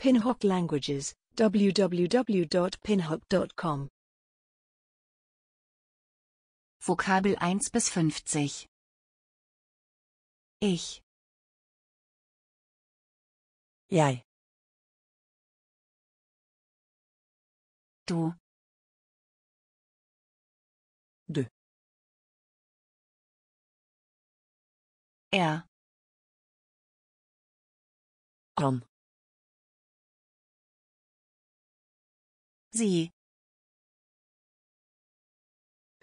Pinhock Languages, www.pinhock.com Vokabel 1 bis 50 Ich Jeg Du Du Er Han Sie.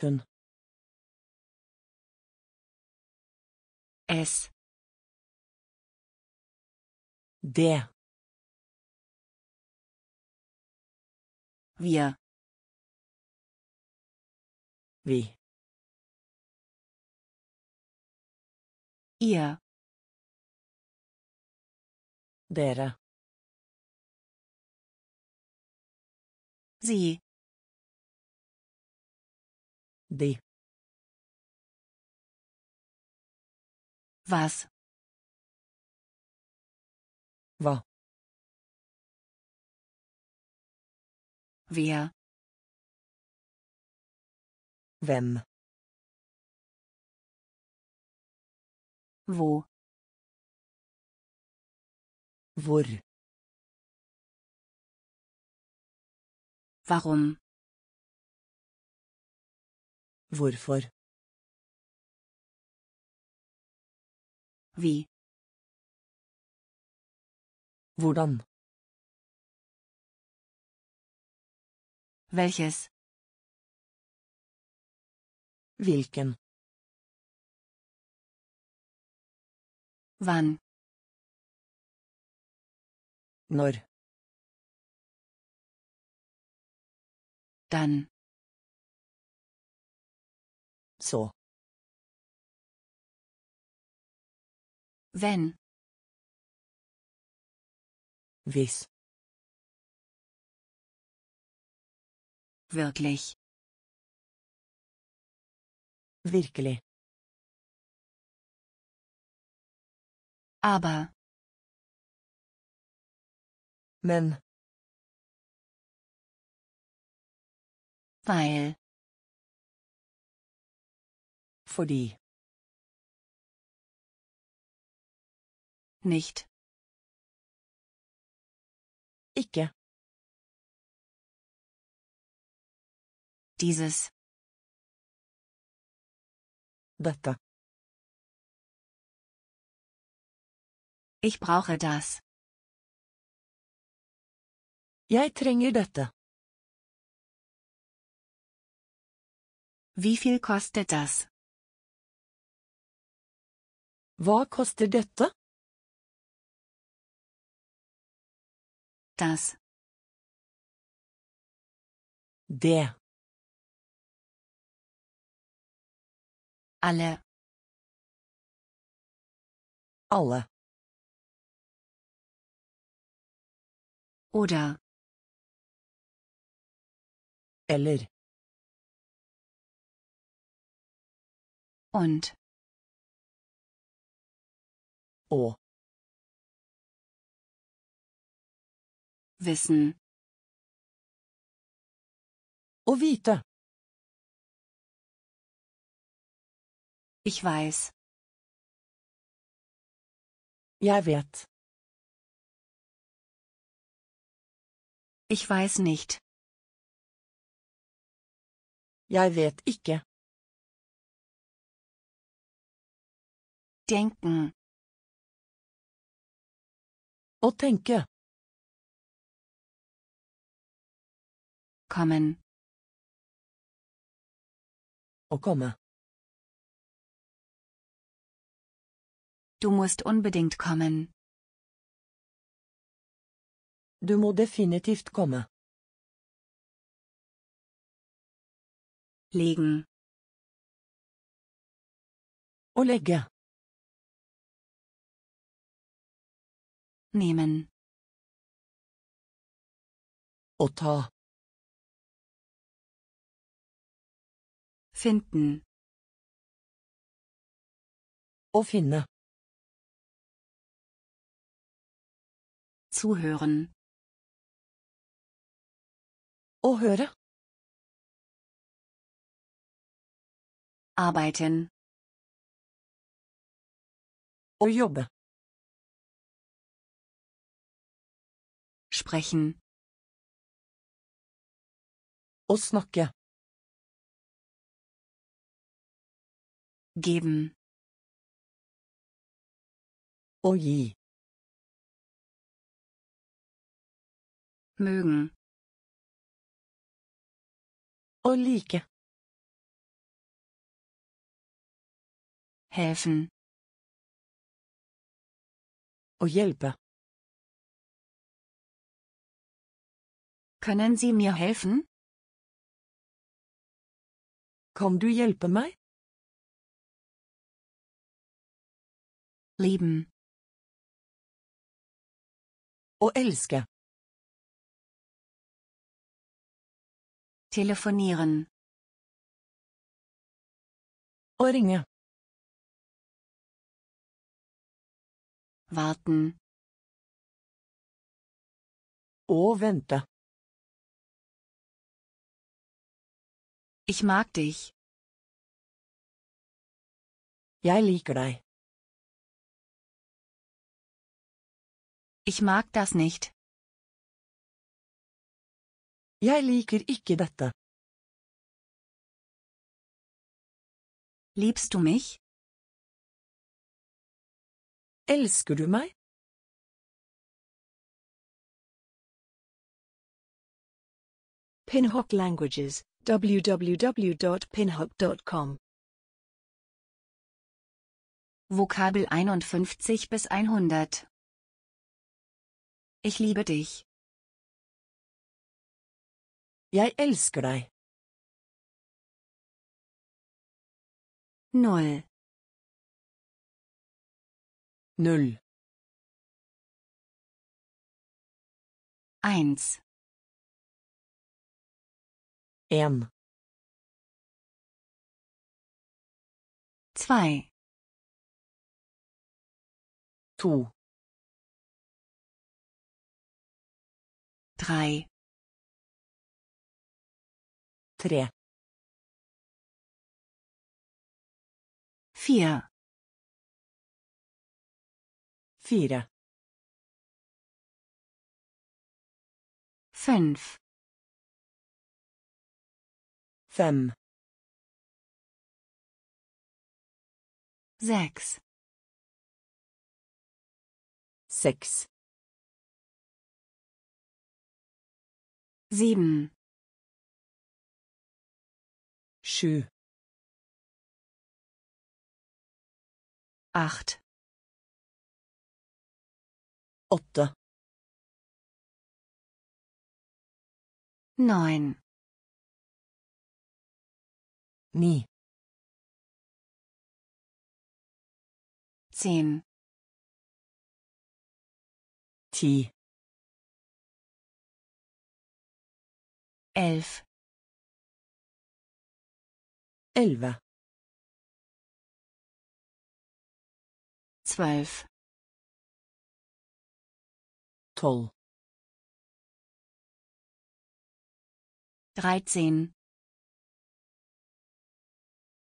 Hun. Es. Der. Wir. Wie. Ihr. Dere. Sie. D. Was? Wa. Wer? Wem? Wo? Hvor? Warum? Hvorfor? Wie? Hvordan? Welches? Hvilken? Wann? Når? dann so wenn wiss wirklich wirklich aber men Weil. Fordi. Nicht. Ikke. Dieses. Dette. Ich brauche das. Jeg trenger dette. Wie viel kostet das? Hva kostet dette? Das. Der. Alle. Alle. Oder. Eller. Und. O. Wissen. Å vite. Ich weiß. ja wird Ich weiß nicht. ja wird ich Denken. Å tenke. Kommen. Å komme. Du musst unbedingt kommen. Du må definitivt komme. Legen. Å legge. Nehmen. Å Finden. o finne. Zuhören. o höre arbeiten å jobbe sprechen. Å snakke. Geben. Å gi. Mögen. Å like. Helfen. Å hjelpe. Können Sie mir helfen? Kan du hjelpe meg? Lieben. Å elske. Telefonieren. Å ringe. Warten. Å vente. Ich mag dich. Jeg liker deg. Ich mag das nicht. Jeg liker ikke dette. Liebst du mich? Elsker du meg? Pinhock Languages www.pinhub.com Vokabel 51 bis 100 Ich liebe dich. Jeg elsker deg. Null. Null. Eins. M. zwei tu drei tre vier vier fünf Fem. Sechs. Sechs. Sieben. Schu. Acht. Åtte. Neun. Nie. Zehn. Ti. Elf. Elva. Zwölf. Toll. Dreizehn.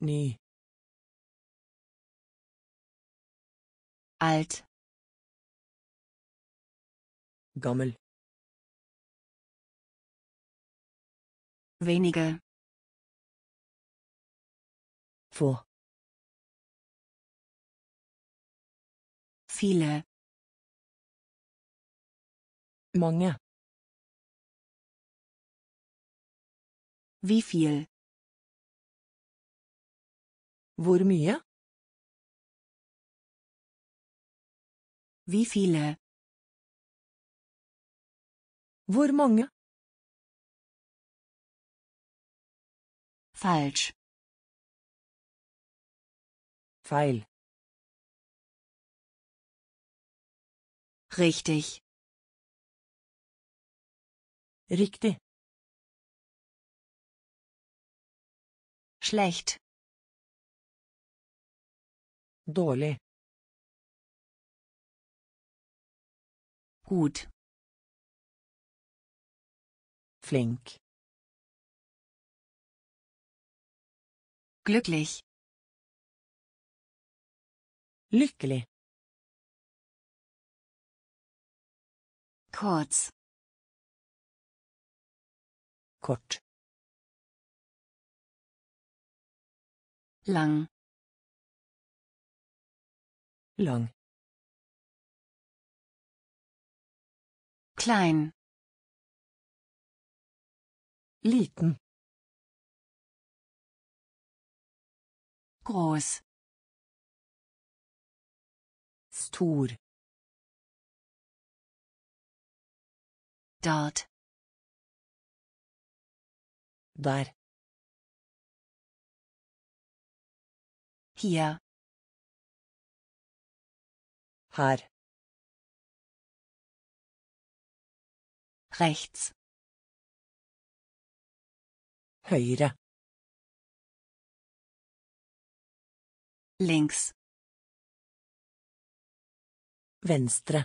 Nee. alt gammel wenige vor viele mange wie viel Hvor mye? Wie viele? Hvor mange? Falsch. Feil. Richtig. Richtig. Schlecht. Dårlig. Gut. Flink. Glücklich. Lykkelig. Kurz. Kort. Lang lang klein liten groß stor dort der hier har rechts høyre links venstre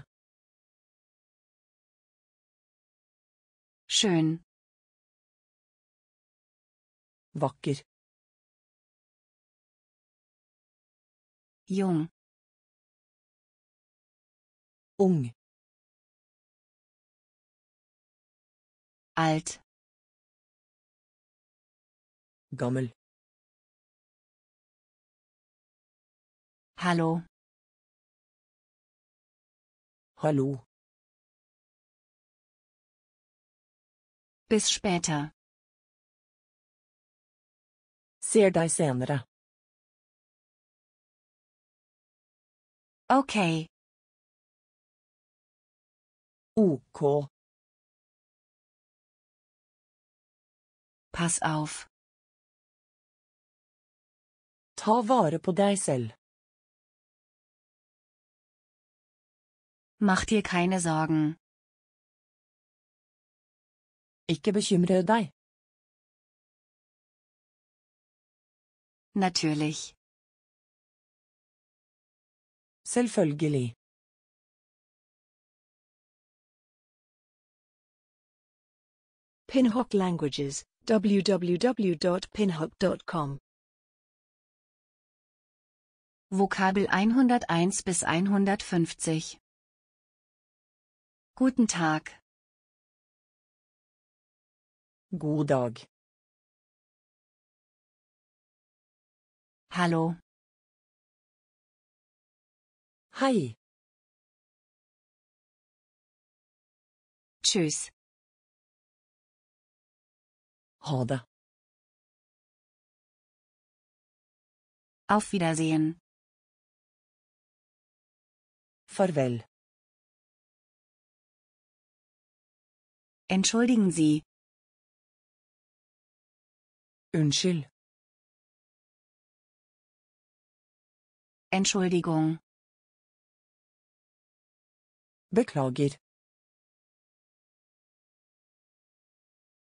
Schön. vakker jung Ung. Alt. Gammel. Hallo. Hallo. Bis später. Ser deg senere. Okay. Uko. Pass auf. Ta vare på deg selv. Mach dir keine Sorgen. Ikke bekymre deg. Natürlich. Selvfølgelig. Pinhock Languages, www.pinhock.com Vokabel 101 bis 150 Guten Tag God dag Hallo Hi. Tschüss Ha Auf Wiedersehen. Farvel. Entschuldigen Sie. Unnskyld. Entschuldigung. Beklager.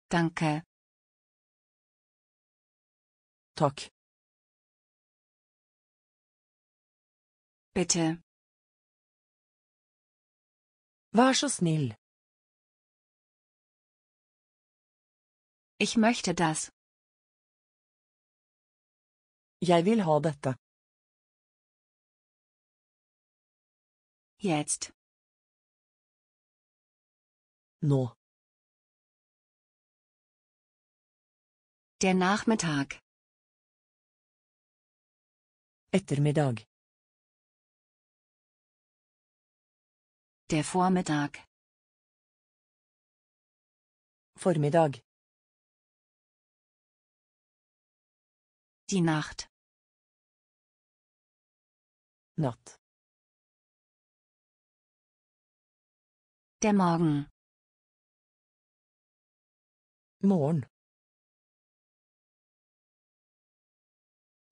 Danke. Takk. Bitte. Vær så snill. Ich möchte das. Jeg vil ha dette. Jetzt. Nå. No. Der Nachmittag. Ettermiddag. Der Vormittag. Vormittag. Die Nacht. Natt. Der Morgen. Morgen.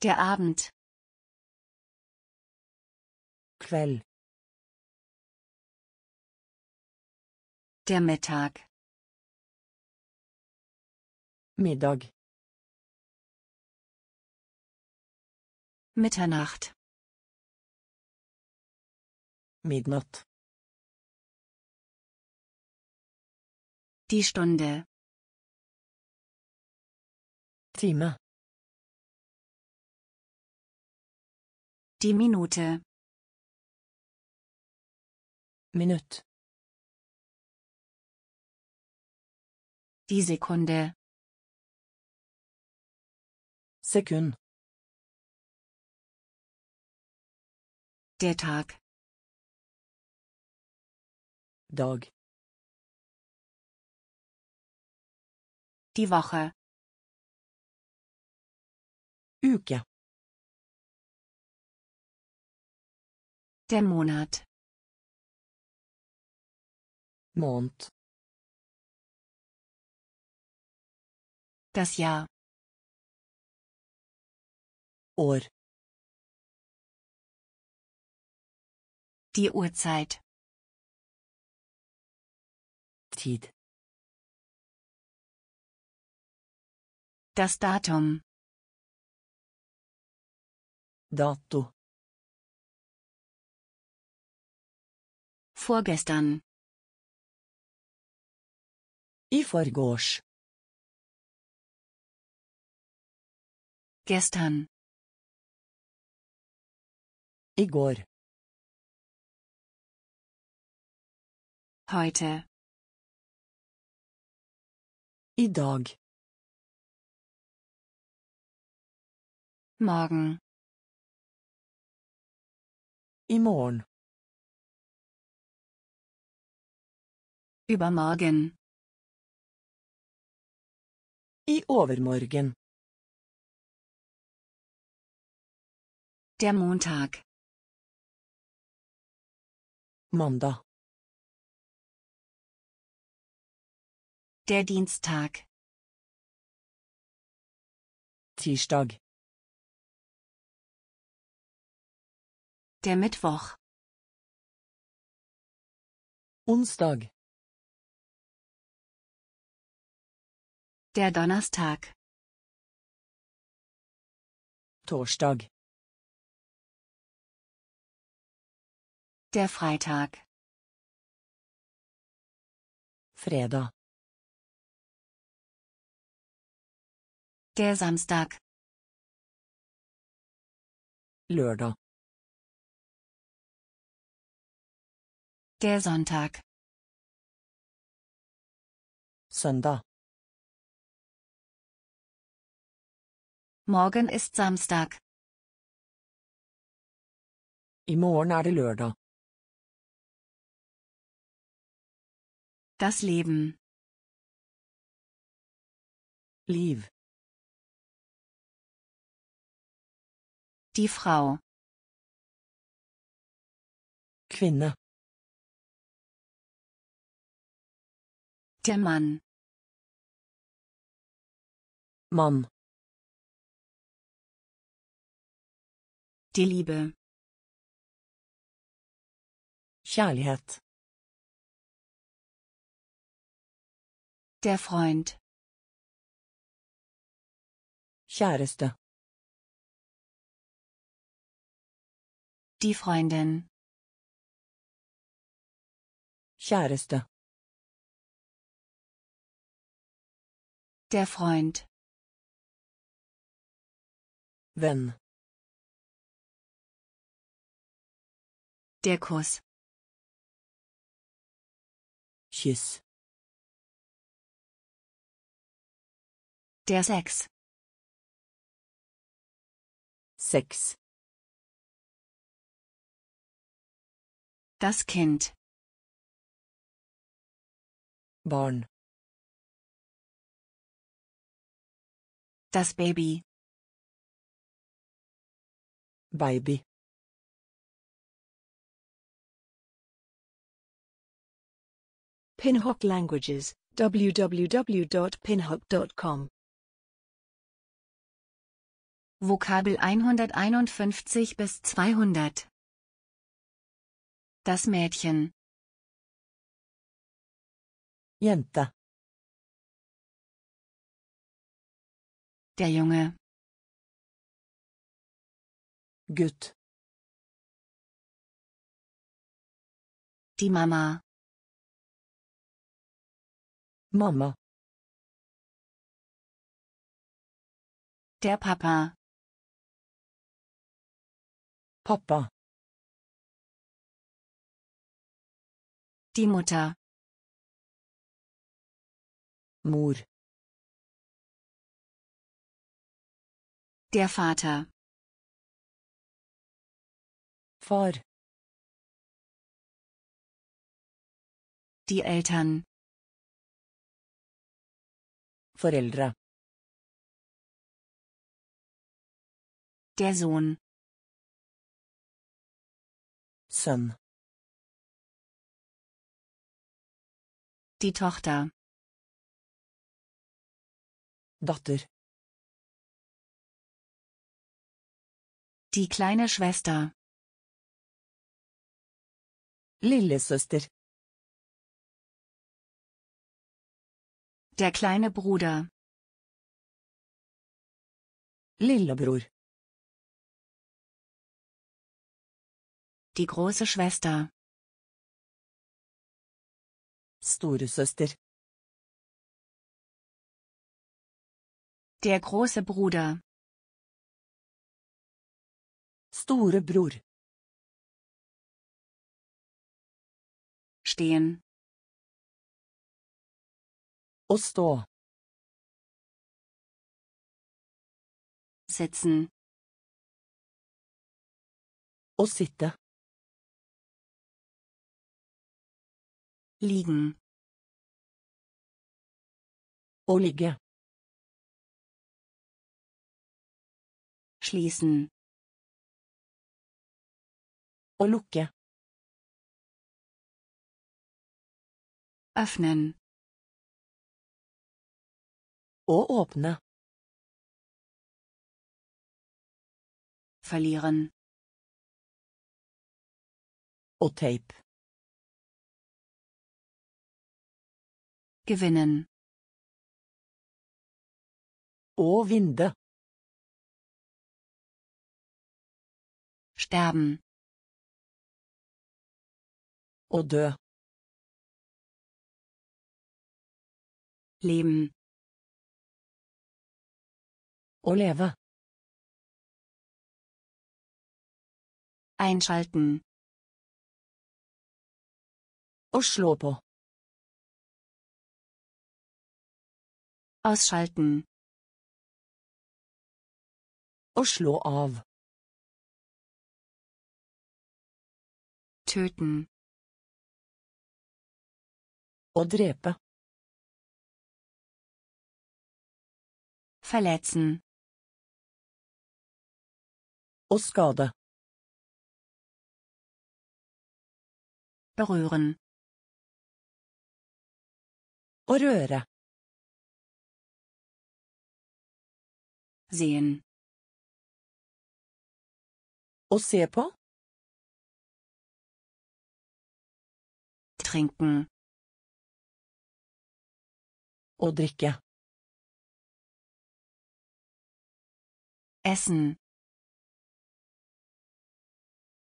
Der Abend. Quell. Der Mittag. Middag. Mitternacht. Midnatt. Die Stunde. Time. Die Minute. Minute. Die Sekunde. Sekund. Der Tag. Dog. Die Woche. Uke. Der Monat. Mond. Das Jahr. Ohr. Die Uhrzeit. Tid. Das Datum. Dato. Vorgestern. I e forgårs. Gestern. I går. Heute. I dag. Morgen. I morgen. Übermorgen. I overmorgen. Der Montag. Mandag. Der Dienstag. Tirsdag. Der Mittwoch. Onsdag. Der Donnerstag. Torstag. Der Freitag. Freda. Der Samstag. Lørdag. Der Sonntag. Søndag. Morgen ist Samstag. I morgen er det lørdag. Das Leben. Liv. Die Frau. Kvinne. Der Mann. Mann. Die Liebe. Kärlighet. Der Freund. Kjæreste. Die Freundin. Kjæreste. Der Freund. Wenn. Der Kuss. Schiss. Der Sex. Sex. Das Kind. Born. Das Baby. Baby. Pinhock Languages, www.pinhock.com Vokabel 151 bis 200 Das Mädchen Jenta Der Junge Gutt Die Mama Mama. Der Papa. Papa. Die Mutter. Mur. Der Vater. Far. Die Eltern. Foreldre. Der Sohn. Sønn. Die Tochter. Dotter. Die kleine Schwester. Lillesøster. Der kleine Bruder. Lillebror. Die große Schwester. Storesøster. Der große Bruder. Storebror. Stehen. Ostor. Setzen. Å Liegen. Å Schließen. Å lukke. Öffnen. Å Verlieren. Og Gewinnen. Å vinde. Sterben. Å Leben. Oliver. Einschalten. Oschlopo. Ausschalten. Oschlo av. Töten. Å Verletzen. Og skade. Berühren. Å røre. Sehen. Å se på. Trinken. Å drikke. Essen.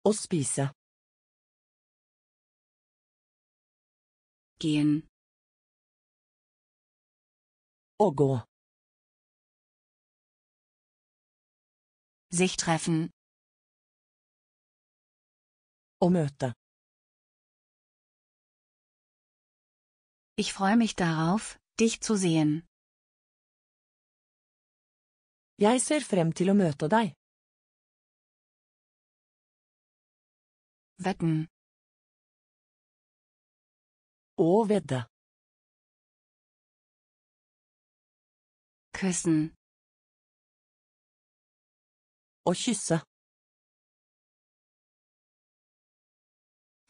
Å Gehen. Ogo. Sich treffen. Å møte. Ich freue mich darauf, dich zu sehen. Jeg ser frem til å møte deg. Vedden. Å vedde. Küssen. Å kysse.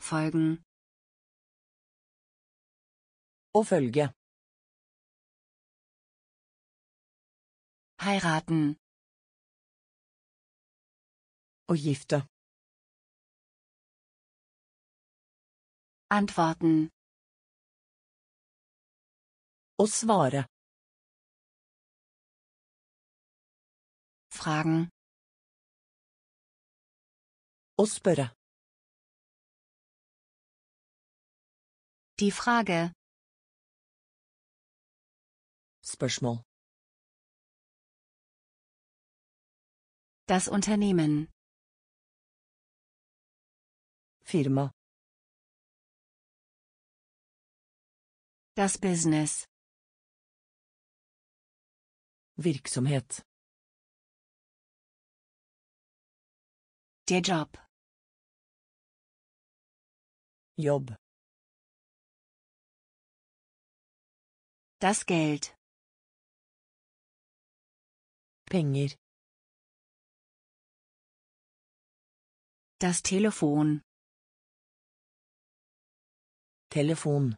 Folgen. Å følge. Heiraten. Å gifte. Antworten. Å svare. Fragen. Å spørre. Die Frage. Spørsmål. Das Unternehmen. Firma. Das Business. Virksomhet. Der Job. Job. Das Geld. Penger. Das Telefon. Telefon.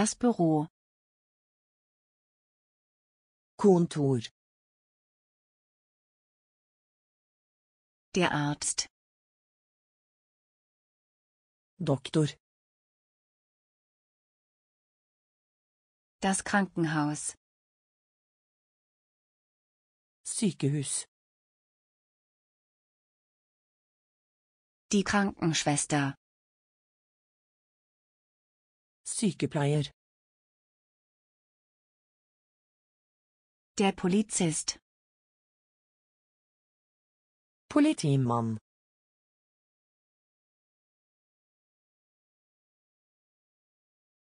Das Büro. Kontor. Der Arzt. Doktor. Das Krankenhaus. Sykehus. Die Krankenschwester. Sykepleier. Der Polizist. Politimann.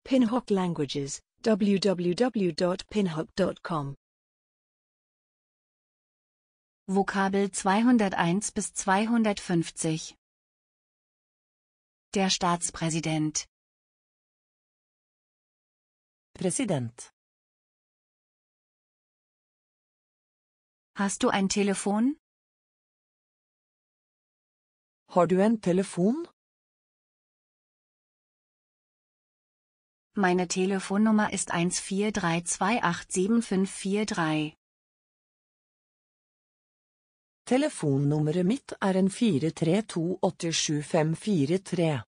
Pinhock Languages www.pinhock.com Vokabel 201 bis 250 Der Staatspräsident Präsident. Hast du ein Telefon? Har du ein Telefon? Meine Telefonnummer ist 1432875443. Telefonnummeret mitt er en 432875443.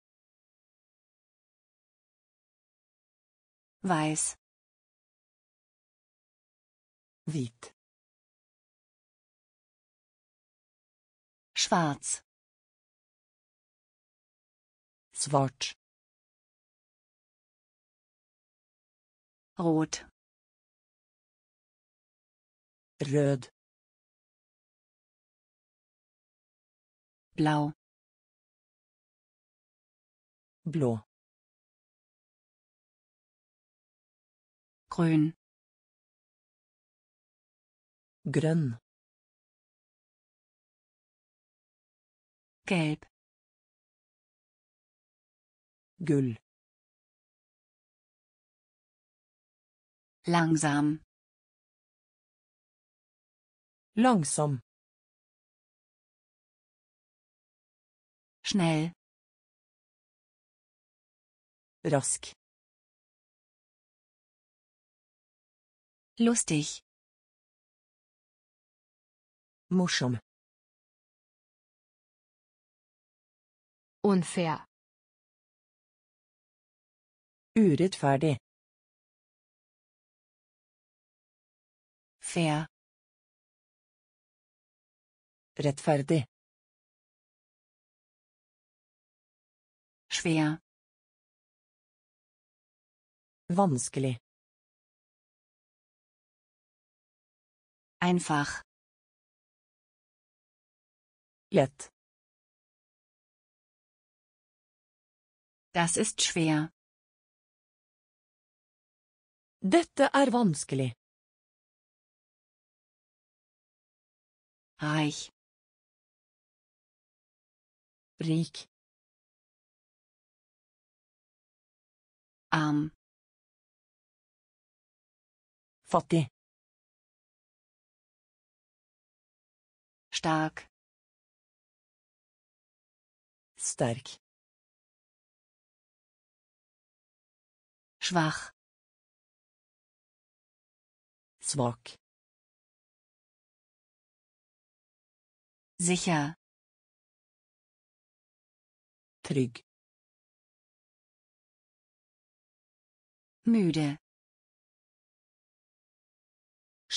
Weiß. Wit. Schwarz. Swatch. Rot. Röd. Blau. Blå. grün grön gelb gull langsam langsam schnell rask Lustig. Muschum. Unfair. Urettferdig. Fair. Rettferdig. Schwer. Vanskelig. einfach lätt Das ist schwer. Dette er vanskelig. Reich. Rik. Arm. Fattig. stark stark schwach svak sicher trygg müde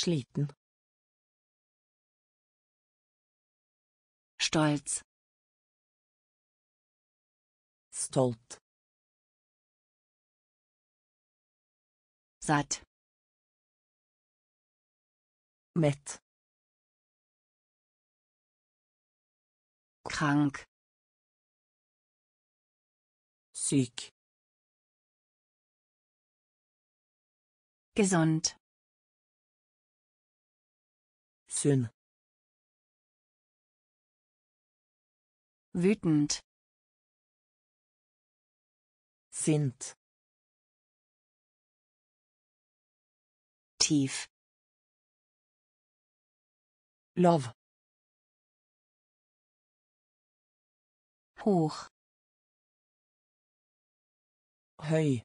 sliten Stolz. Stolt. Satt. Mett. krank syk gesund sünn wütend sind tief love hoch höj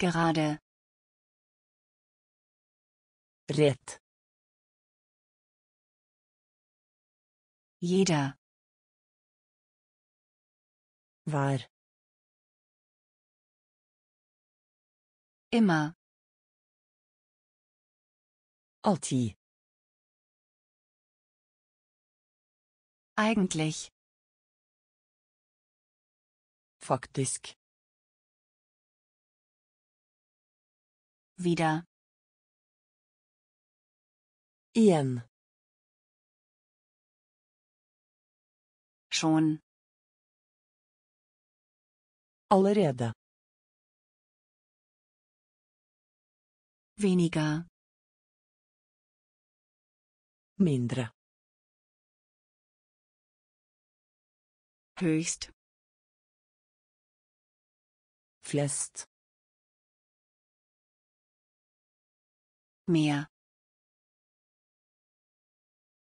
gerade rätt Jeder. War. Immer. Alltid. Eigentlich. Faktisk. Wieder. Igjen. Schon. Allerede. Weniger. Mindre. Höchst. Flest. Mehr.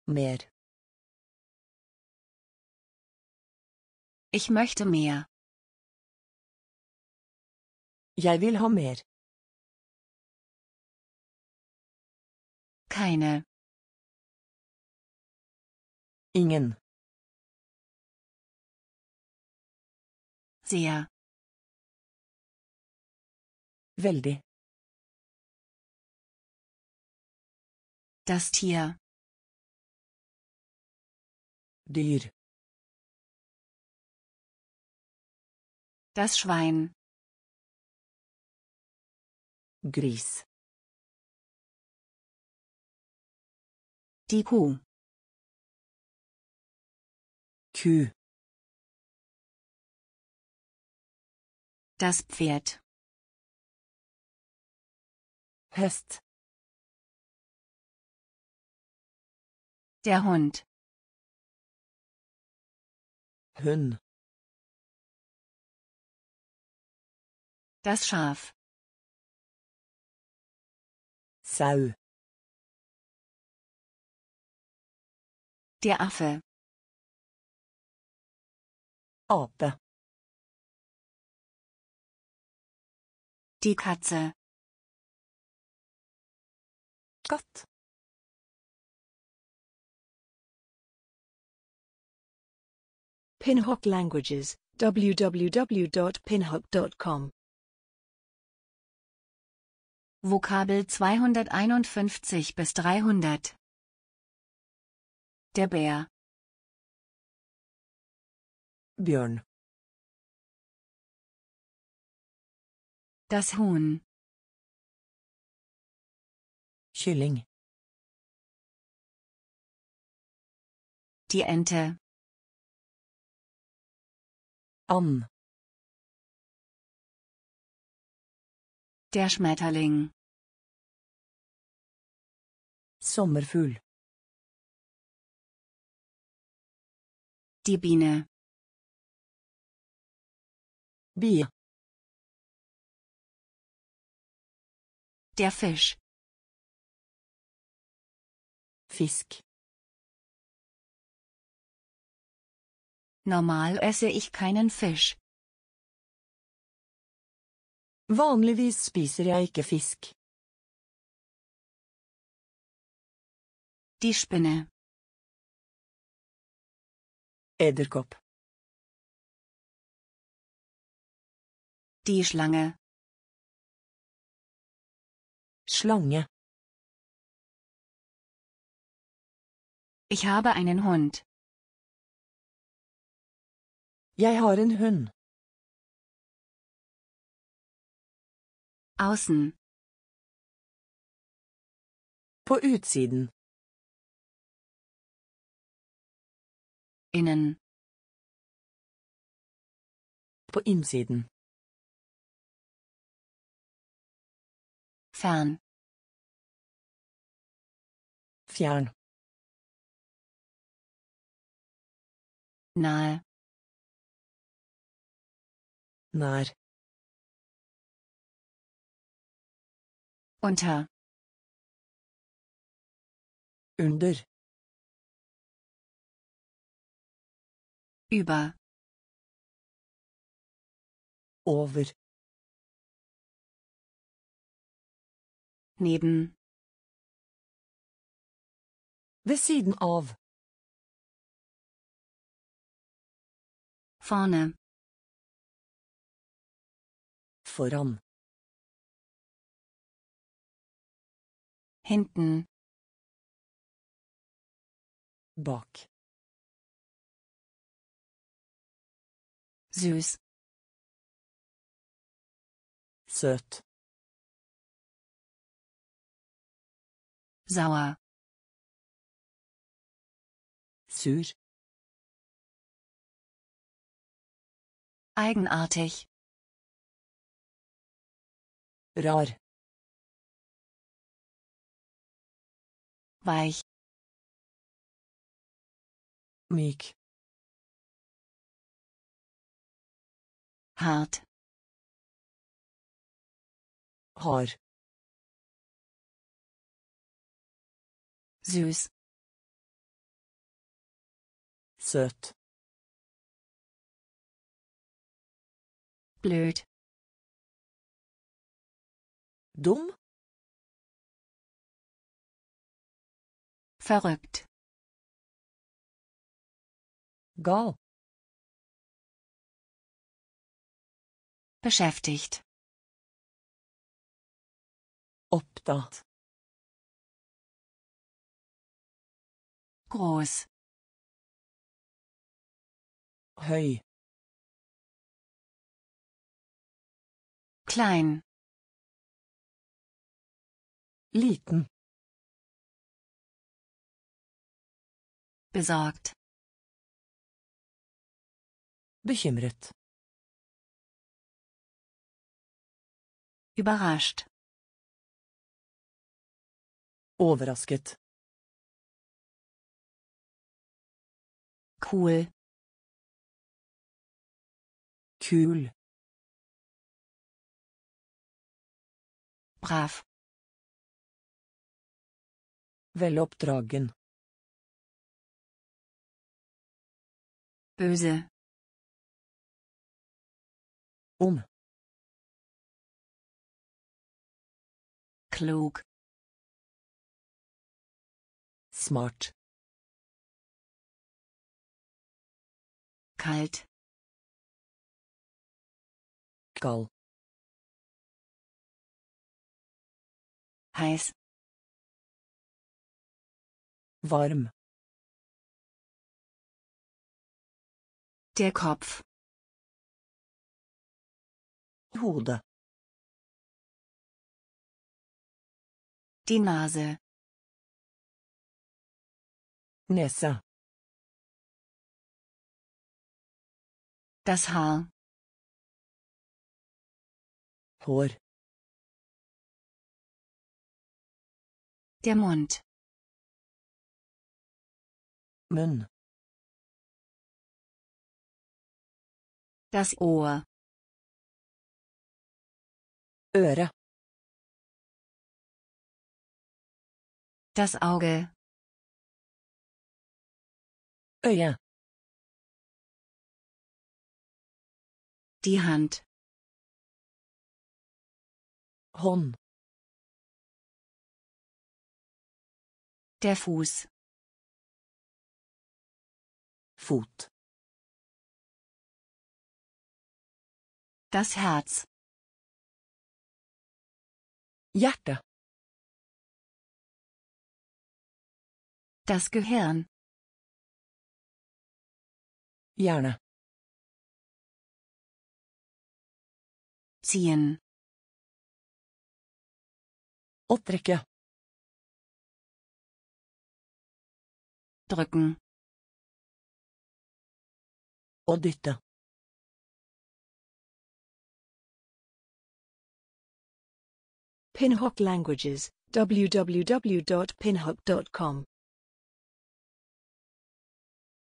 Mehr. Ich möchte mehr. Jeg vil ha mer. Keine. Ingen. Sehr. Veldig. Das Tier. Dyr. Das Schwein. Gris. Die Kuh. Küh. Das Pferd. Hest. Der Hund. Hün. Das Schaf. Sau. Der Affe. Ape. Die Katze. Gott. Pinhock Languages www.pinhock.com Vokabel 251 bis 300 Der Bär Björn Das Huhn Schilling Die Ente An Der Schmetterling Sommerfugl. Die Biene. Bier. Der Fisch. Fisk. Normal esse ich keinen Fisch. Vanligvis spiser jeg ikke fisk. Die Spinne. Edderkop. Die Schlange. Schlange. Ich habe einen Hund. Jeg har en hund. Außen. På utsiden. innen Poinnseden. fern fern nahe nahe unter under über over neben ved siden av Fane. Foran. Hinten. Bak. süß Sött. sauer Sür. eigenartig rar weich meek hart hard süß søt blöd dumm verrückt gal Beschäftigt. Opptatt. Groß. Höj. Klein. Liten. Besorgt. Bekymret. Überrascht. Overrasket. Cool. kühl Brav. Veloppdragen. Böse. Um. klug smart kalt gal heiß warm der Kopf Hode Die Nase. Nässe. Das Haar. Hår. Der Mund. Mund. Das Ohr. Öre. Das Auge. Öja. Die Hand. Hon. Der Fuß. Fot. Das Herz. Hjärta. Das Gehirn. Hjerne. Ziehen. Opptrekke. Drücken. Å dytte. Pinhock Languages, www.pinhock.com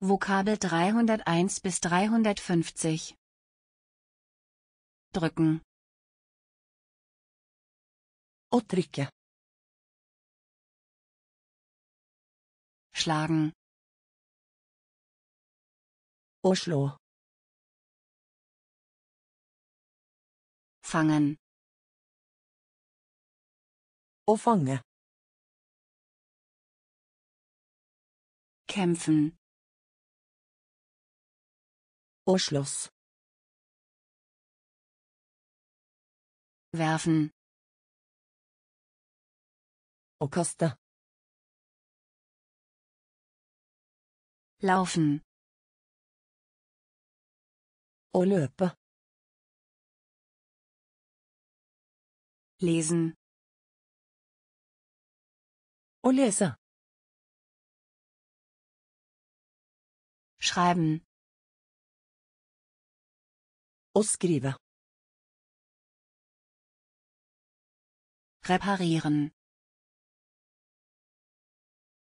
Vokabel 301 bis 350 drücken Ottrycke schlagen Oslo fangen Å fange kämpfen Urschloss. werfen å laufen å lesen å schreiben Å skrive. Reparieren.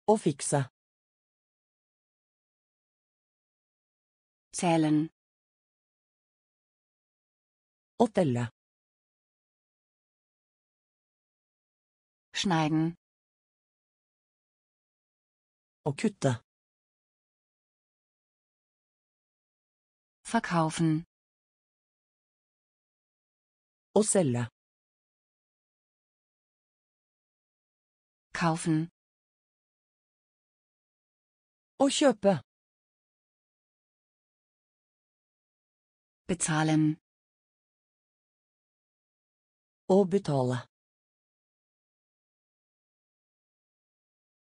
Å fikse. Zählen. Å telle. Schneiden. Å kutte. Verkaufen. Å Kaufen. Å kjøpe. Bezahlen. Å betale.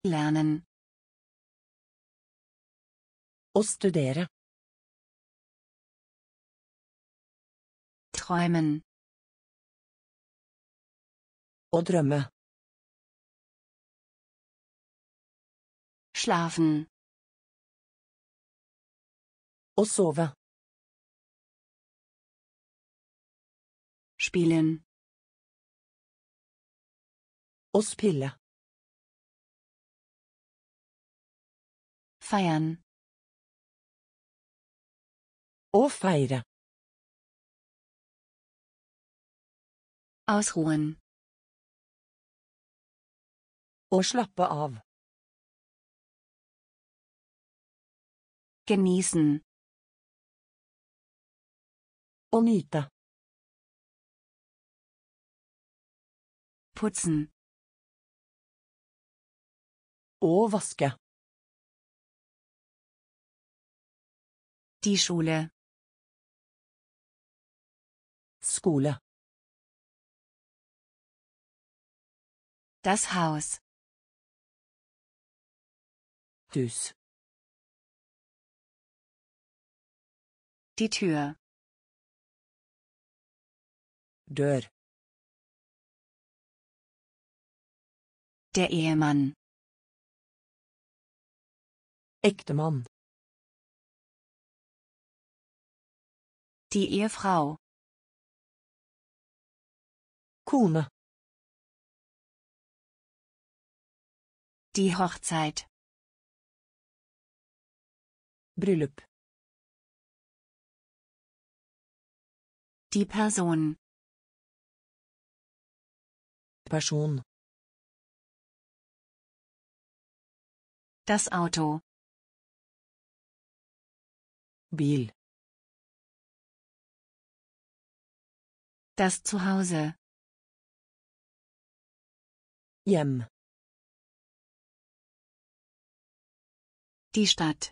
Lernen. Ostudere. Träumen. Å drømme. Schlafen. Å sove. Spielen. Å spille. Feiern. Å feire. Ausruhen. Å slappe av. Genießen. Å nyte. Putzen. Å vaske. Die Schule. Skole. Das Haus. Dus. Die Tür. Dör. Der Ehemann. Ektemann. Die Ehefrau. Kuhne. Die Hochzeit. Bryllup. Die Person. Person. Das Auto. Bil. Das Zuhause. Jem. Die Stadt.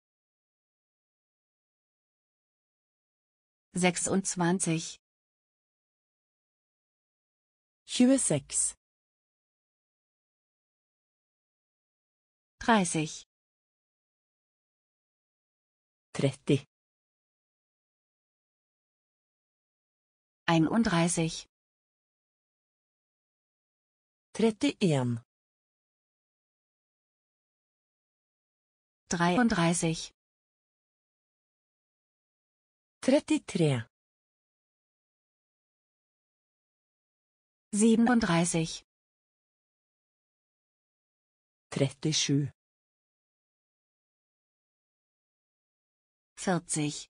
26 26 30 30 31 31 33 33 37 37 40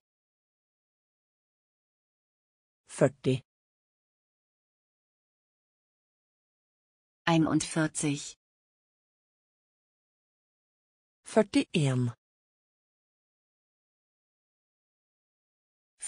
40 41 41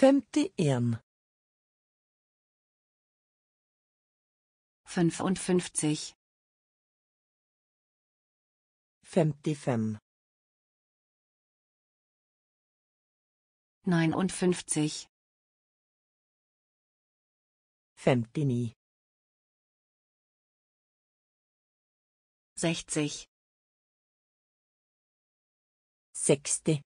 Femtien. Fünfundfünfzig. Femtifem. Neunundfünfzig. Femtini. Sechzig. Sechste.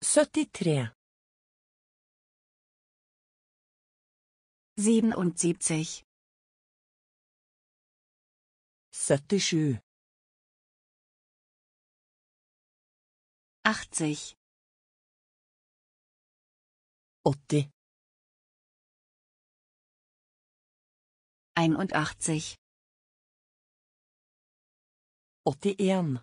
73 77 77 80 80 81 81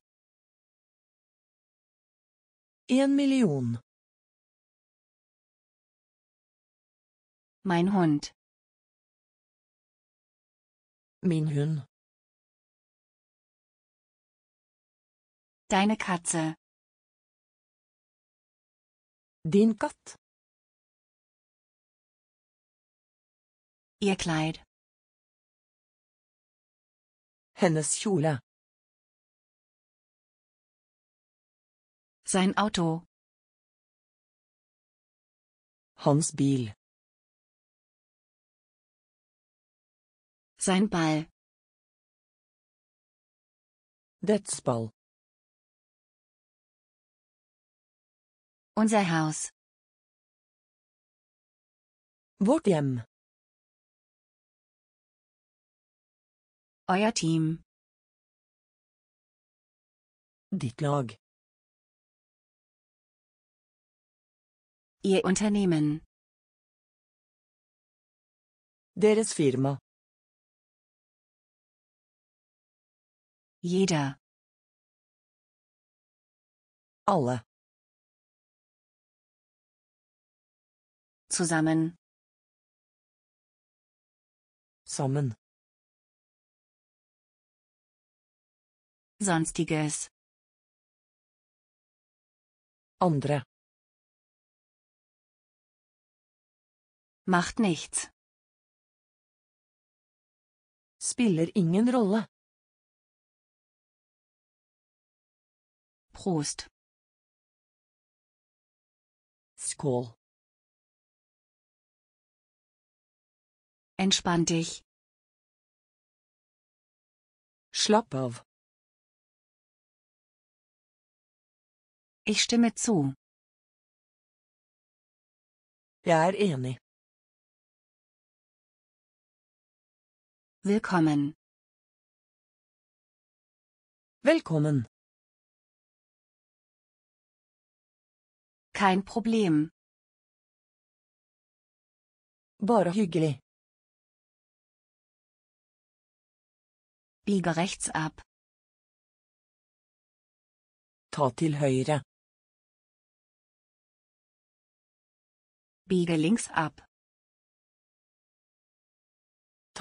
En million. Mein Hund. Min Hund. Deine Katze. Din katt. Ihr Kleid. Hennes Kjole. Sein Auto. Hans Biel. Sein Ball. Dødsball. Unser Haus. Vårt Euer Team. Ditt lag. Ihr Unternehmen. Deres firma. Jeder. Alle. Zusammen. Sammen. Sonstiges. Andre. Macht nichts. Spiller ingen rolle. Prost. Skål. Entspann dich. Schlapp auf. Ich stimme zu. Jeg er enig. Willkommen. Willkommen. Kein Problem. Bara hyggelig. Biege rechts ab. Ta til høyre. Biege links ab.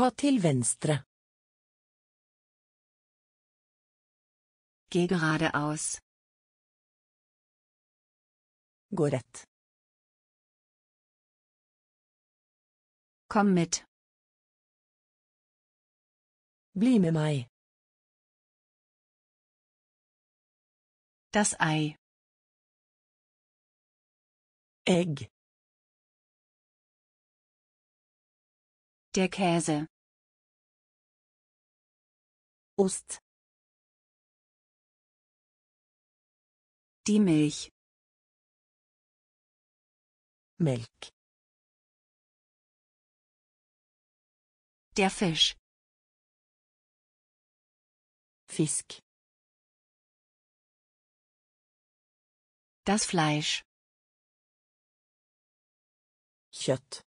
Ta til venstre. Geh geradeaus. Gå rett. Komm mit. Bli med meg. Das Ei. Egg. Der Käse. Ost. Die Milch. Melk. Der Fisch. Fisk. Das Fleisch. Kött.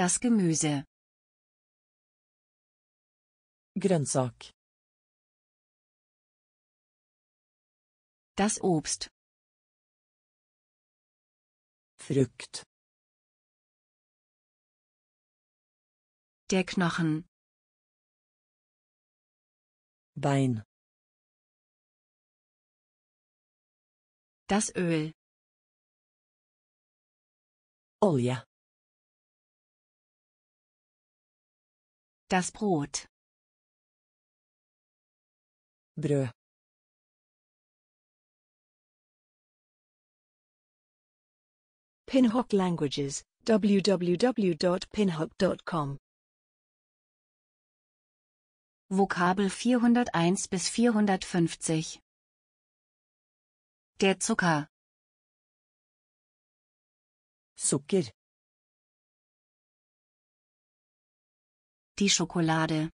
Das Gemüse. Grönsak. Das Obst. Frukt. Der Knochen. Bein. Das Öl. Olja. Das Brot. Brød. Pinhock Languages, www.pinhock.com Vokabel 401 bis 450 Der Zucker Zucker Die Schokolade.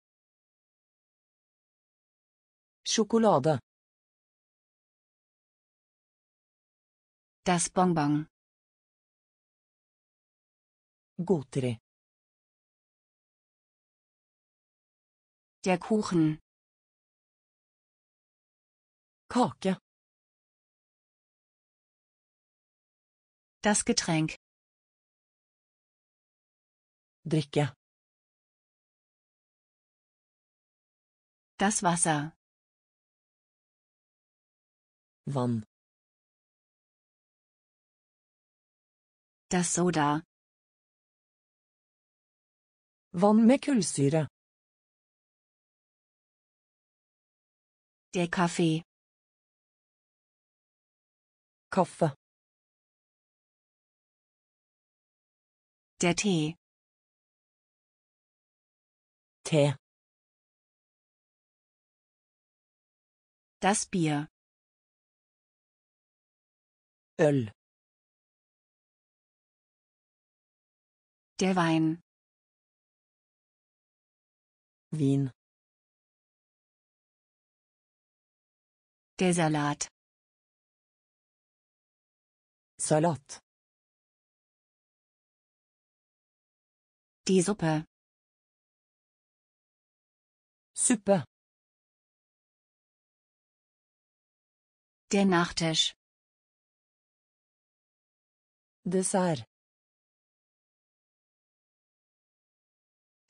Schokolade. Das Bonbon. Godtere. Der Kuchen. Korke. Das Getränk. Drikke. Das Wasser. Wann. Das Soda. Wann med kullsyre. Der Kaffee. Kaffe. Der Tee. Tee. Das Bier. Öl. Der Wein. Wien. Der Salat. Salat. Die Suppe. Suppe. Der Nachtisch. Dessert.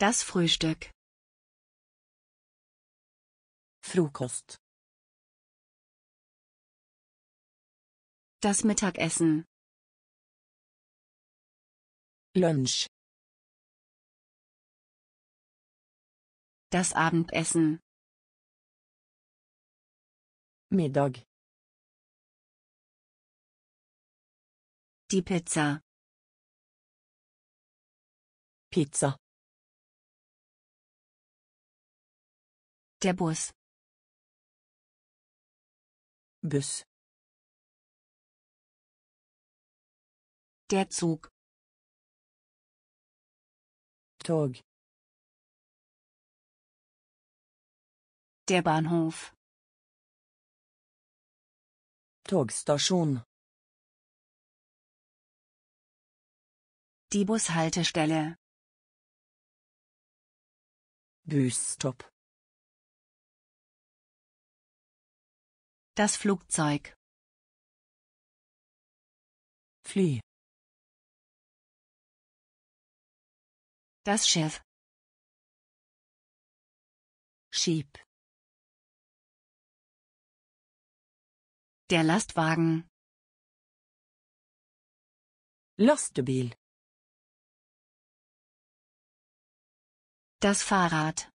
Das Frühstück. Frukost. Das Mittagessen. Lunch. Das Abendessen. Mittag. die Pizza. Pizza. Der Bus. Bus. Der Zug. Tog. Der Bahnhof. Togstation. Die Bushaltestelle. Busstopp. Das Flugzeug. Flieh. Das Schiff. Schieb. Der Lastwagen. Lastebil. Das Fahrrad.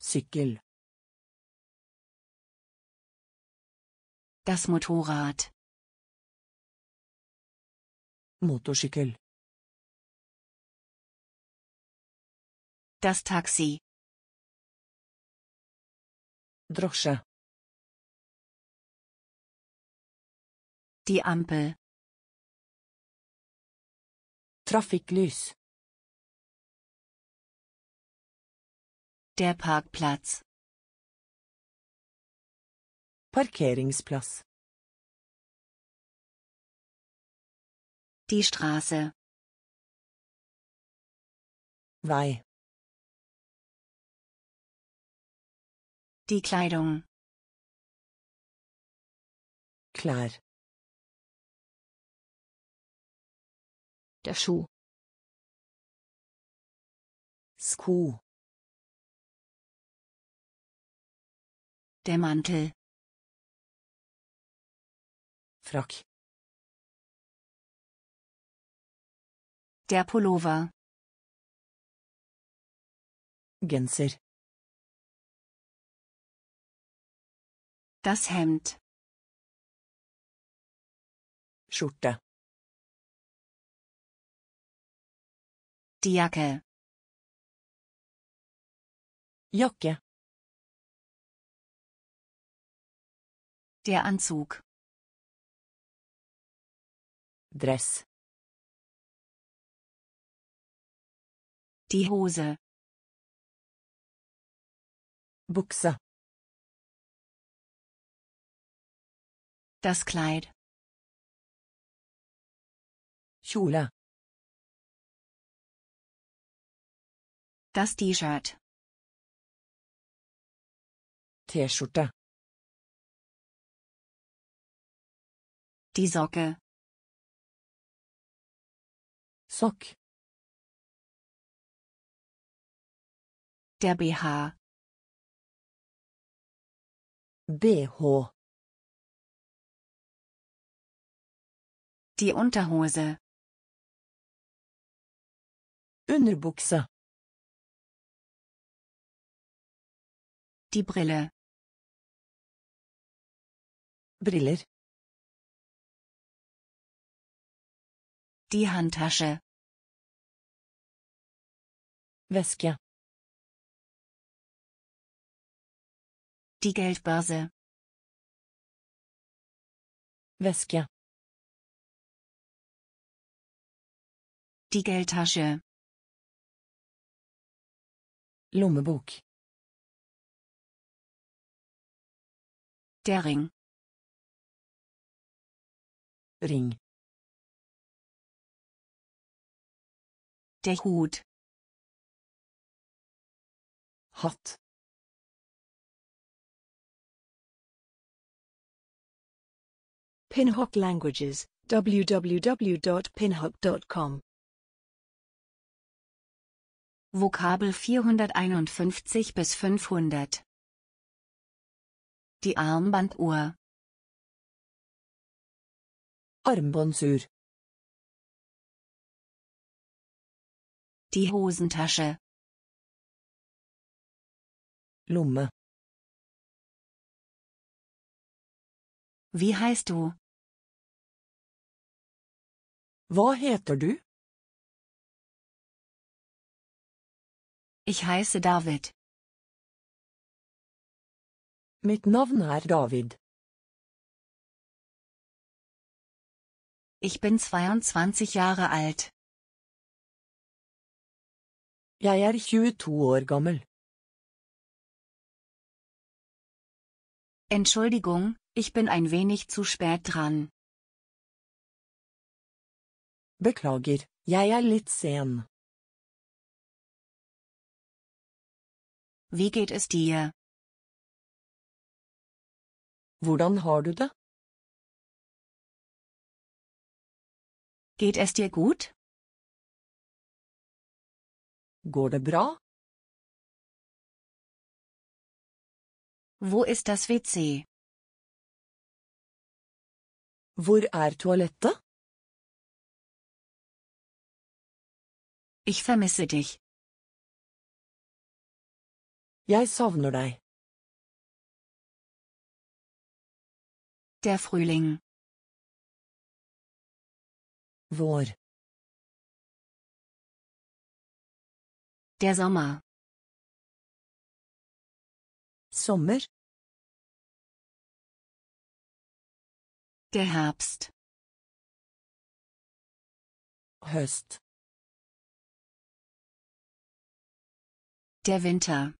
Sykkel. Das Motorrad. Motorsykkel. Das Taxi. Drosche. Die Ampel. Trafikklys. Der Parkplatz. Parkeringsplass. Die Straße. Wei. Die Kleidung. Klar. Der Schuh. Schuh. Der Mantel. Frock. Der Pullover. Genser. Das Hemd. Skjorte. Die Jacke. Jacke. Der Anzug. Dress. Die Hose. Buchse. Das Kleid. Schule. Das T-Shirt. T-Shirt. Die Socke. Sock. Der BH. BH. Die Unterhose. Underbuchse. Die Brille. Briller. Die Handtasche. Väska. Die Geldbörse. Väska. Die Geldtasche. Lommebok. Der Ring. Ring. Der Hut. Hatt. Pinhock Languages, www.pinhock.com Vokabel 451 bis 500 Die Armbanduhr Armbandsur Die Hosentasche. Lumme. Wie heißt du? Vad heter du? Ich heiße David. Mit navn er David. Ich bin 22 Jahre alt. Jeg er 22 år gammel. Entschuldigung, ich bin ein wenig zu spät dran. Beklager, jeg er litt sen. Wie geht es dir? Hvordan har du det? Geht es dir gut? Går det bra? Wo ist das WC? Hvor er toalettet? Ich vermisse dich. Jeg savner deg. Der Frühling. Vår. Der Sommer. Sommer. Der Herbst. Höst. Der Winter.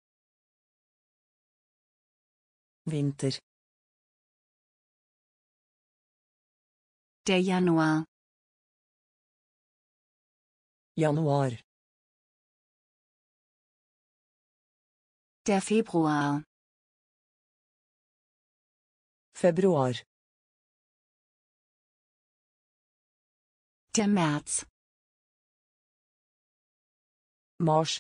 Winter. Der Januar. Januar. Der Februar. Februar. Der März. Mars.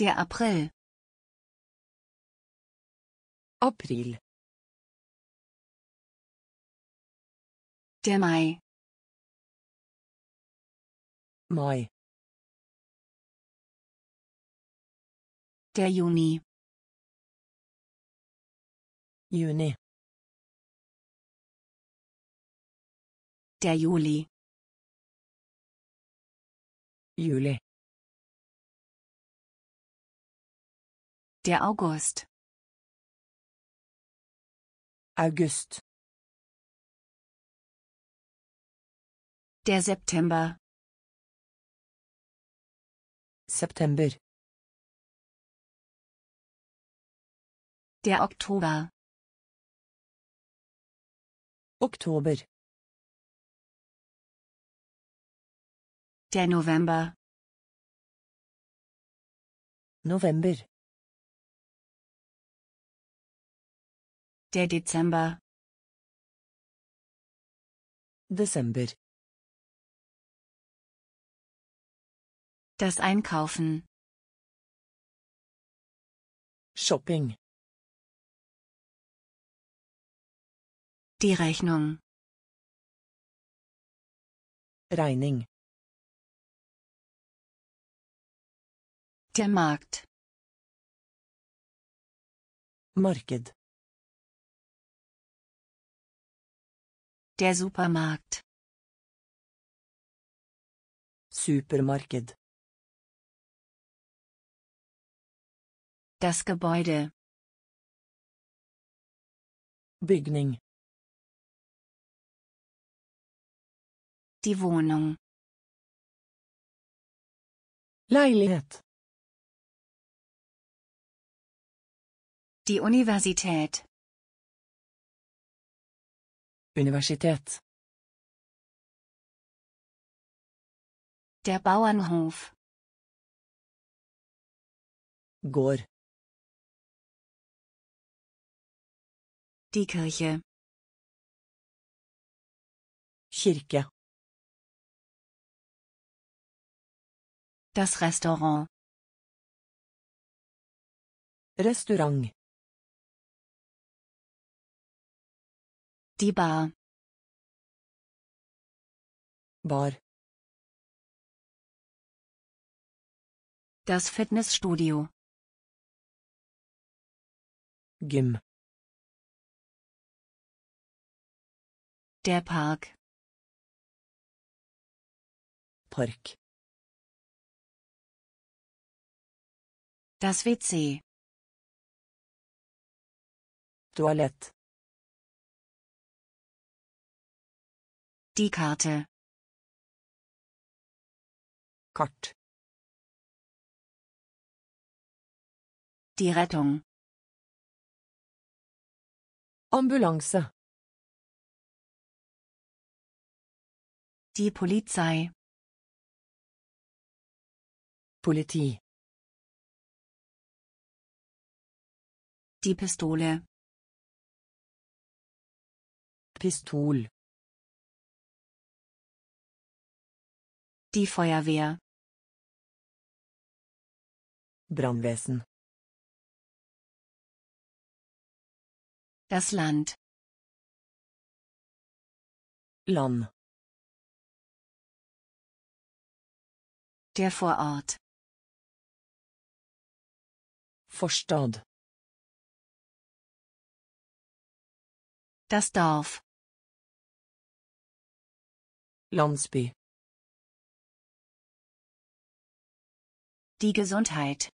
Der April. April. Der Mai. Mai. Der Juni. Juni. Der Juli. Juli. Der August. August. Der September. September. Der Oktober. Oktober. Der November. November. Der Dezember. Dezember. Das Einkaufen. Shopping. Die Rechnung. Reining. Der Markt. Marked. Der Supermarkt. Supermarked. Das Gebäude. Bygning. Die Wohnung. Leilighet. Die Universität. Universität. Der Bauernhof. Gård. Die Kirche. Kirke. Das Restaurant. Restaurant. Die Bar. Bar. Das Fitnessstudio. Gym. Der Park. Park. Das WC. Toilette. Die Karte. Kart. Die Rettung. Ambulance. Die Polizei. Politi. Die Pistole. Pistol. Die Feuerwehr. Brandwesen. Das Land. Land. Der Vorort. Vorstadt. Das Dorf. Landsby. Die Gesundheit.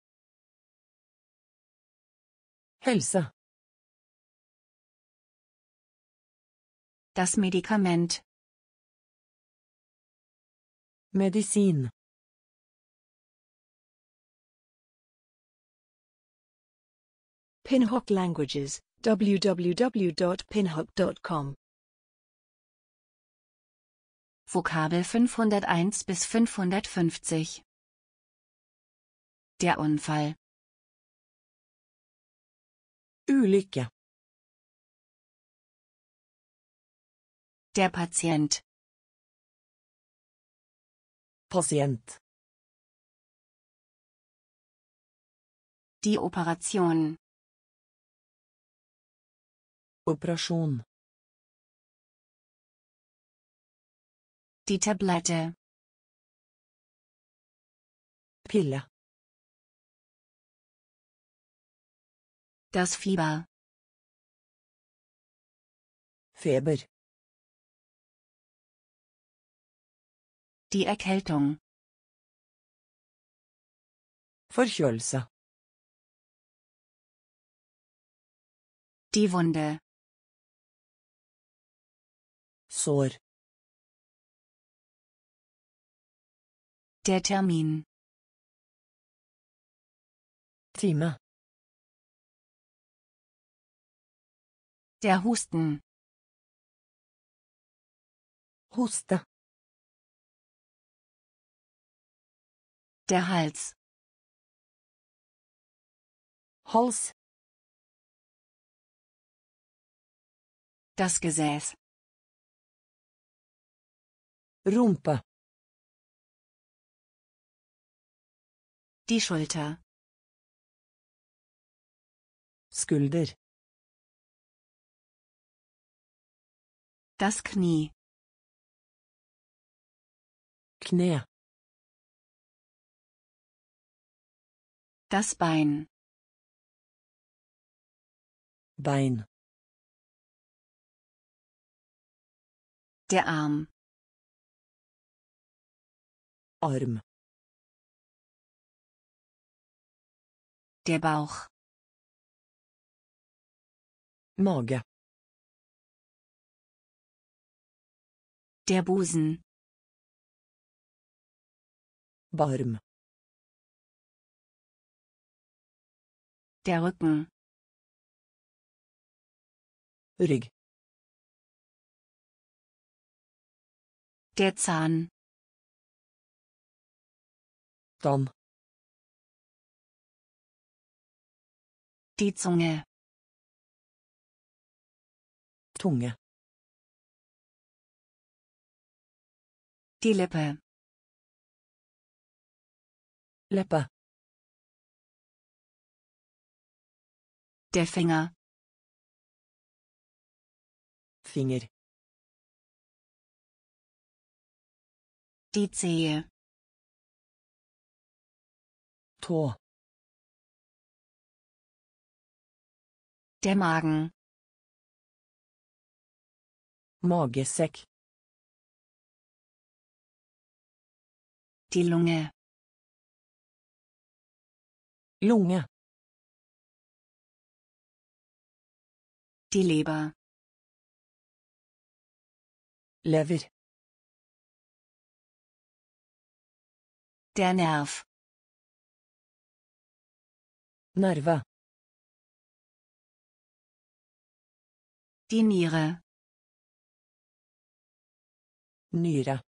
Hälse. Das Medikament. Medizin. Pinhock Languages www.pinhub.com Vokabel 501 bis 550 Der Unfall Ulycka Der Patient Patient Die Operation Operasjon. Die Tablette. Pille. Das Fieber. Feber. Die Erkältung. Forkjølelse. Die Wunde. Sår. Der Termin. Time. Der Husten. Huste. Der Hals. Hals. Das Gesäß. Rumpe. Die Schulter. Skulder. Das Knie. Knä. Das Bein. Bein. Der Arm. Arm. Der Bauch. Mage. Der Busen. Barm. Der Rücken. Rygg. Der Zahn. Stamm. Die Zunge. Tunge. Die Lippe. Lippe. Der Finger. Finger. Die Zehe. Tor. Der Magen. Magesäck. Die Lunge. Lunge. Die Leber. Lever. Der Nerv. Nerve. Die Niere. Niere.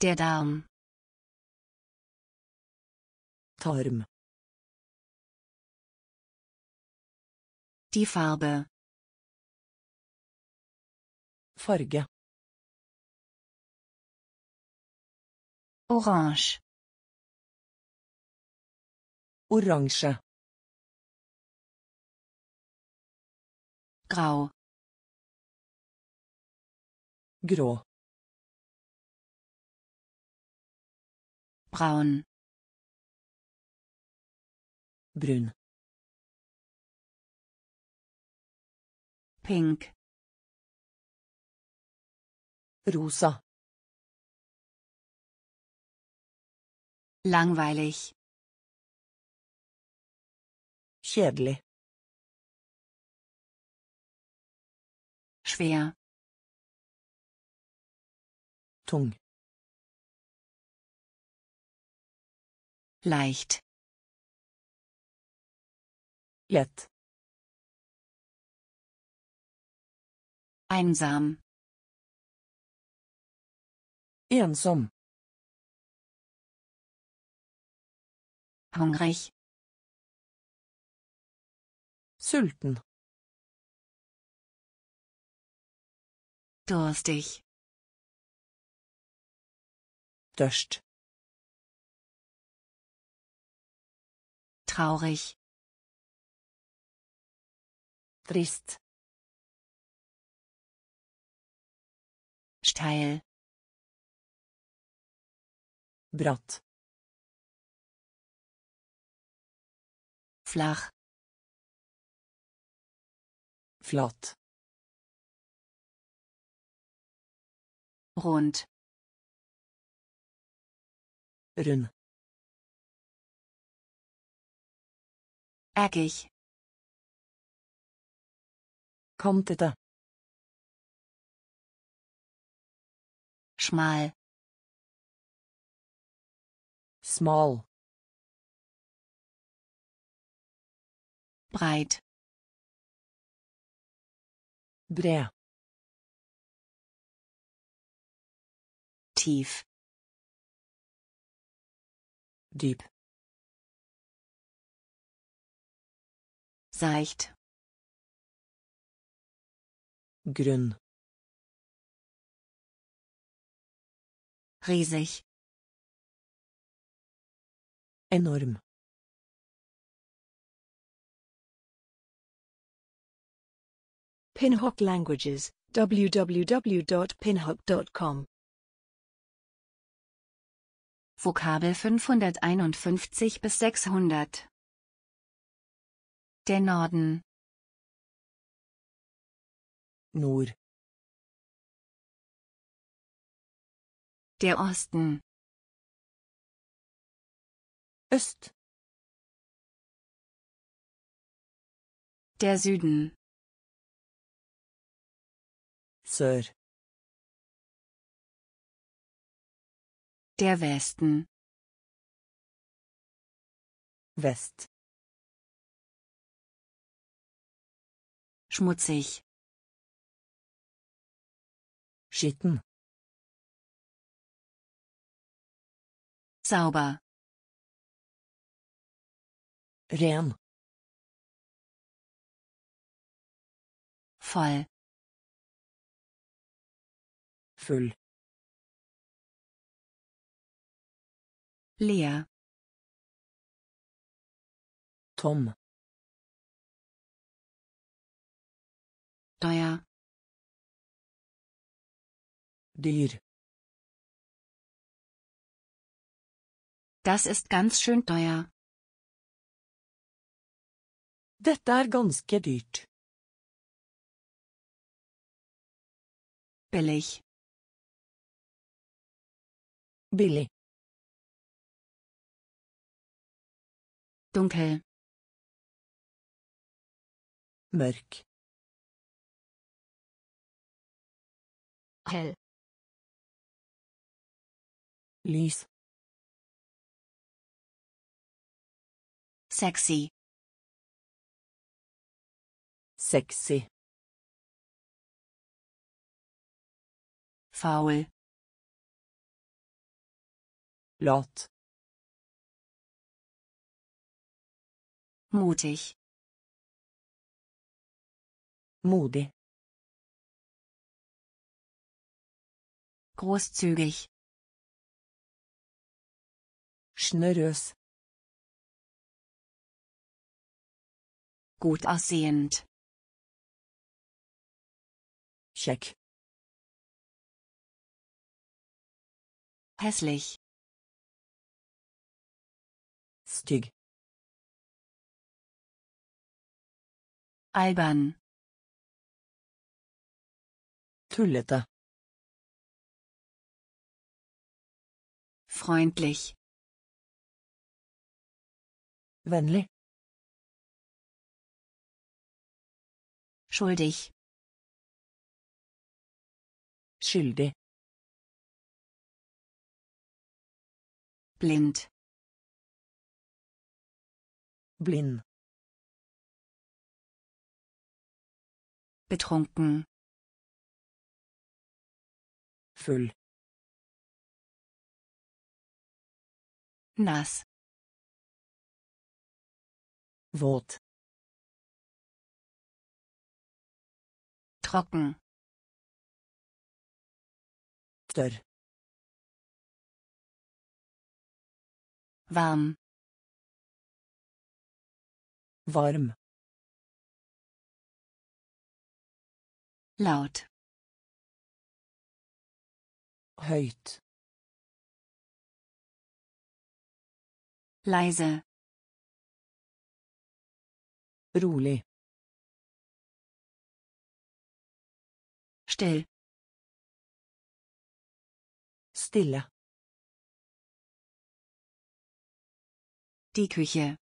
Der Darm. Torm. Die Farbe. Farge. Orange. Orange. Grau. Grå. Braun. Brun. Pink. Rosa. langweilig Kjedelig. Schwer. Tung. Leicht. Lett. Einsam. Ensom. Hungrig. Sulten. Durstig. Döscht. Traurig. Trist. Steil. Bratt. Flach flott rund rund eckig da schmal small breit Bred. Tief. Dieb. Seicht. Grün. Riesig. Enorm. Pinhock Languages, www.pinhock.com. Vokabel 551 bis 600 Der Norden Nord Der Osten Öst Der Süden Sør. Der Westen. West. Schmutzig. Schitten. Sauber. Ren. Voll. Füll. leer tom teuer dir Das ist ganz schön teuer. Dette er ganske dyrt. Billig. Billy. Dunkel. Mørk. Hell. Lys. Sexy. Sexy. Faul. Lot. Mutig. Mode. Großzügig. Schnörös. Gut aussehend. Check. Hässlich günstig albern tullete freundlich vänlig schuldig skyldig blind blind betrunken Füll. Nass. Wort. Trocken. Dörr. Warm. Warm. Laut. Höjt. leise rolig still stille die Küche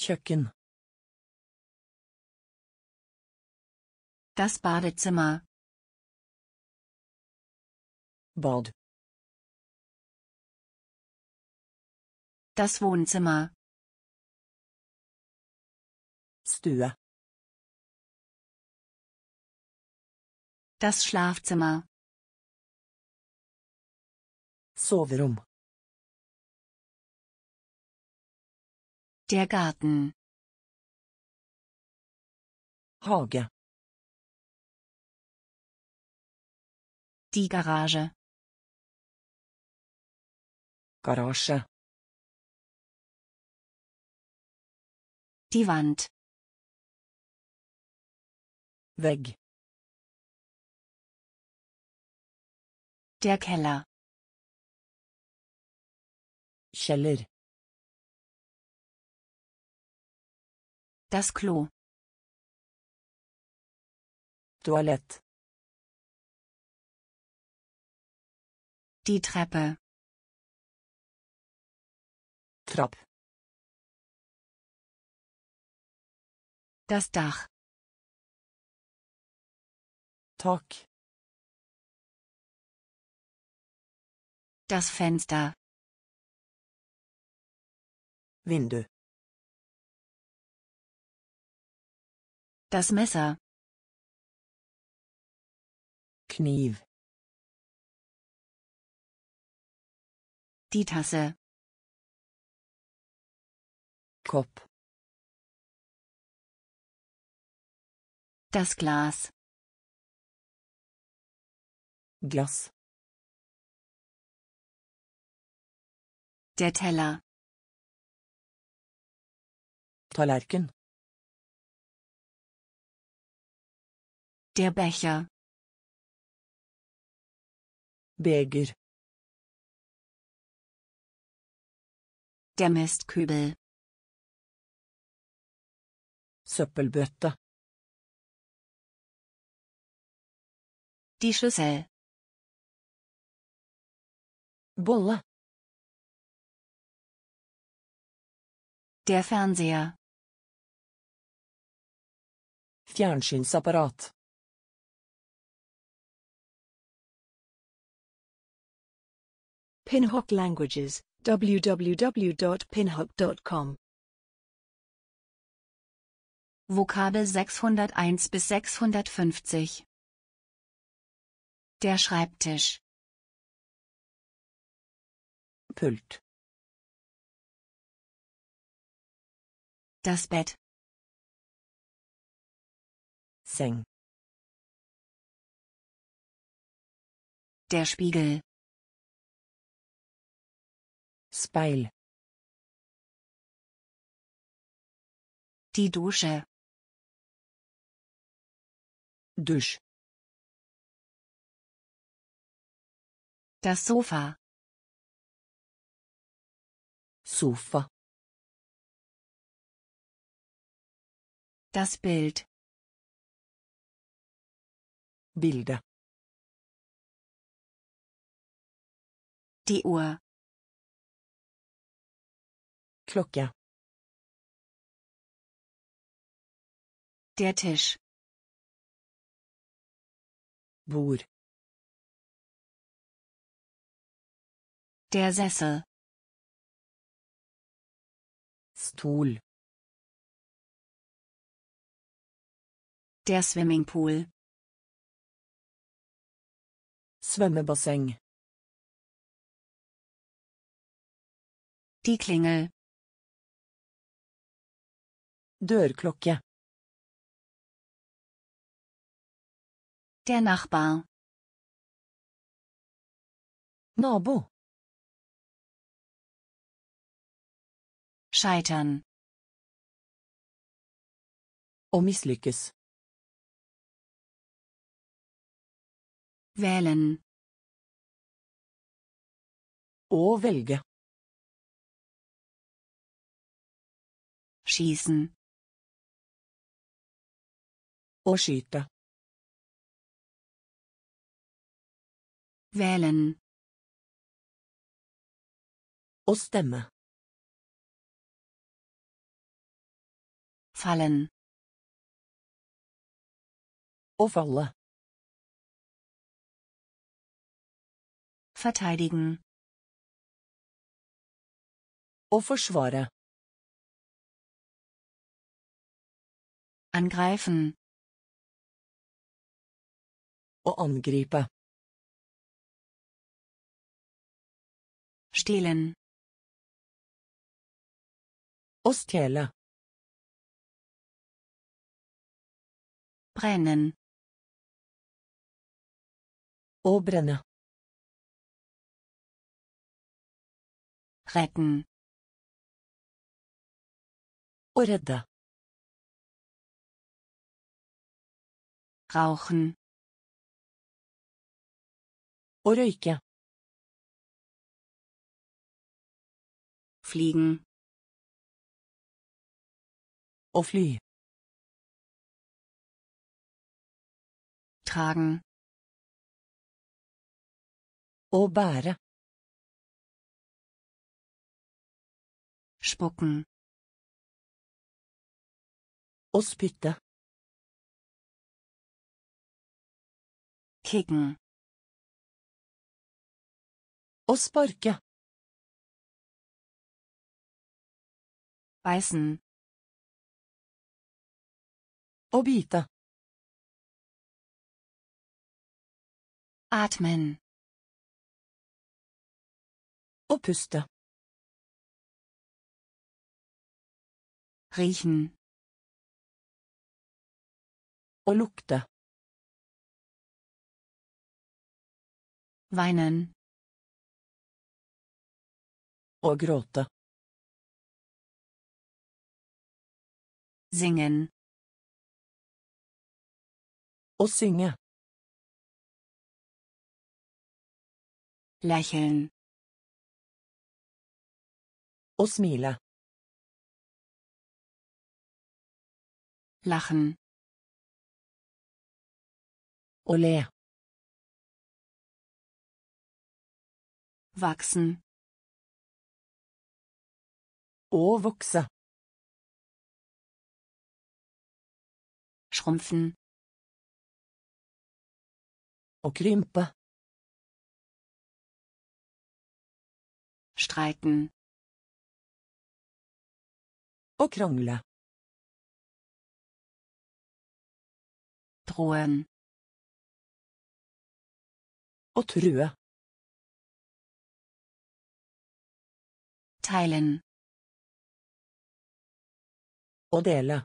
Kjøkken. Das Badezimmer. Bad. Das Wohnzimmer. Stue. Das Schlafzimmer. Soverum. Der Garten. Hage. Die Garage. Garage. Die Wand. Weg. Der Keller. Kjeller. Das Klo. Toilette. Die Treppe. Trapp. Das Dach. Tak. Das Fenster. Winde. Das Messer. Kniv. Die Tasse. Kopp. Das Glas. Glas. Der Teller. Tallerken. Der Becher. Beger. Der Mistkübel. Søppelbøtte. Die Schüssel. Bolle. Der Fernseher. Fjernsynsapparat. Pinhock Languages, www.pinhock.com Vokabel 601 bis 650 Der Schreibtisch Pult Das Bett Seng Der Spiegel Speil. Die Dusche. Dusch. Das Sofa. Sofa. Das Bild. Bilder. Die Uhr klokke der Tisch bord der Sessel Stuhl der Swimmingpool Svømmebasseng Die Klingel. Dørklokke. Der Nachbar. Nabo. Scheitern. Å Wählen. Å velge. Schießen. Å Wählen. Ostemme. Fallen. Å Verteidigen. Å forsvare. Angreifen. Å angripe. Stelen. Å stjele. Brennen. Å brenne. Retten. Å redde. Rauchen røyke. Fliegen. Å fly. Tragen. Å bære. Spucken. Å spytte. Kicken. Å sparke. Beißen. Å bite. Atmen. Å puste. Riechen. Å lukte. Weinen. Å gråte. Singen. Å synge. Lächeln. Å smile. Lachen. Å le. Wachsen. Å vokse. Schrumpfen. Å krympe. Streiten. Å krangle. Troen. Å true. Teilen. Å dele.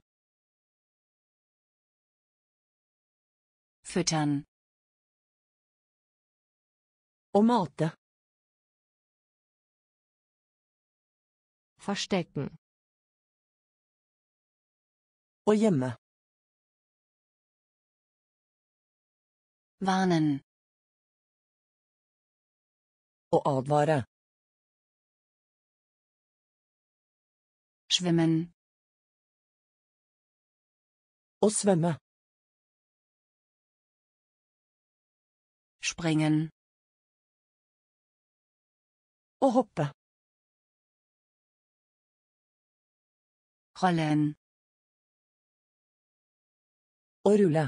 Füttern. Å mate. Verstecken. Å gjemme. Warnen. Å advare. Schwimmen. Å svømme. Springen. Å hoppe. Rollen. Å rulle.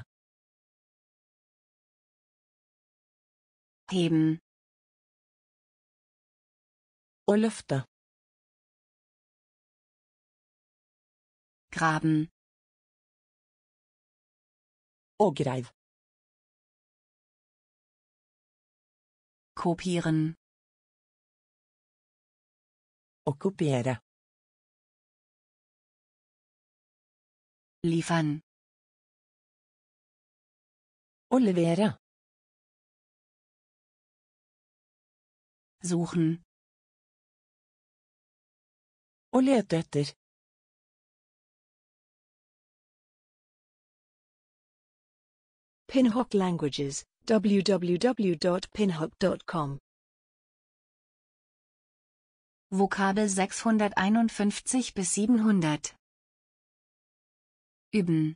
Heben. Å løfte. Graben. Og greiv. Kopieren. Å kopiere. Liefern. Å levere. Suchen. Å lete etter. Pinhock Languages, www.pinhock.com Vokabel 651 bis 700 Üben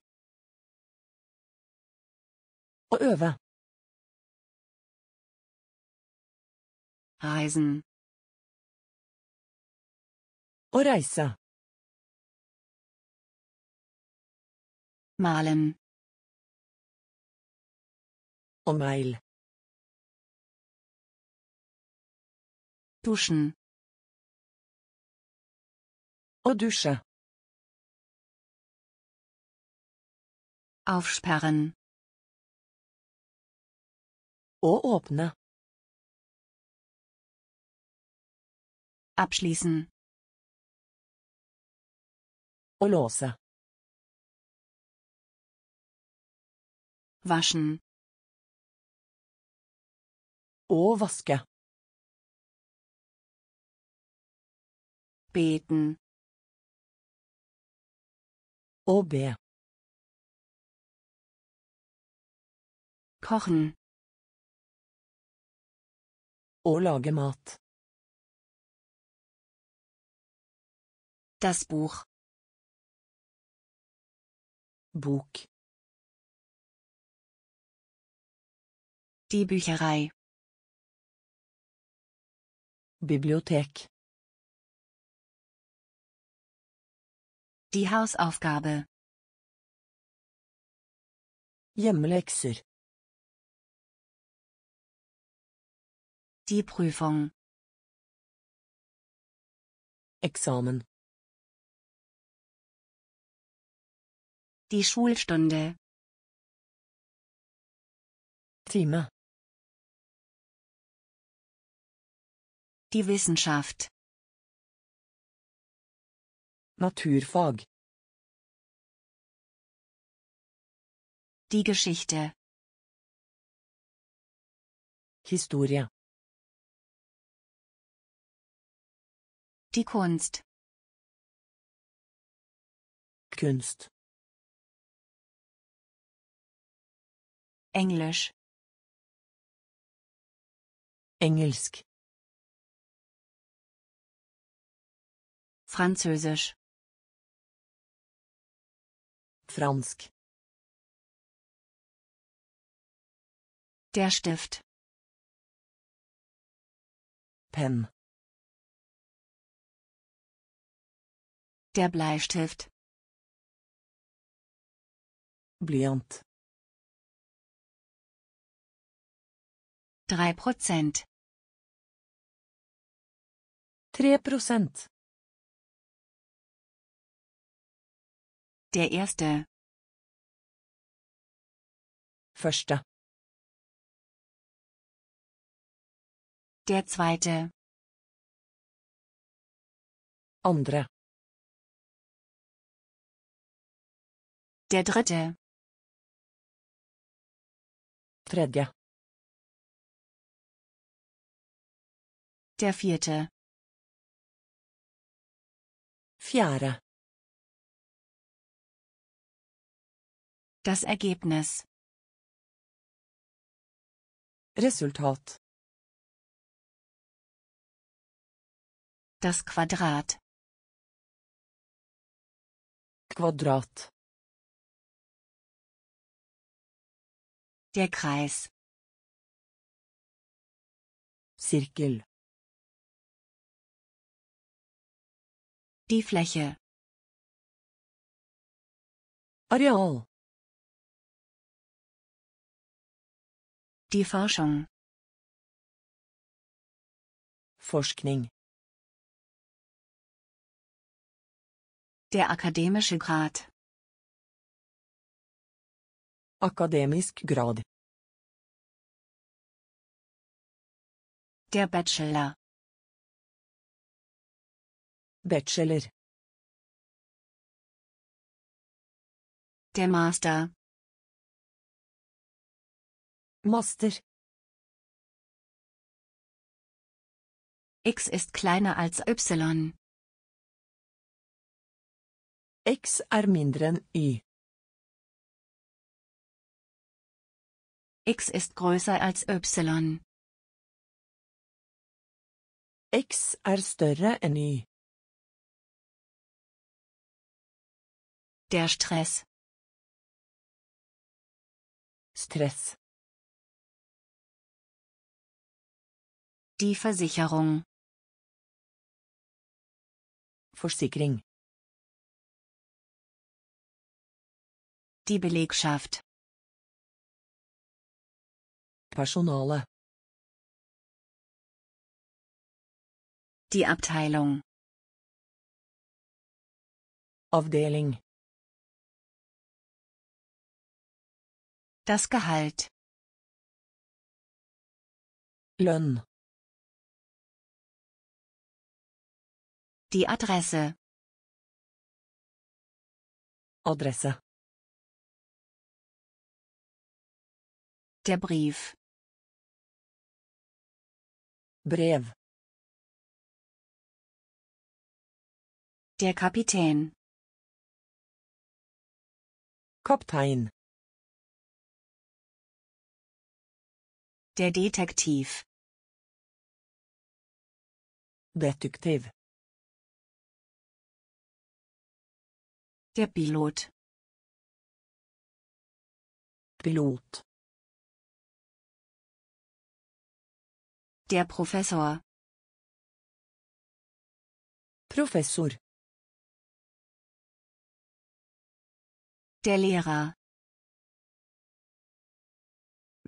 Över Reisen Å reise Malen Omheil. Duschen. Å dusje. Aufsperren. Å åpne. Abschließen. Å låse. Waschen. Å vaske. Beten. Å be. Kochen. Å lage mat. Das Buch. Buch. Die Bücherei. Bibliothek. Die Hausaufgabe. Hjemmelekser. Die Prüfung. Examen. Die Schulstunde. Time. Die Wissenschaft. Naturfag. Die Geschichte. Historia. Die Kunst. Kunst. Englisch. Engelsk. Französisch. Fransk. Der Stift. Pen. Der Bleistift. Blyant. Drei Prozent. Tre Prozent. Der erste. Första. Der zweite. Andra. Der dritte. Tredje. Der vierte. Fjärde. Das Ergebnis. Resultat. Das Quadrat. Quadrat. Der Kreis. Zirkel. Die Fläche. Areal. Die Forschung. Forskning. Der akademische Grad. Akademisk grad. Der Bachelor. Bachelor. Der Master. Muster. X ist kleiner als Y. X er mindre enn Y. X ist größer als Y. X er større enn Y. Der Stress. Stress. Die Versicherung. Forsikring. Die Belegschaft. Personale. Die Abteilung. Aufdeling. Das Gehalt. Lønn. Die Adresse. Adresse. Der Brief. Brev. Der Kapitän. Kaptein. Der Detektiv. Detektiv. Der Pilot. Pilot. Der Professor. Professor. Der Lehrer.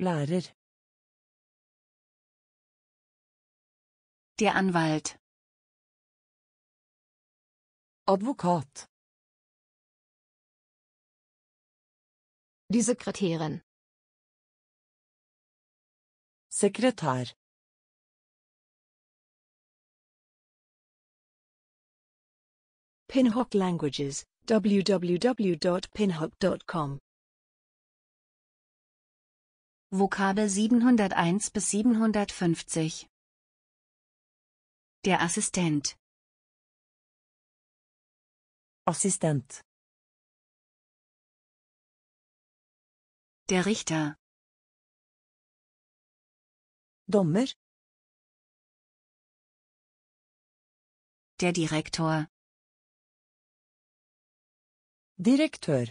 Lærer. Der Anwalt. Advokat. Die Sekretärin. Sekretär. Pinhock Languages, www.pinhock.com Vokabel 701 bis 750 Der Assistent Assistent Der Richter. Dommer. Der Direktor. Direktor.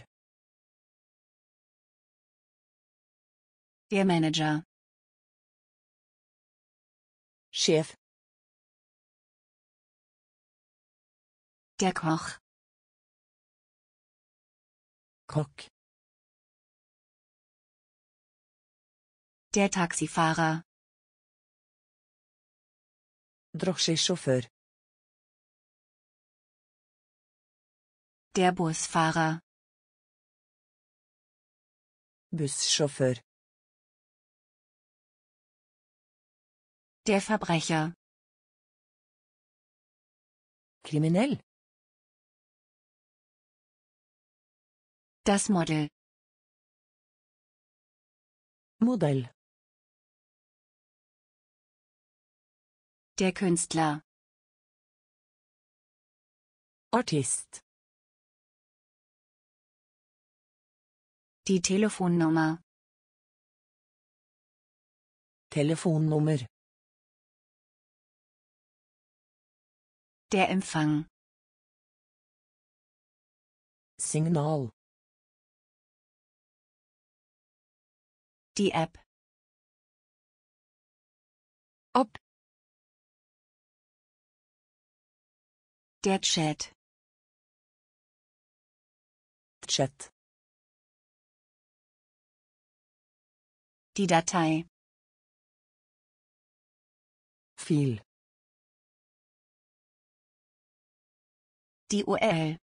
Der Manager. Chef. Der Koch. Koch. Der Taxifahrer. Drosjesjåfør. Der Busfahrer. Bussjåfør. Der Verbrecher. Kriminell. Das Model. Modell. Der Künstler. Artist. Die Telefonnummer. Telefonnummer. Der Empfang. Signal. Die App. Ob. Der Chat. Chat. Die Datei. Viel. Die URL.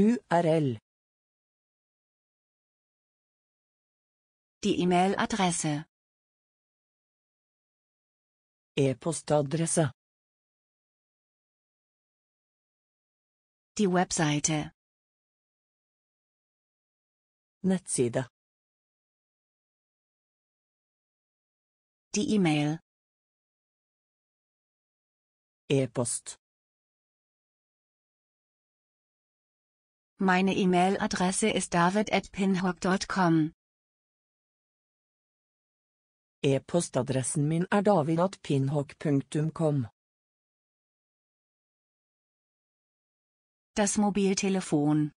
URL. Die E-Mail-Adresse. E-postadresse. Die Webseite. Nettside. Die E-Mail. E-Post. Meine E-Mail-Adresse ist david.pinhock.com. E-postadressen min er david.pinhock.com. Das Mobiltelefon.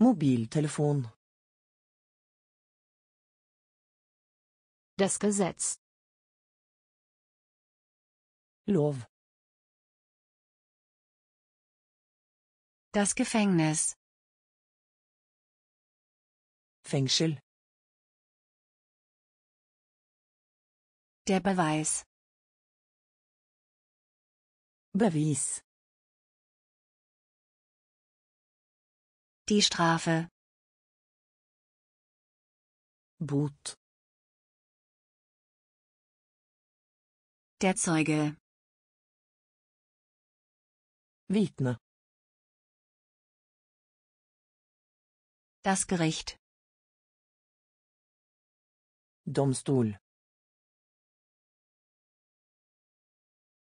Mobiltelefon. Das Gesetz. Lov. Das Gefängnis. Fengsel. Der Beweis. Bewies. Die Strafe. Boot. Der Zeuge. Vitne. Das Gericht. Domstuhl.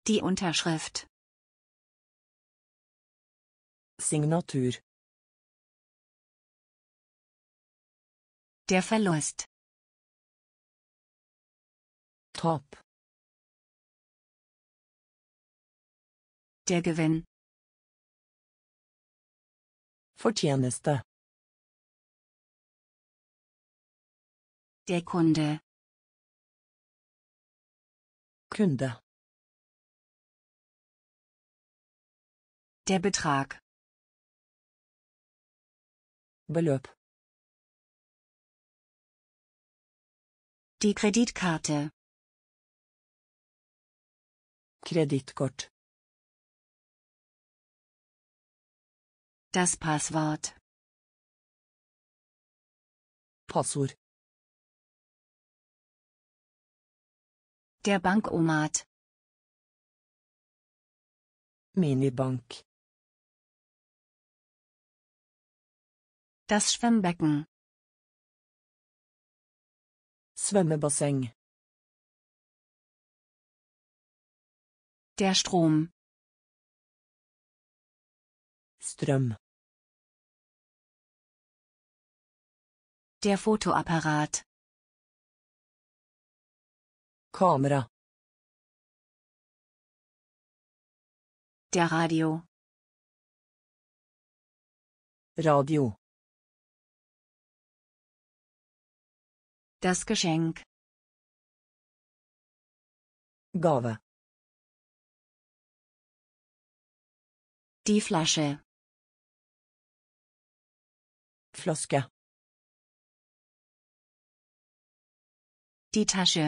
Die Unterschrift. Signatur. Der Verlust. Top. Der Gewinn. Fortjeneste. Der Kunde. Kunde. Der Betrag. Belöp. Die Kreditkarte. Kreditkort. Das Passwort. Passwort. Der Bankomat. Minibank. Das Schwimmbecken. Svømmebasseng. Der Strom. Ström. Der Fotoapparat. Kamera. Der Radio. Radio. Das Geschenk. Gove. Die Flasche. Floske. Die Tasche.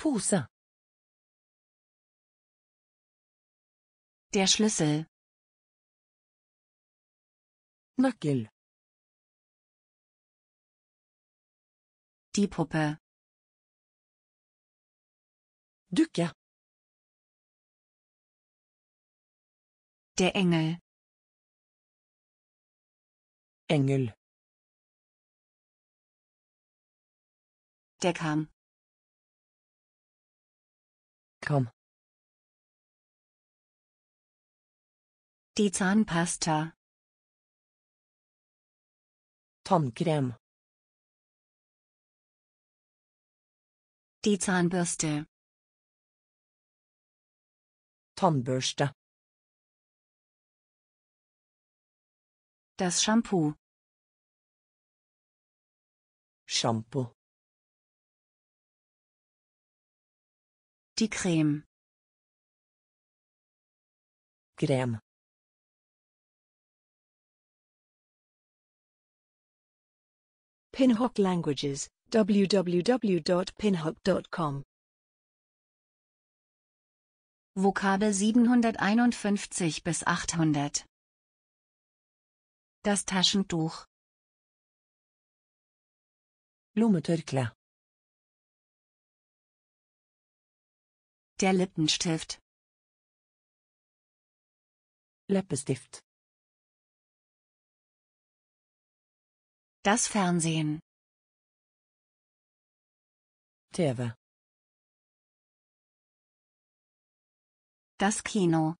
Pose. Der Schlüssel. Nøkkel. Die Puppe. Dukke. Der Engel. Engel. Der kam. Komm. Die Zahnpasta. Tannkrem. Die Zahnbürste. Tannbürste. Das Shampoo. Shampoo. Die Creme. Creme. Pinhock Languages www.pinhub.com Vokabel 751 bis 800 Das Taschentuch Lommetørkle Der Lippenstift Leppestift Das Fernsehen Terve. Das Kino.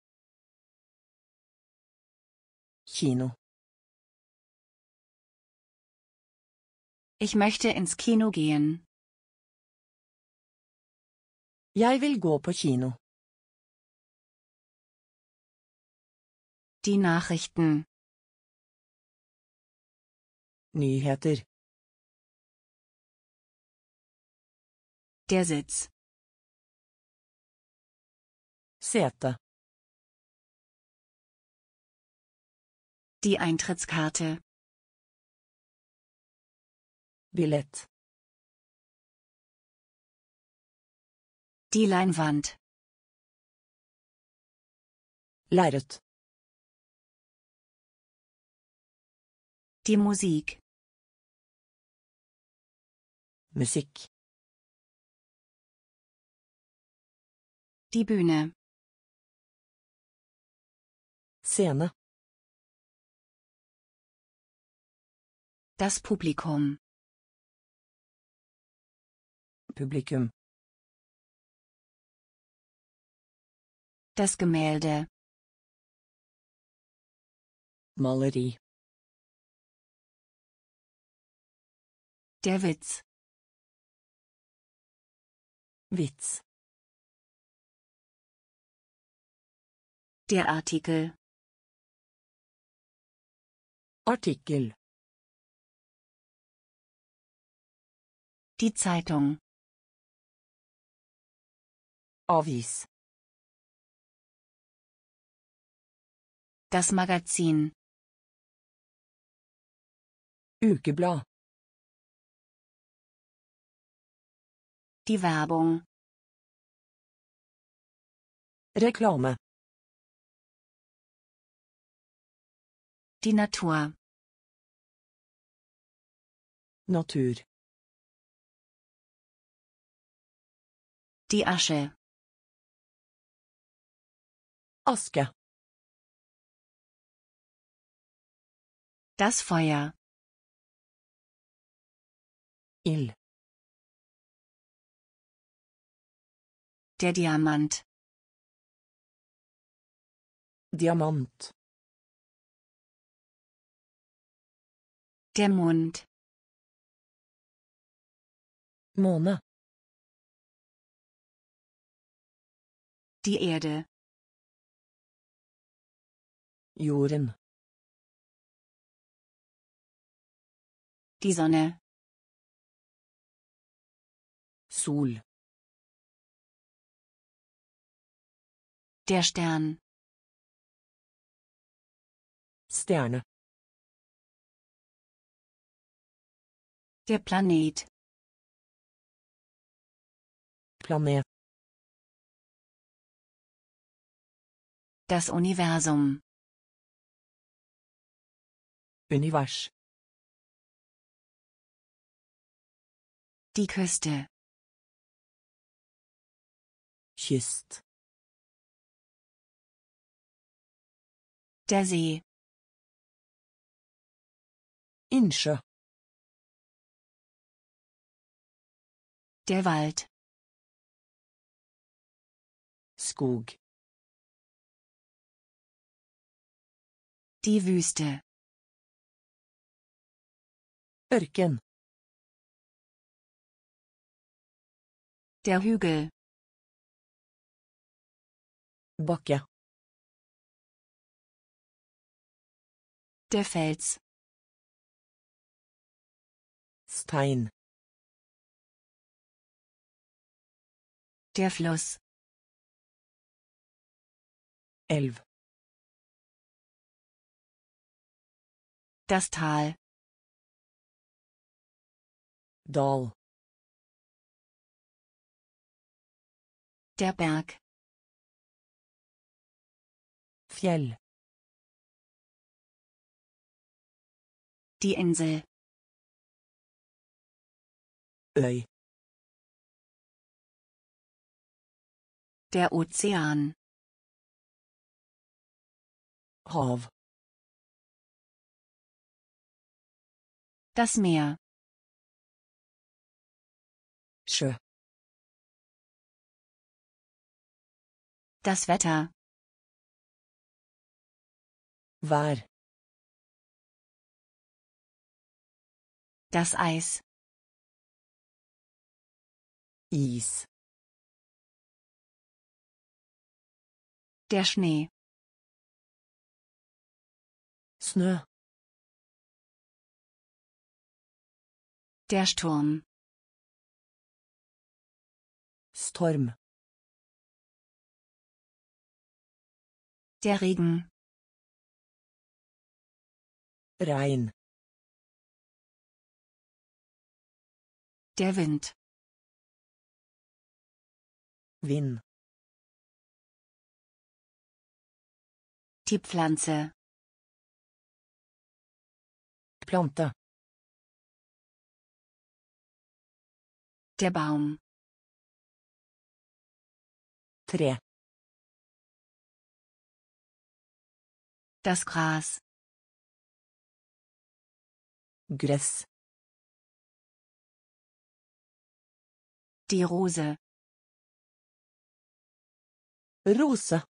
Kino. Ich möchte ins Kino gehen. Jeg vil gå på kino. Die Nachrichten. Nyheter. Der Sitz. Säte. Die Eintrittskarte. Billett. Die Leinwand. Leidet. Die Musik. Musik. Die Bühne. Szene. Das Publikum. Publikum. Das Gemälde. Maleri. Der Witz. Witz. Der Artikel. Artikel. Die Zeitung. Avis. Das Magazin. Ukeblad. Die Werbung. Reklame. Die Natur. Natur. Die Asche. Aske. Das Feuer. Il. Der Diamant. Diamant. Der Mond. Måne. Die Erde. Jorden. Die Sonne. Sol. Der Stern. Sterne. Der Planet. Planet. Das Universum. Univers. Die Küste. Kyst. Der See. Insjø. Der Wald. Skog. Die Wüste. Ørken. Der Hügel. Bakke. Der Fels. Stein. Der Fluss. Elf. Das Tal. Dal. Der Berg. Fjell. Die Insel. Öy. Der Ozean. Hav. Das Meer. Sjö. Das Wetter. War. Das Eis. Is. Der Schnee. Snö. Der Sturm. Storm. Der Regen. Rein. Der Wind. Wind. Pflanze. Plante. Der Baum. Tre. Das Gras. Gress. Die Rose. Rose.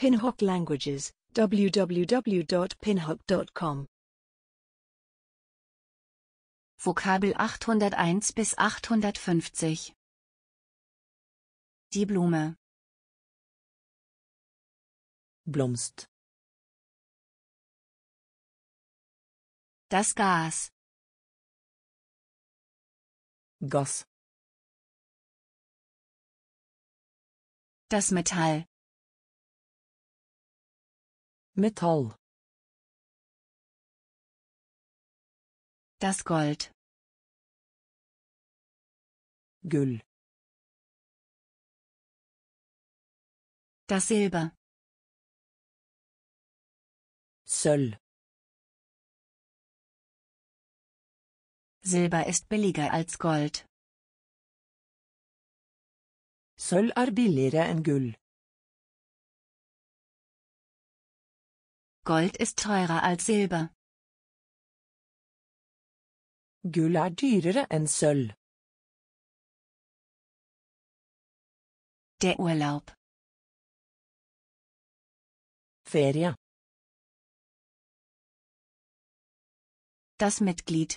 Pinhock Languages, www.pinhock.com Vokabel 801 bis 850 Die Blume Blumst Das Gas Goss Das Metall Metall. Das Gold. Güll. Das Silber. Söll. Silber ist billiger als Gold. Sølv er billigere enn gull. Gold ist teurer als Silber. Gull er dyrere enn sølv. Der Urlaub. Feria. Das Mitglied.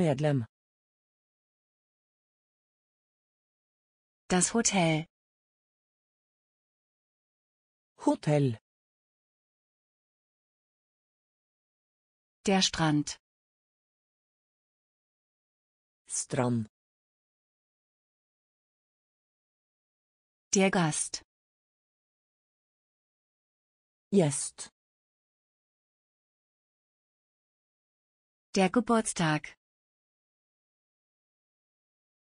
Medlem. Das Hotel. Hotel. Der Strand. Strand. Der Gast. Jest. Der Geburtstag.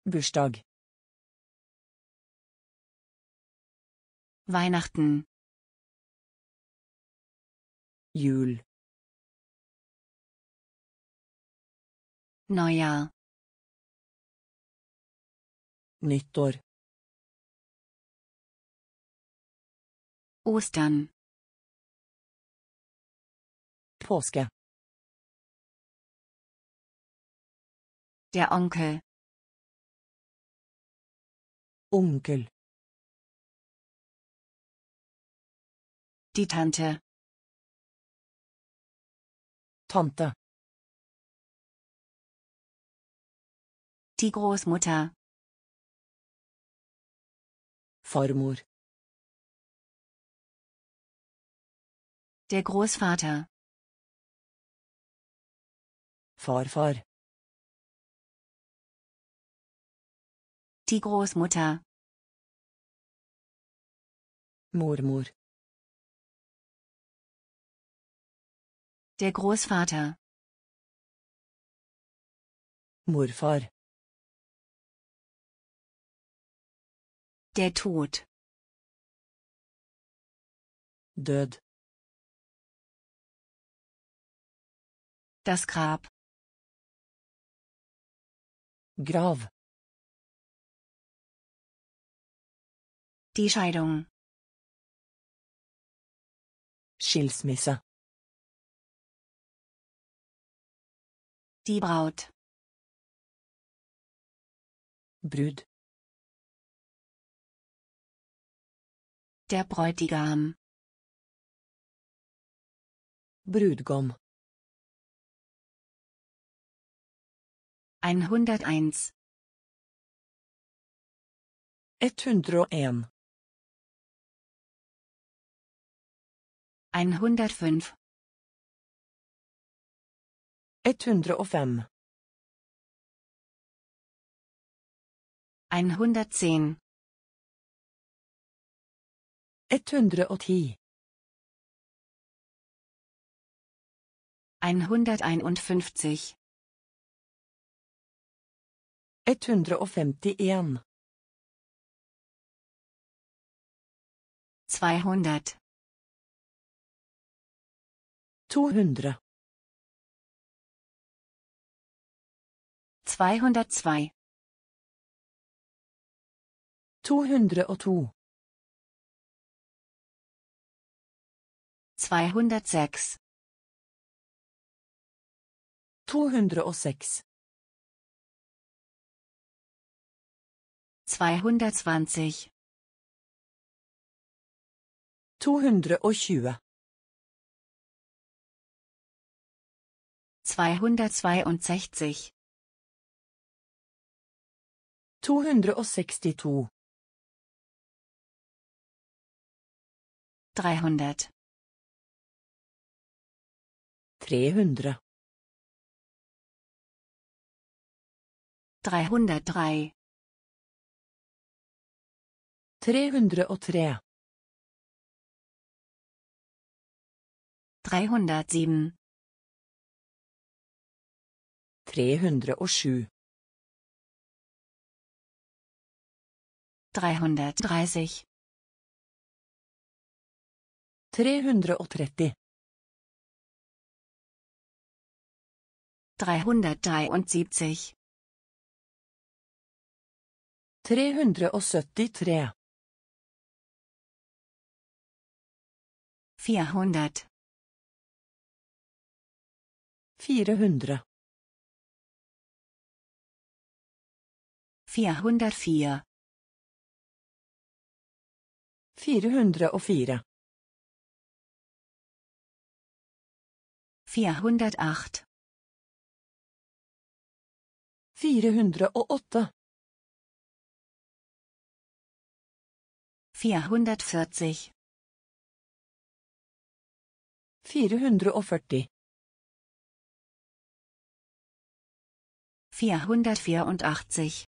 Bursdag. Weihnachten. Jul. Neujahr. Nyttår. Ostern. Påske. Der Onkel. Onkel. Die Tante. Tante. Die Großmutter. Farmor. Der Großvater. Farfar. Die Großmutter. Mormor. Der Großvater. Morfar. Der Tod. Död. Das Grab. Grav. Die Scheidung. Skilsmisse. Die Braut. Brüd. Der Bräutigam. Brudgom. 101 101 105 105 110 110 151 151 200 200 202 202 206 206 220 220 262 262 300 300 303 303 307 307 330 330 373 373 400 400 404 404 408 408 440 440 484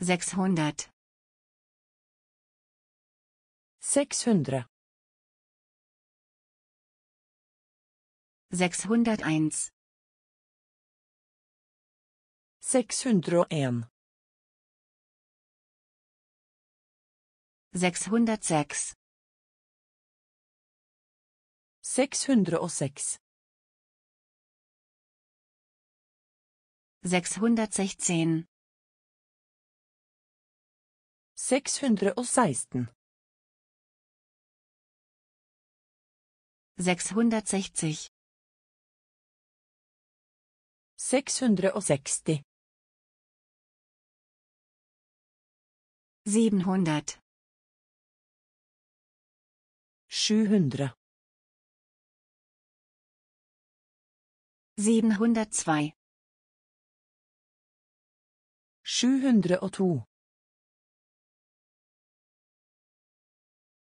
sechshundert sechshundert sechshunderteins sechshundertein sechshundertsechs sechshundertsechs sechshundertsechzehn 616 660 660 700 700 702 702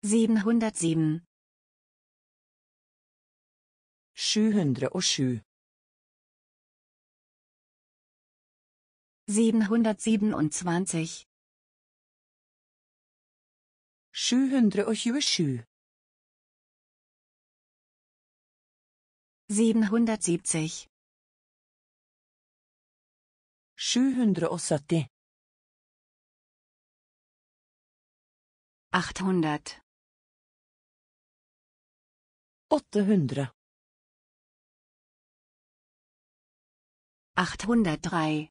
707 707 727 727 770 770 800 800 803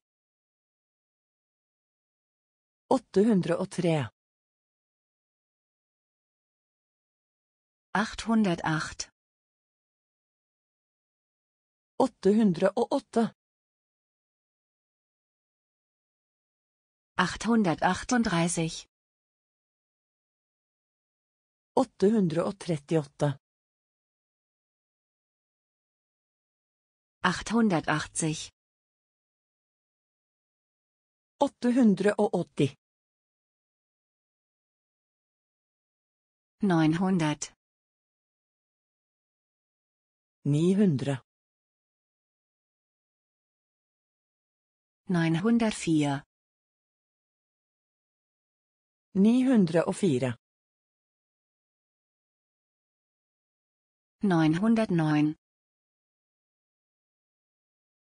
803 808 808 838 838 880 880 900 900 904 904 909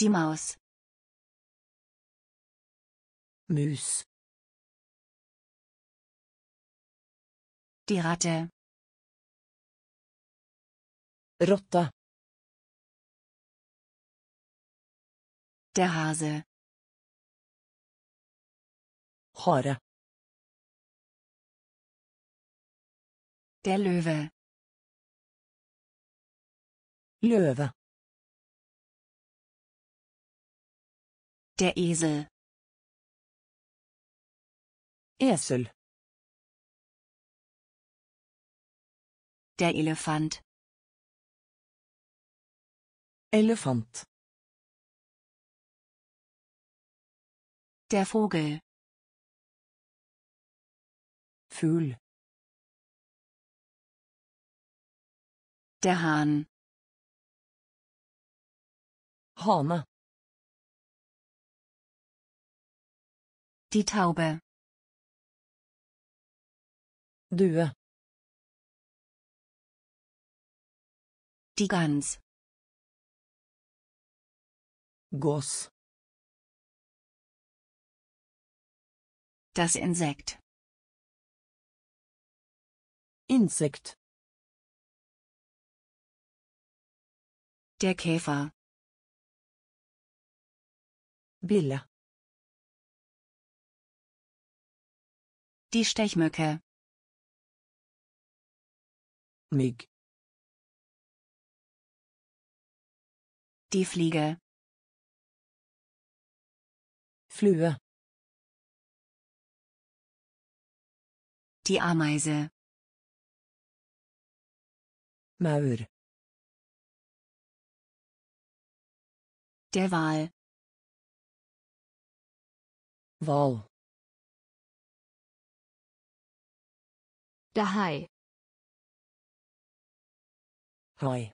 Die Maus. Müs. Die Ratte. Rotta. Der Hase. Hare. Der Löwe. Löwe. Der Esel. Esel. Der Elefant. Elefant. Der Vogel. Fühl. Der Hahn. Hane. Die Taube. Due. Die Gans. Goss. Das Insekt. Insekt. Der Käfer. Billa. Die Stechmücke. Mig. Die Fliege. Flöhe. Die Ameise. Maur. Der Wal. Wal. Der Hai. Hai.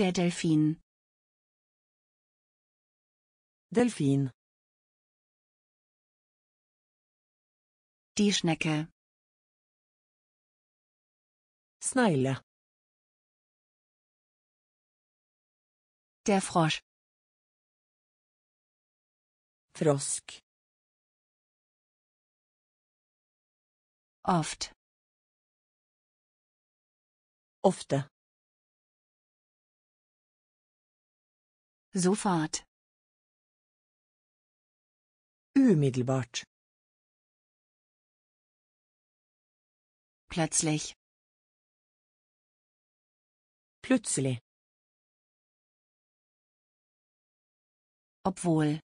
Der Delfin. Delfin. Die Schnecke. Sneile. Der Frosch. Frosk. oft ofte sofort umiddelbart plötzlich plötzlich obwohl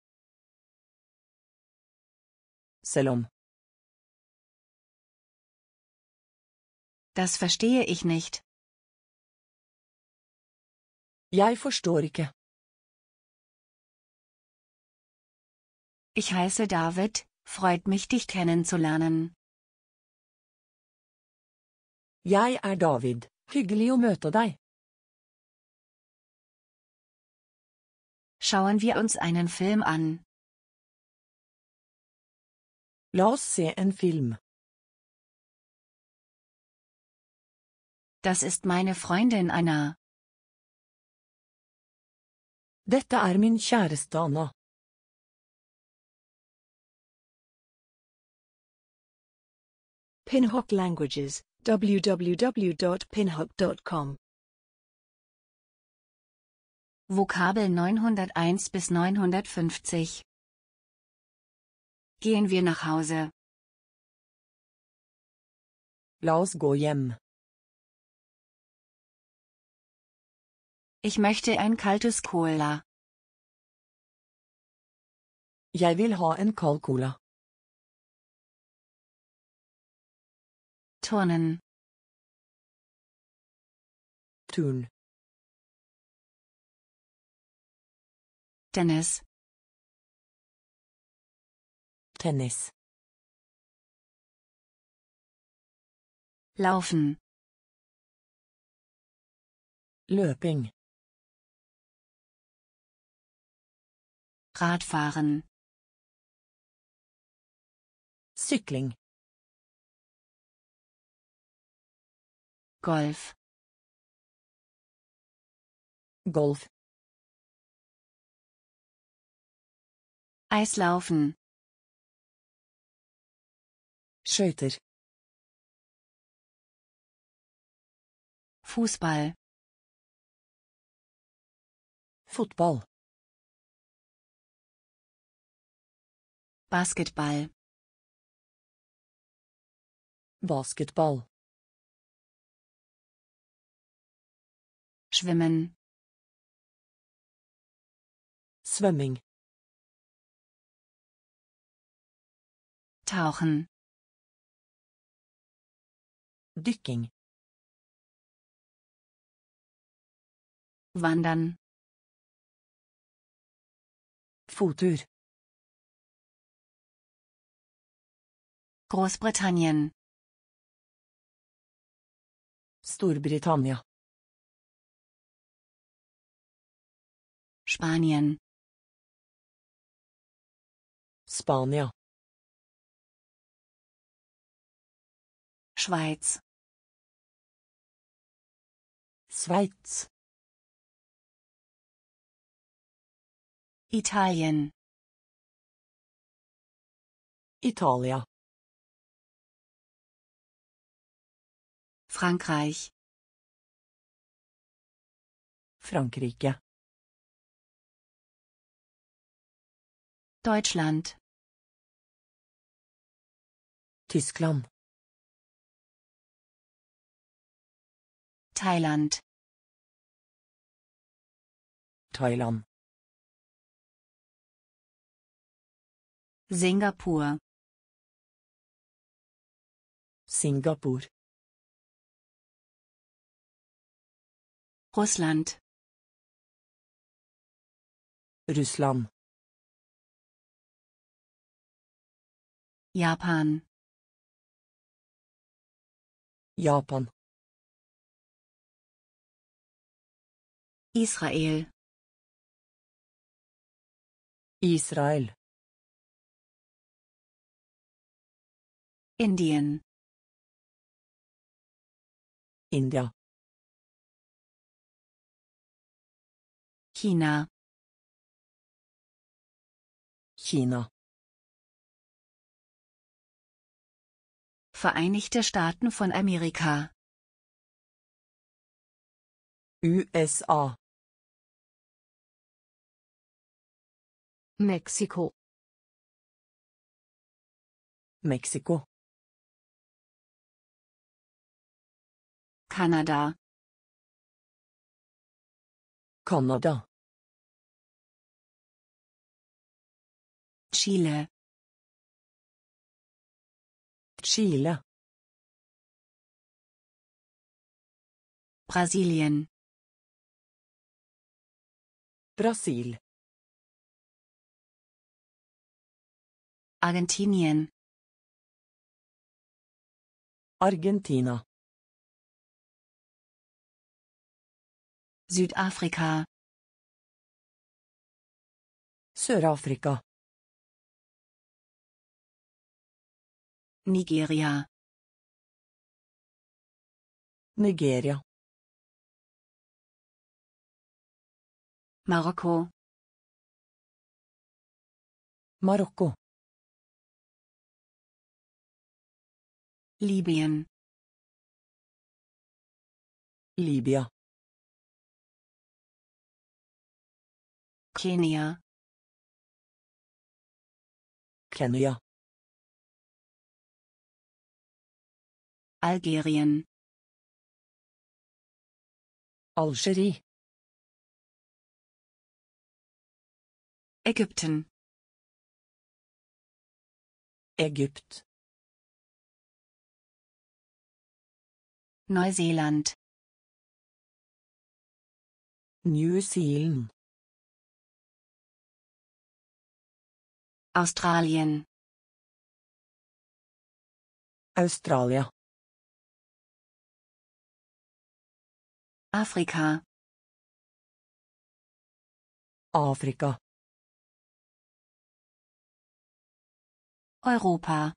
Selom. Das verstehe ich nicht. Jeg forstår Ich heiße David, freut mich dich kennenzulernen. Jeg er David, hyggelig å møte deg. Schauen wir uns einen Film an. La oss se en film. Das ist meine Freundin Anna. Dette er min kjæreste Anna. Pinhock Languages, www.pinhok.com Vokabel 901 bis 950 Gehen wir nach Hause. La oss hjem. Ich möchte ein kaltes Cola. Jeg vil ha en kald cola. Turnen. Turn. Tennis. Tennis. Laufen. Löping. Radfahren. Sykling. Golf. Golf. Eislaufen. Skøyter. Fußball. Fotball. Basketball. Basketball. Schwimmen. Swimming. Tauchen. Dykking. Wandern. Fotur. Großbritannien Storbritannia Spanien Spania Schweiz Schweiz Italien Italia Frankreich Frankrike Deutschland Tyskland Thailand Thailand Singapur Singapur Russland. Russland. Japan. Japan. Israel. Israel. Indien. India. China. China. Vereinigte Staaten von Amerika. USA. Mexiko. Mexiko. Kanada. Kanada. Chile. Chile. Brasilien. Brasil. Argentinien. Argentina. Südafrika. Südafrika. Nigeria. Nigeria. Marokko. Marokko. Libyen. Libia. Kenya. Kenya. Algerien. Algerie. Ägypten. Ägypt. Neuseeland. New Zealand. Australien. Australia. Afrika. Afrika. Europa.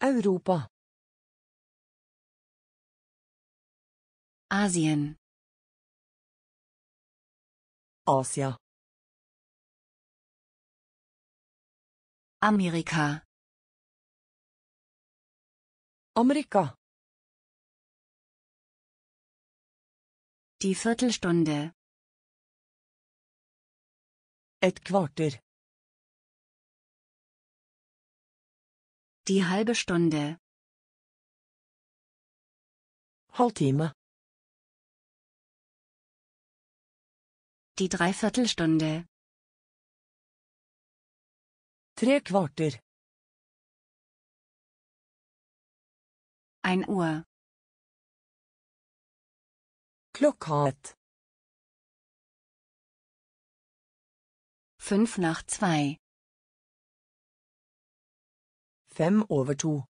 Europa. Asien. Asia. Amerika. Amerika. Die Viertelstunde. Et kvarter. Die halbe Stunde. Halvtime. Die Dreiviertelstunde. Tre kvarter. Ein Uhr. Klokka Fünf nach zwei. Fem over to.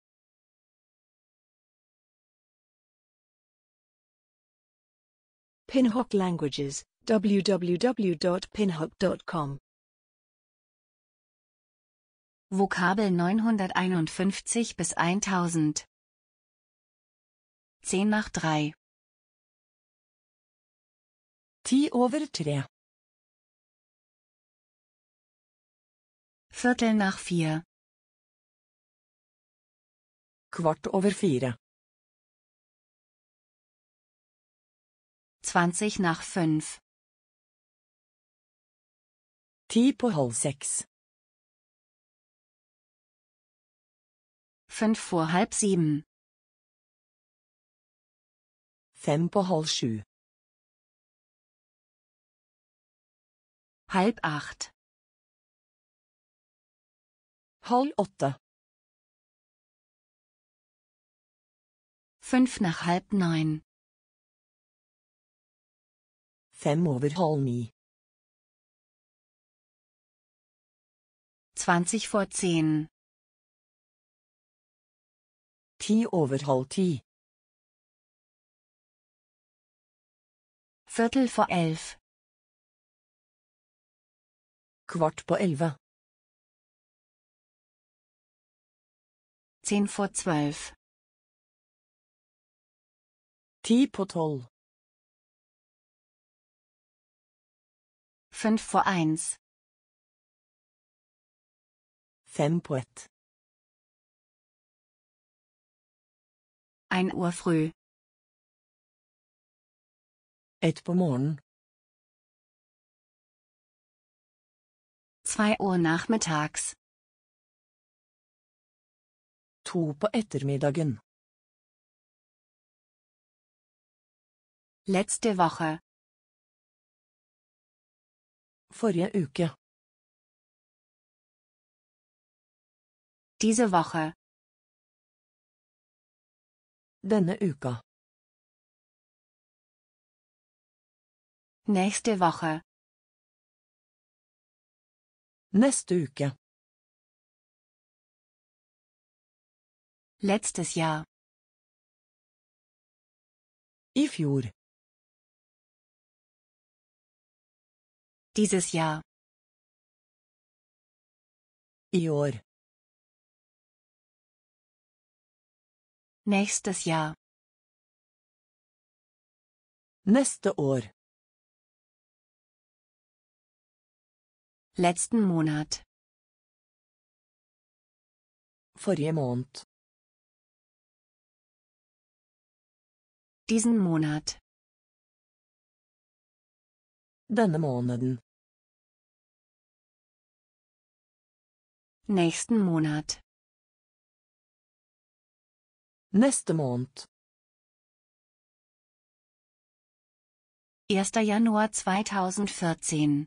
Pinhock Languages, www.pinhock.com Vokabel 951 bis 1000 10 nach 3 Ti over tre. Viertel nach vier. Quart over fire. Zwanzig nach fünf. Ti på halv seks. Fünf vor halb sieben. Fem på halv sju. Halb acht. Halb åtte. Fünf nach halb neun. Fem over halv ni. Zwanzig vor zehn. Ti over halv ti. Viertel vor elf. Kvart på elva. Zehn vor zwölf. Ti på tolv. Fünf vor eins. Fem på ett. Ein Uhr früh. Ett på morgenen. 2 Uhr nachmittags. To på ettermiddagen. Letzte Woche. Forrige uke. Diese Woche. Denne uka. Nächste Woche. Neste uke. Letztes Jahr. I fjor. Dieses Jahr. I år. Nächstes Jahr. Neste år. Letzten Monat. Forrige måned. Diesen Monat. Denne måneden. Nächsten Monat. Neste måned. 1. Januar 2014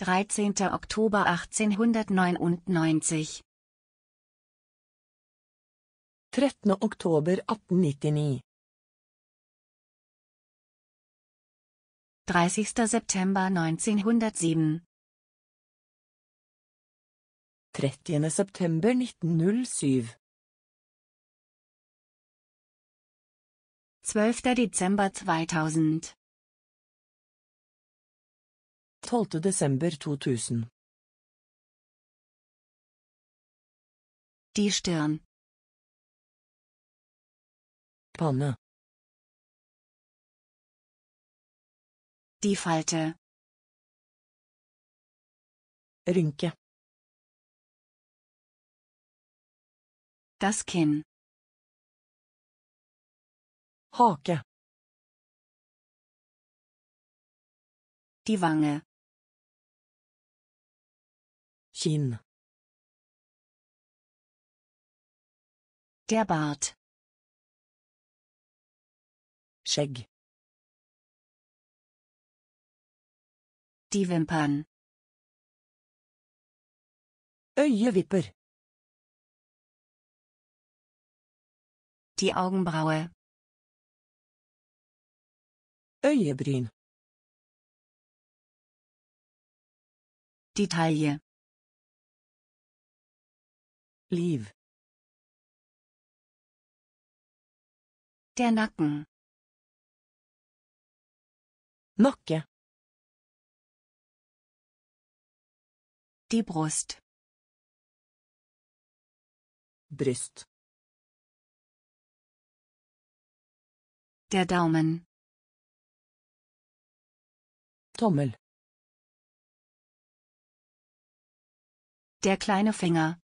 13. Oktober 1899 13. oktober 1899 30. September 1907 30. september 1907 12. Dezember 2000 12. desember 2000. Die Stirn. Panne. Die Falte. Rynke. Das Kinn. Hake. Die Wange. Chin. Der Bart. Schegg. Die Wimpern. Øyevipper. Die Augenbraue. Øyebryn. Die Taille. Liv. Der Nacken. Nocke. Die Brust. Brust. Der Daumen. Tommel. Der kleine Finger.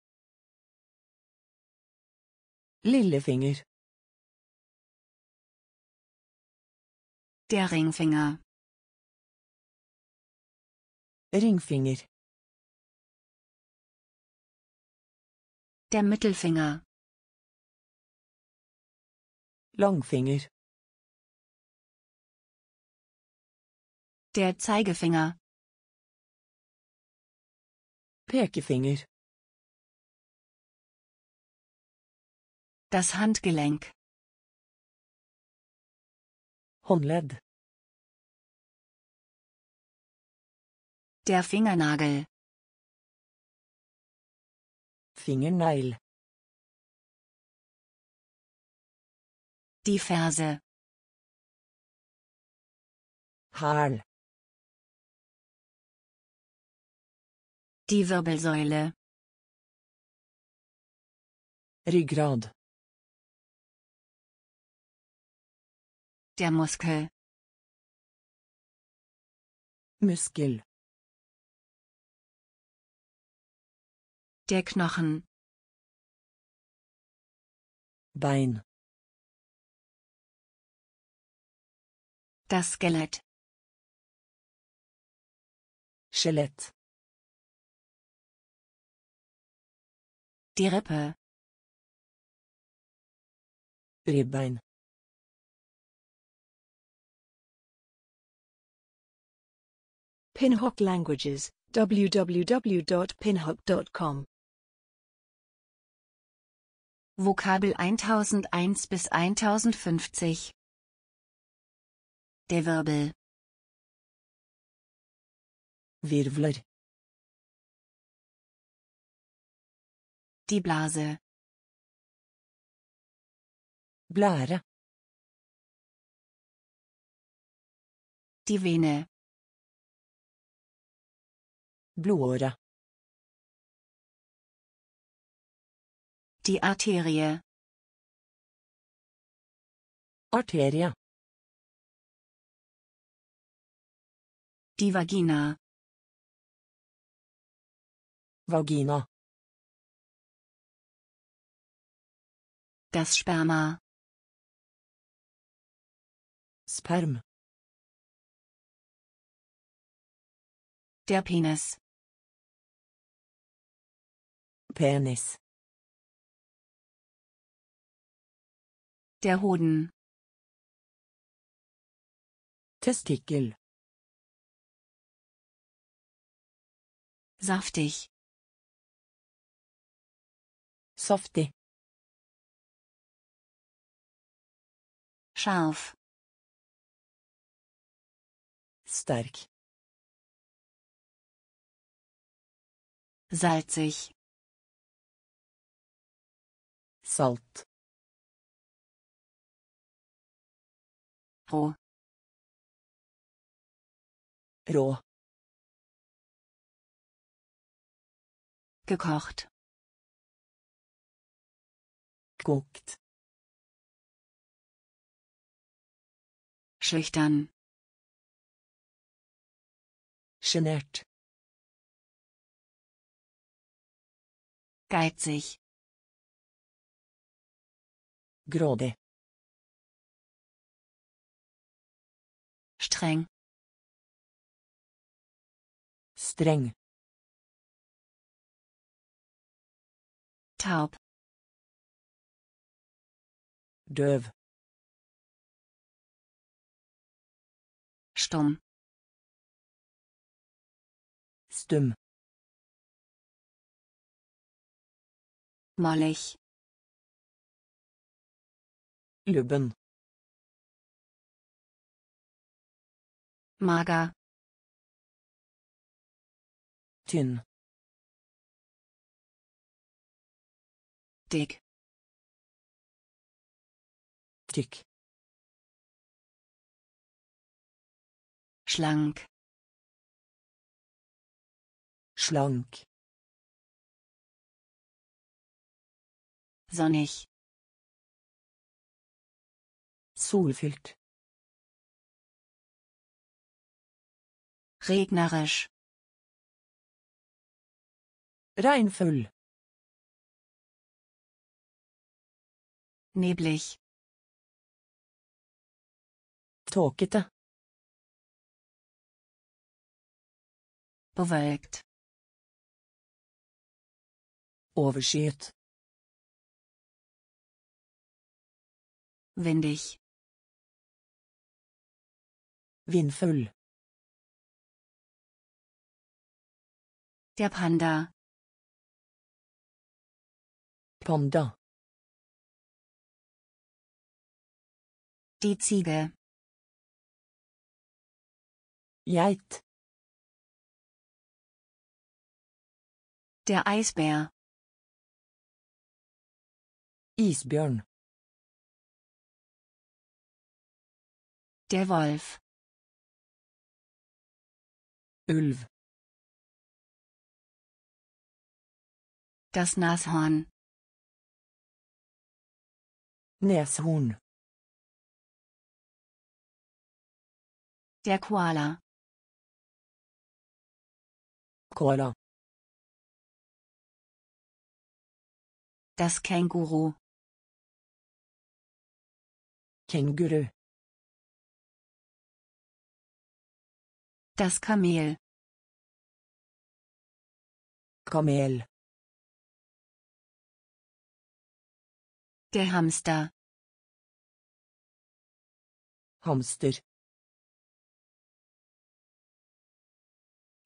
Lillefinger. Der Ringfinger. Ringfinger. Der Mittelfinger. Longfinger. Der Zeigefinger. Pekefinger. Das Handgelenk. Honled. Der Fingernagel. Fingernagel. Die Ferse. Harl. Die Wirbelsäule. Ryggrad. der Muskel. Muskel. Der Knochen. Bein. Das Skelett. Skelett. Die Rippe. Ribbein. Pinhock Languages, www.pinhock.com Vokabel 1001 bis 1050 Der Wirbel Wirbler Die Blase Bläre Die Vene Blodåre. Die Arterie. Arterie. Die Vagina. Vagina. Das Sperma. Sperm. Der Penis. Penis. Der Hoden. Testikel. Saftig. Softig. Scharf. Stark. Salzig salt rå rå gekocht guckt schüchtern geniert geizig grådig streng streng taub døv stumm stumm mollig Lubben. Mager. Tynn. Dick. Dick. schlank schlank sonnig Zufällt. regnerisch reinfüll neblig tåkete bewölkt overskyet windig Vindfull. Der Panda. Panda. Die Ziege. Geit. Der Eisbär. Isbjörn. Der Wolf. Ulv. Das Nashorn. Näshuhn. Der Koala. Koala. Das Känguru. Känguru. Das Kamel. Kamel. Der Hamster. Hamster.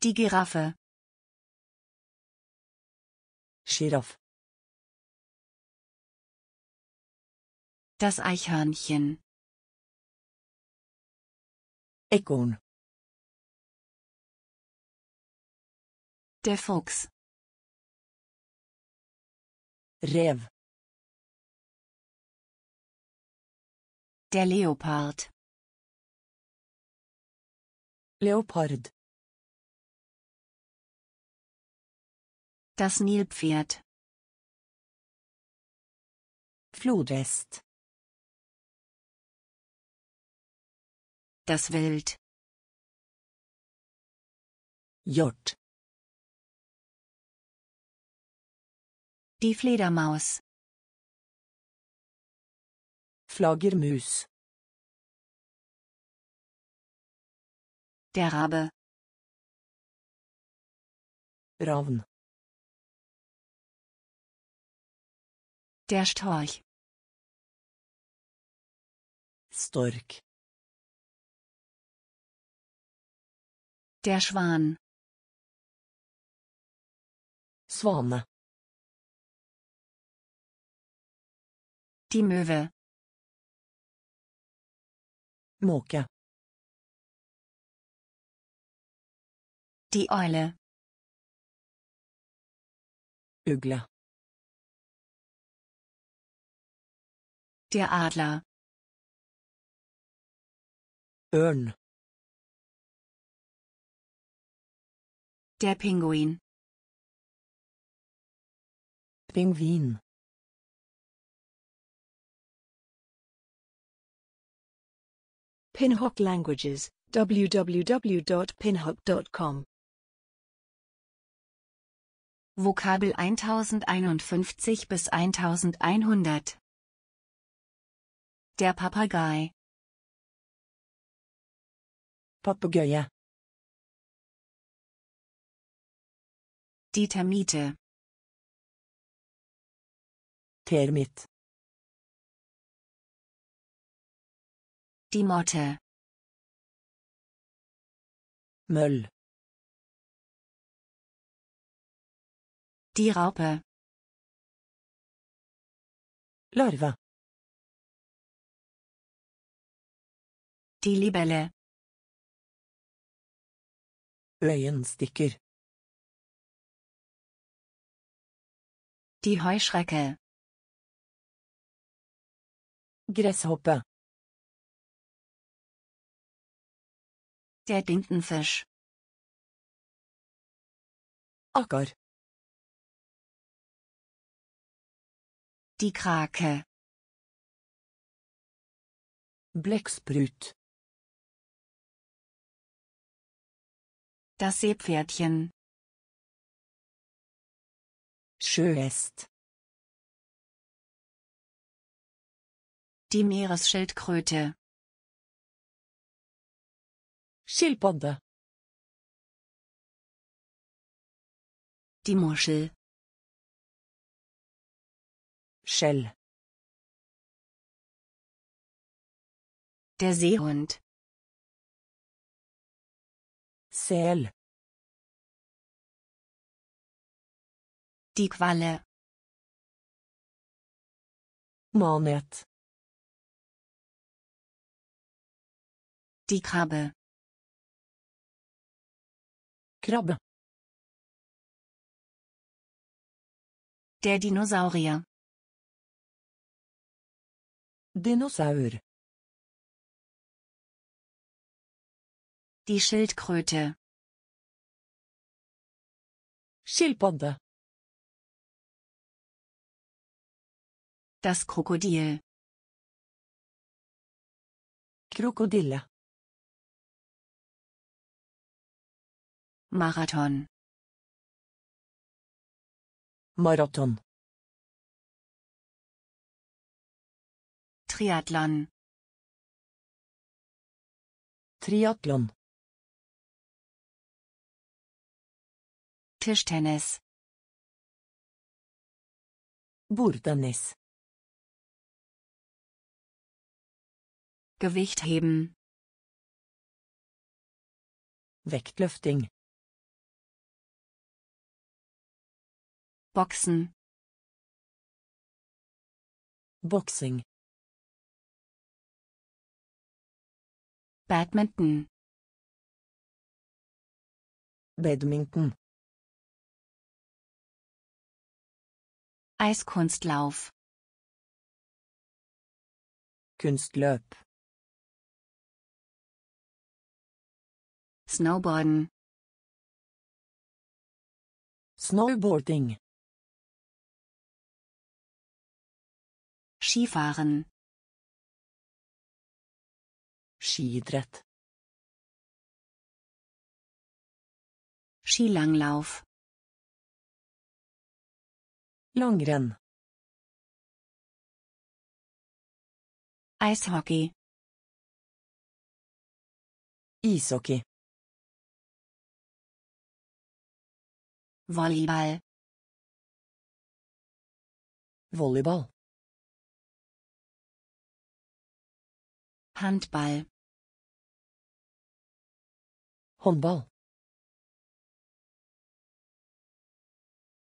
Die Giraffe. Schiraff. Das Eichhörnchen. Ekon. Der Fuchs. Rev. Der Leopard. Leopard. Das Nilpferd. Flodest. Das Wild. Jort. Die Fledermaus. Flagermus. Der Rabe. Ravn. Der Storch. Stork. Der Schwan. Svane. Die Möwe. Måke. Die Eule. Ugle. Der Adler. Örn. Der Pinguin. Pinguin. Pinhock Languages, www.pinhock.com. Vokabel 1051 bis 1100 Der Papagei Papagei Die Termite Termit Die Motte. Müll. Die Raupe. Larva. Die Libelle. Leyensticker. Die Heuschrecke. Gresshoppe. Der Tintenfisch. Ocker. Die Krake. Blechsprüt. Das Seepferdchen. Schöest. Die Meeresschildkröte. Skilpadde. Die Muschel. Shell. Der Seehund. Sel. Die Qualle. Manet. Die Krabbe. Krabbe. Der Dinosaurier. Dinosaur. Die Schildkröte. Schildpadde. Das Krokodil. Krokodille. Marathon. Marathon. Triathlon. Triathlon. Tischtennis. Bordtennis. Gewicht heben. Vektløfting. Boxen. Boxing. Badminton. Badminton. Eiskunstlauf. Kunstløp. Snowboarden. Snowboarding. Skifahren. Skidrett. Skilanglauf. Langrenn. Eishockey. Ishockey. Volleyball. Volleyball. Handball. Håndball.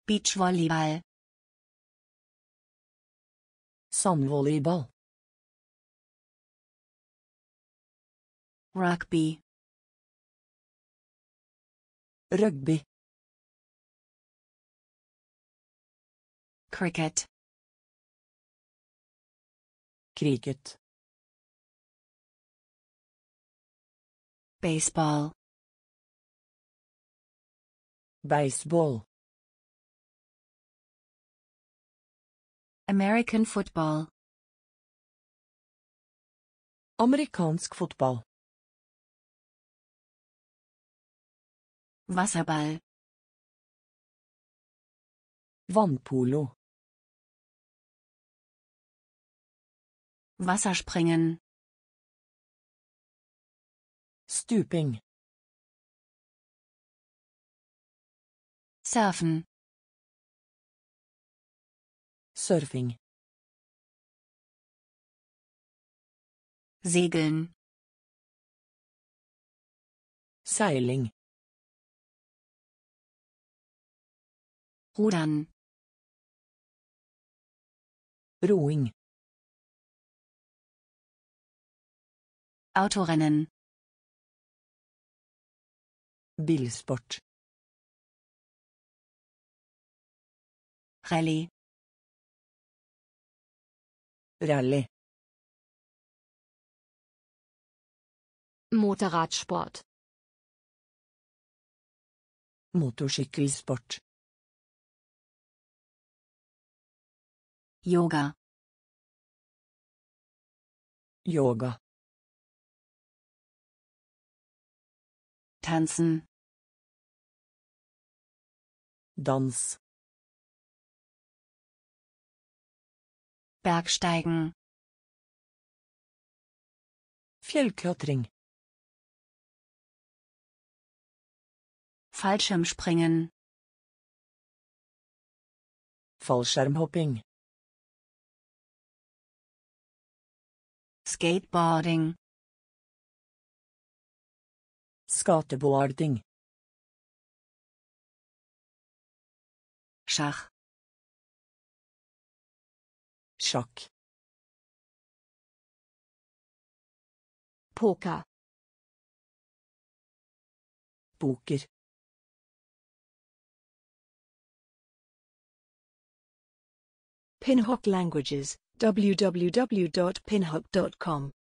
Beachvolleyball. Sandvolleyball. Rugby. Rugby. Cricket. Cricket. Baseball. Baseball. American football. Amerikansk fotball. Wasserball. Vannpolo. Wasserspringen. Stuping. Surfen. Surfing. Segeln. Seiling. Rudern. Roing. Autorennen. Bilsport. Rallye. Rallye. Motorradsport. Motorcykelsport. Yoga. Yoga. Tanzen. Dans. Bergsteigen. Fjellklatring. Fallschirmspringen. Fallskärmhopping. Skateboarding. Skateboarding. Schach. Schock. Poker. Poker. Pinhock Languages, www.pinhock.com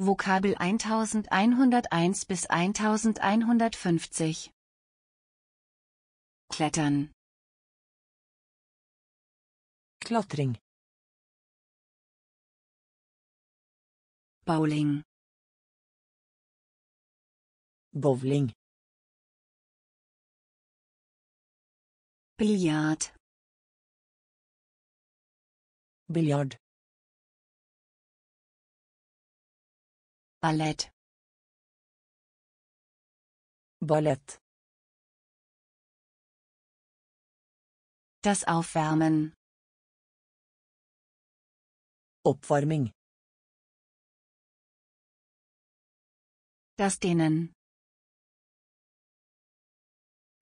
Vokabel 1101 bis 1150 Klettern. Klottring. Bowling. Bowling. Billiard. Billiard. Ballet. Ballett. Das Aufwärmen. Oppvarming. Das Dehnen.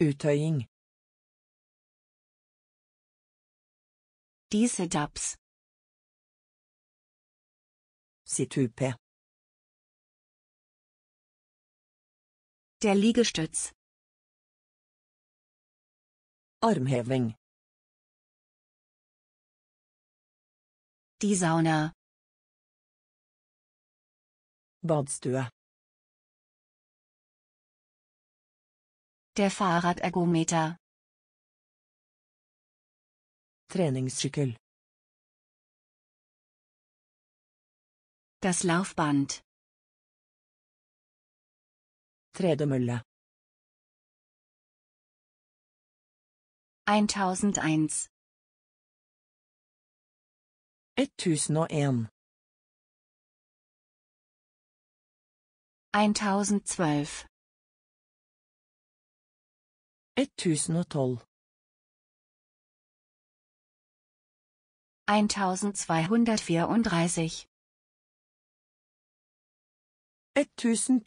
Uttøying. Diese Dubs. Situpe. Der Liegestütz. Armheving. Die Sauna. Badstua. Der Fahrradergometer. Trainingssykkel. Das Laufband. Tredemölle. 1001 1001 1012 1012 1234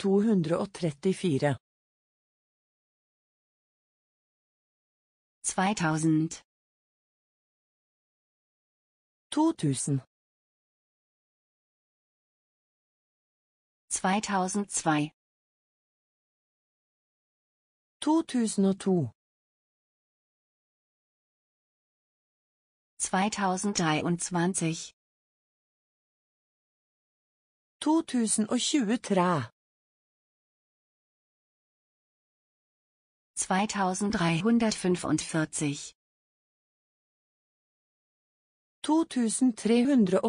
1234 2000 2000 2002 2002 2023 2023 2345 2345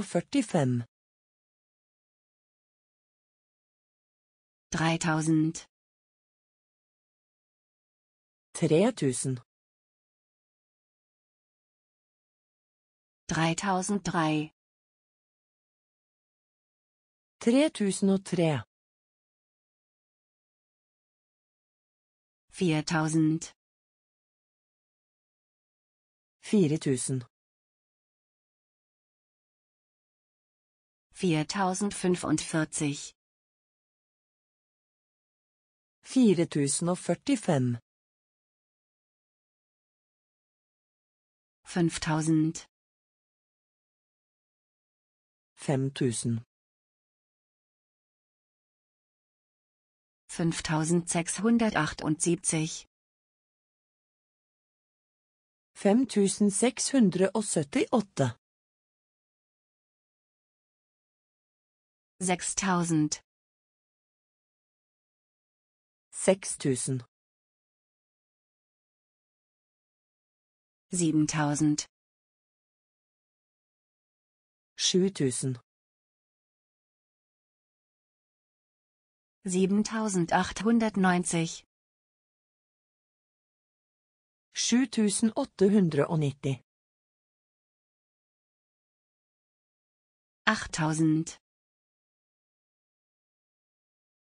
3000 3000 3003 3003 4000 4000 4045 4045 5000 5000 5678 5678 sechstausend sechstausend siebentausend sjutusen siebentausendachthundertneunzig sjutusenåttehundreognitti achttausend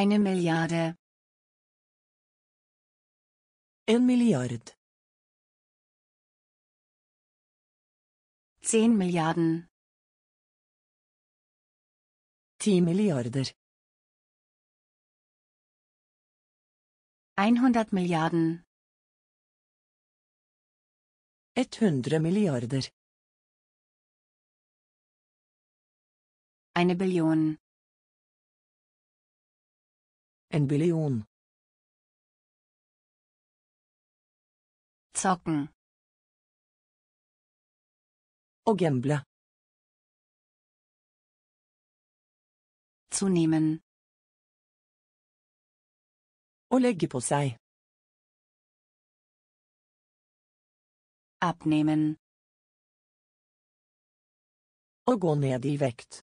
Eine Milliarde. En miljard. Zehn Milliarden. Ti Milliarder. 100 Milliarden. 100 Milliarder. Eine Billion. Ein Billion. Zocken. Å gamble. Zunehmen. Å legge på seg. Abnehmen. Å gå ned i vekt.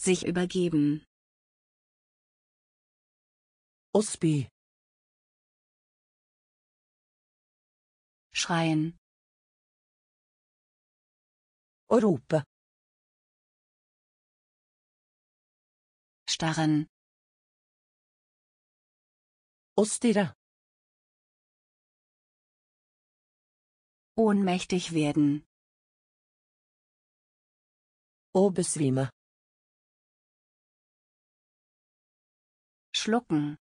sich übergeben. Osby. Schreien. Europa. Starren. Ostira. Ohnmächtig werden. Obeswimmer. Schlucken.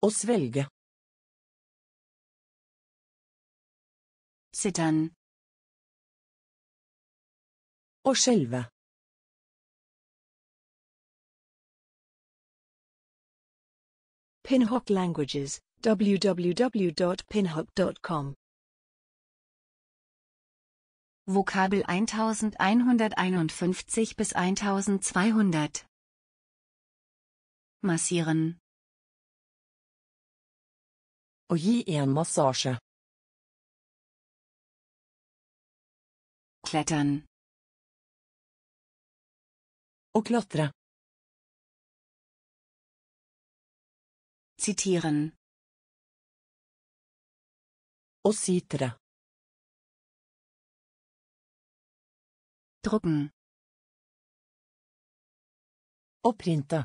Å Zittern. Å skjelve. Pinhock Languages, www.pinhock.com Vokabel 1151 bis 1200 Massieren. Å gi en massasje. Klettern. Å klatre. Zitieren. Å sitere. Drucken. Opprinte.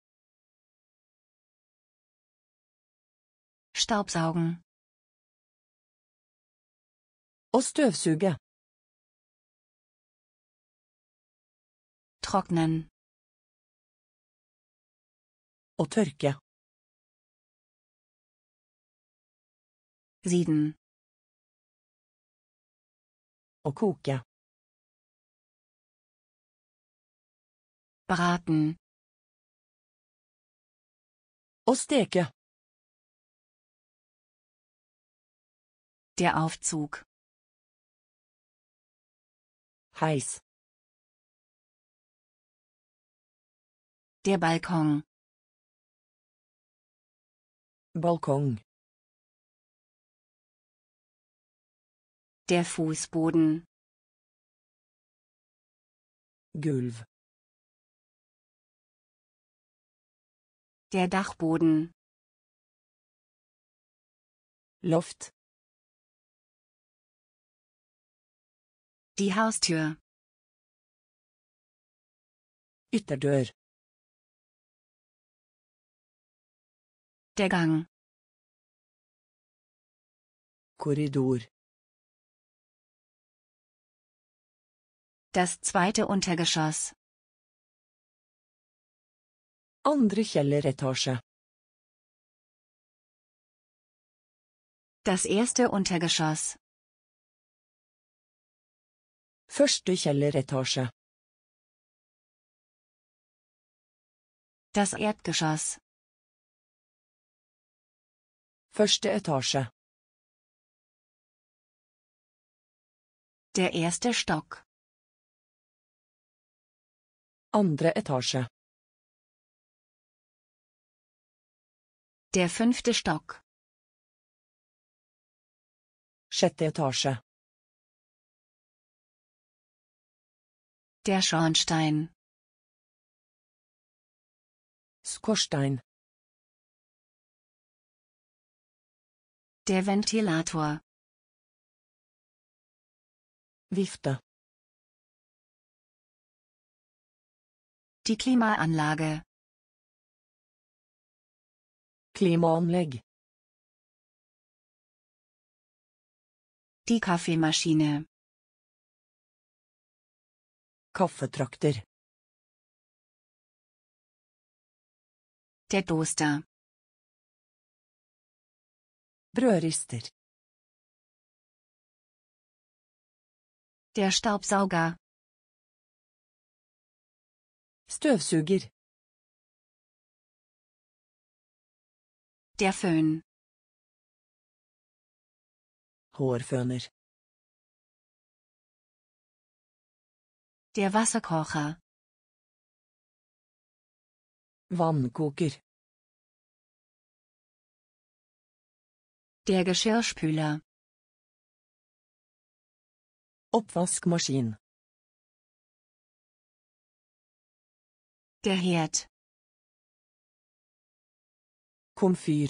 Staubsaugen. Å støvsuge. Trocknen. Å tørke. Siden. Å koke. Braten. Å steke. Der Aufzug. Heiß. Der Balkon. Balkon. Der Fußboden. Gulv. Der Dachboden. Luft. Die Haustür. Ytterdør. Der Gang. Korridor. Das zweite Untergeschoss. Andre kjelleretasje. Das erste Untergeschoss. Første kjelleretasje. Das Erdgeschoss. Første etasje. Der erste Stock. Andre etasje. Der fünfte Stock. Sjette etasje. Der Schornstein. Skorstein. Der Ventilator. Wifter. Die Klimaanlage. Klimaanlegg. Die Kaffeemaschine. Der Tettooste. Brødrister. Der Staubsauger. Støvsuger. Der Föhn. Hårføner. Der Wasserkocher. Vannkoker. Der Geschirrspüler. Oppvaskmaskin. Der Herd. Komfyr.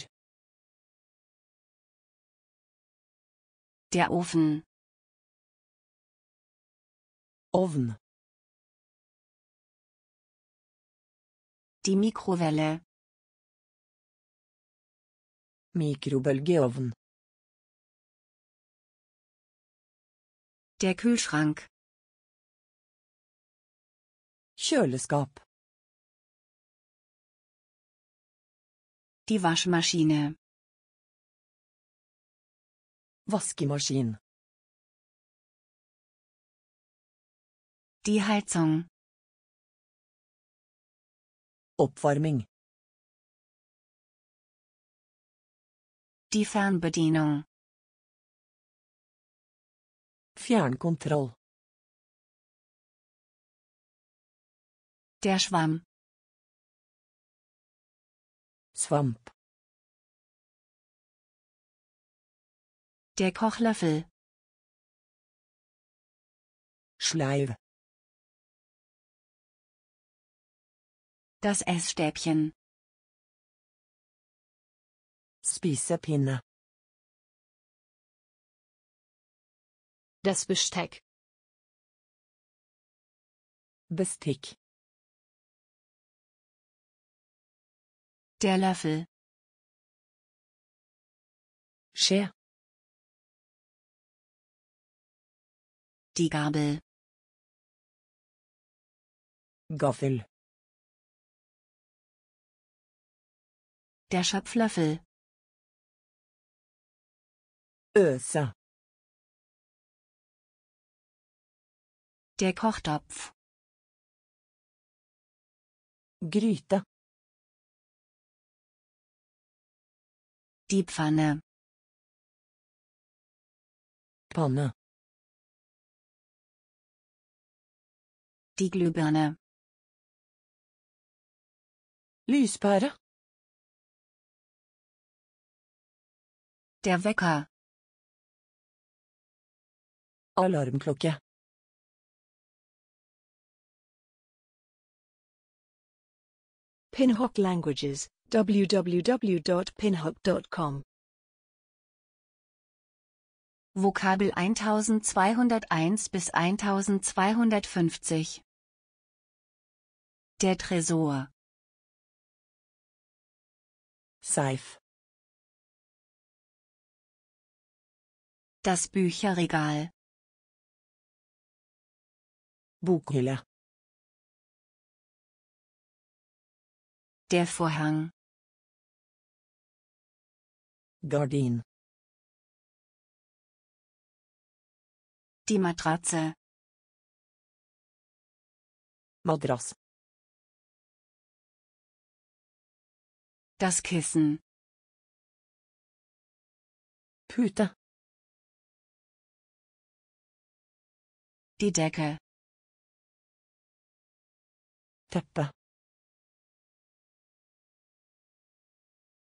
Der Ofen. Oven. Die Mikrowelle. Mikrobølgeovn. Der Kühlschrank. Kjøleskap. Die Waschmaschine. Vaskemaskin. Die Heizung. Oppvarming. Die Fernbedienung. Fjernkontroll. Der Schwamm. Swamp. Der Kochlöffel. Schleife. Das Essstäbchen. Spisepinne. Das Besteck. Bestick. Der Löffel. Scher. Die Gabel. Gaffel. Der Schöpflöffel. Öser. Der Kochtopf. Gryta. Die Pfanne. Panne. Die Glühbirne. Lyspære. Der Wecker. Alarmklocke. Pinhock Languages, www.pinhock.com Vokabel 1201 bis 1250 Der Tresor Seif Das Bücherregal. Bokhylla. Der Vorhang. Gardin. Die Matratze. Madrass. Das Kissen. Pute. Die Decke. Teppe.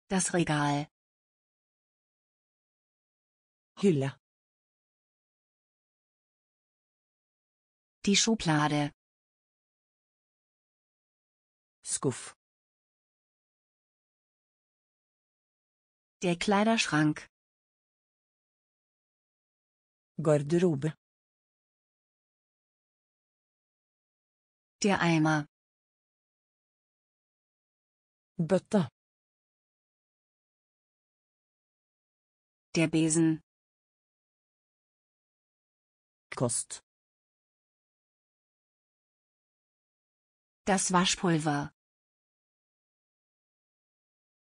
Das Regal. Hülle. Die Schublade. Skuff. Der Kleiderschrank. Garderobe. Der Eimer. Bötter. Der Besen. Kost. Das Waschpulver.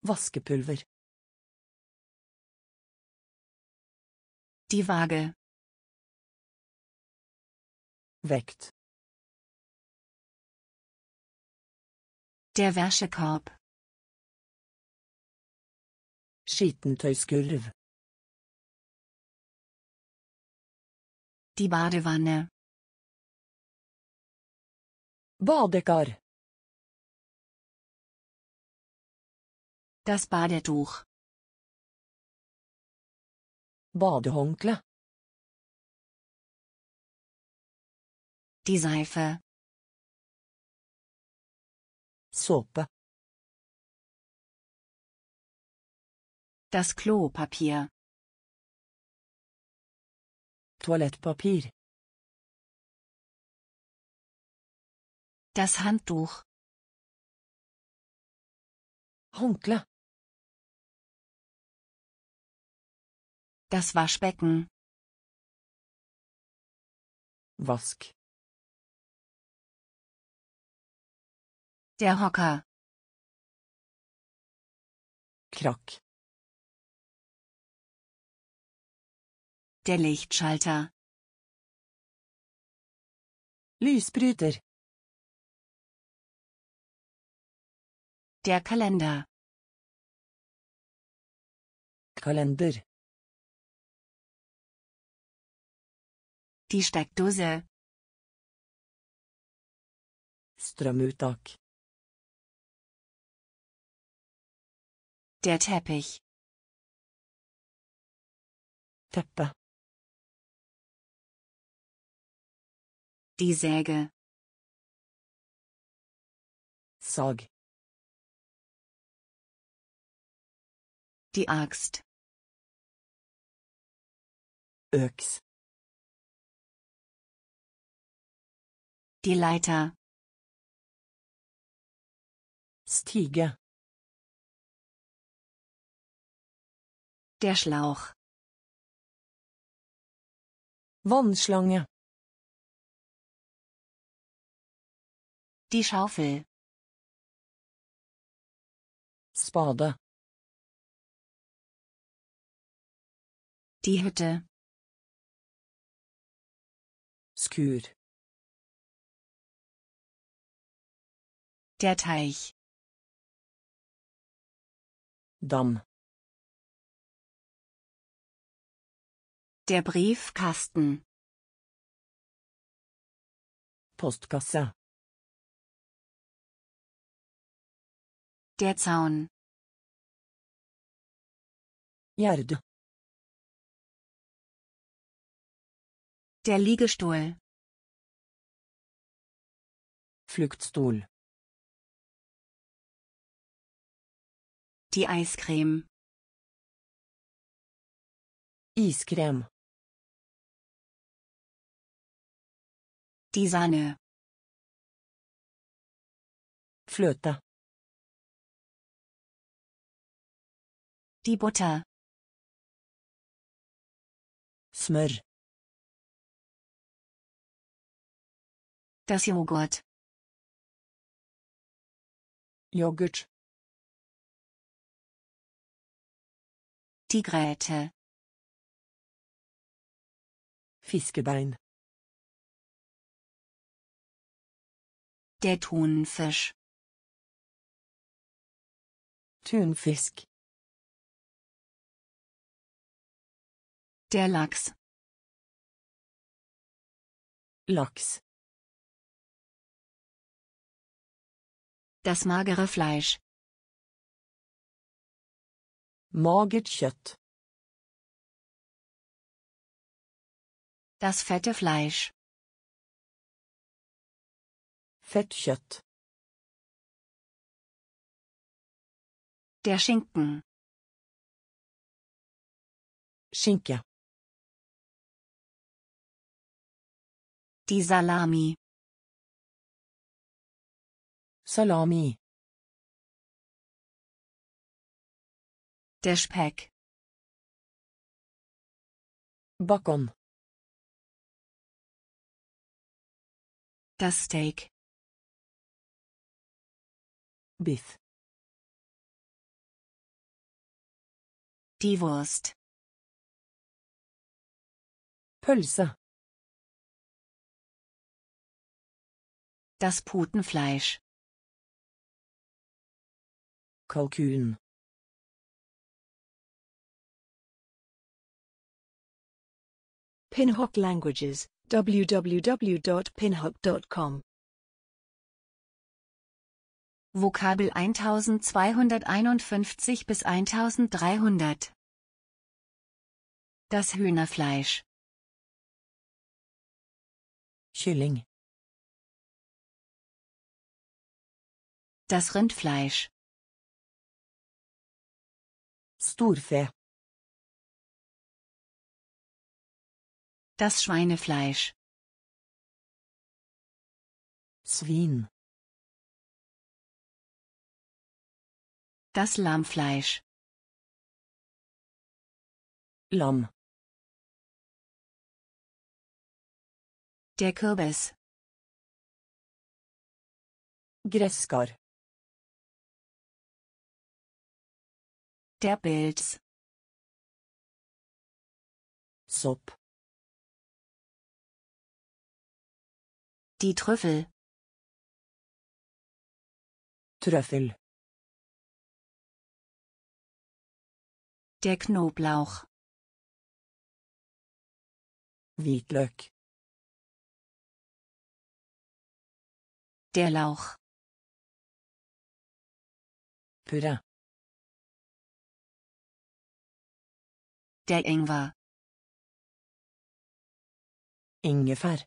Waskepulver. Die Waage. Weckt. Der Wäschekorb. Skitentøysgulv. Die Badewanne. Badekar. Das Badetuch. Badehåndkle. Die Seife. Soap. Das Klopapier. Toilettpapier. Das Handtuch. Håndkle. Das Waschbecken. Vask. Der Hocker. Klock. Der Lichtschalter. Lysbryter. Der Kalender. Kalender. Die Steckdose. Strømuttak. Der Teppich. Teppe. Die Säge. Sag. Die Axt. Öx. Die Leiter. Stige. Der Schlauch. Wannschlange. Die Schaufel. Spade. Die Hütte. Skür. Der Teich. Damm. Der Briefkasten. Postkasse. Der Zaun. Gjerde. Der Liegestuhl. Fluchtstuhl. Die Eiscreme. Iskrem. Die Sahne. Flöte. Die Butter. Smør. Das Joghurt. Joghurt. Die Gräte. Fiskebein. Der Thunfisch. Thunfisk. Der Lachs. Lachs. Das magere Fleisch. Magert kött. Das fette Fleisch. Fett Der Schinken. Schinke. Die Salami. Salami. Der Speck. Bacon. Das Steak. Biff. Die Wurst. Pölse. Das Putenfleisch. Kalkun. Pinhock Languages www.pinhock.com Vokabel 1251 bis 1300 Das Hühnerfleisch Schilling Das Rindfleisch Sturfe Das Schweinefleisch Swin Das Lammfleisch. Lamm. Der Kürbis. Gresskar. Der Pilz. Sopp. Die Trüffel. Trüffel. Der Knoblauch. Vitlök. Der Lauch. Puré. Der Ingwer. Ingefär.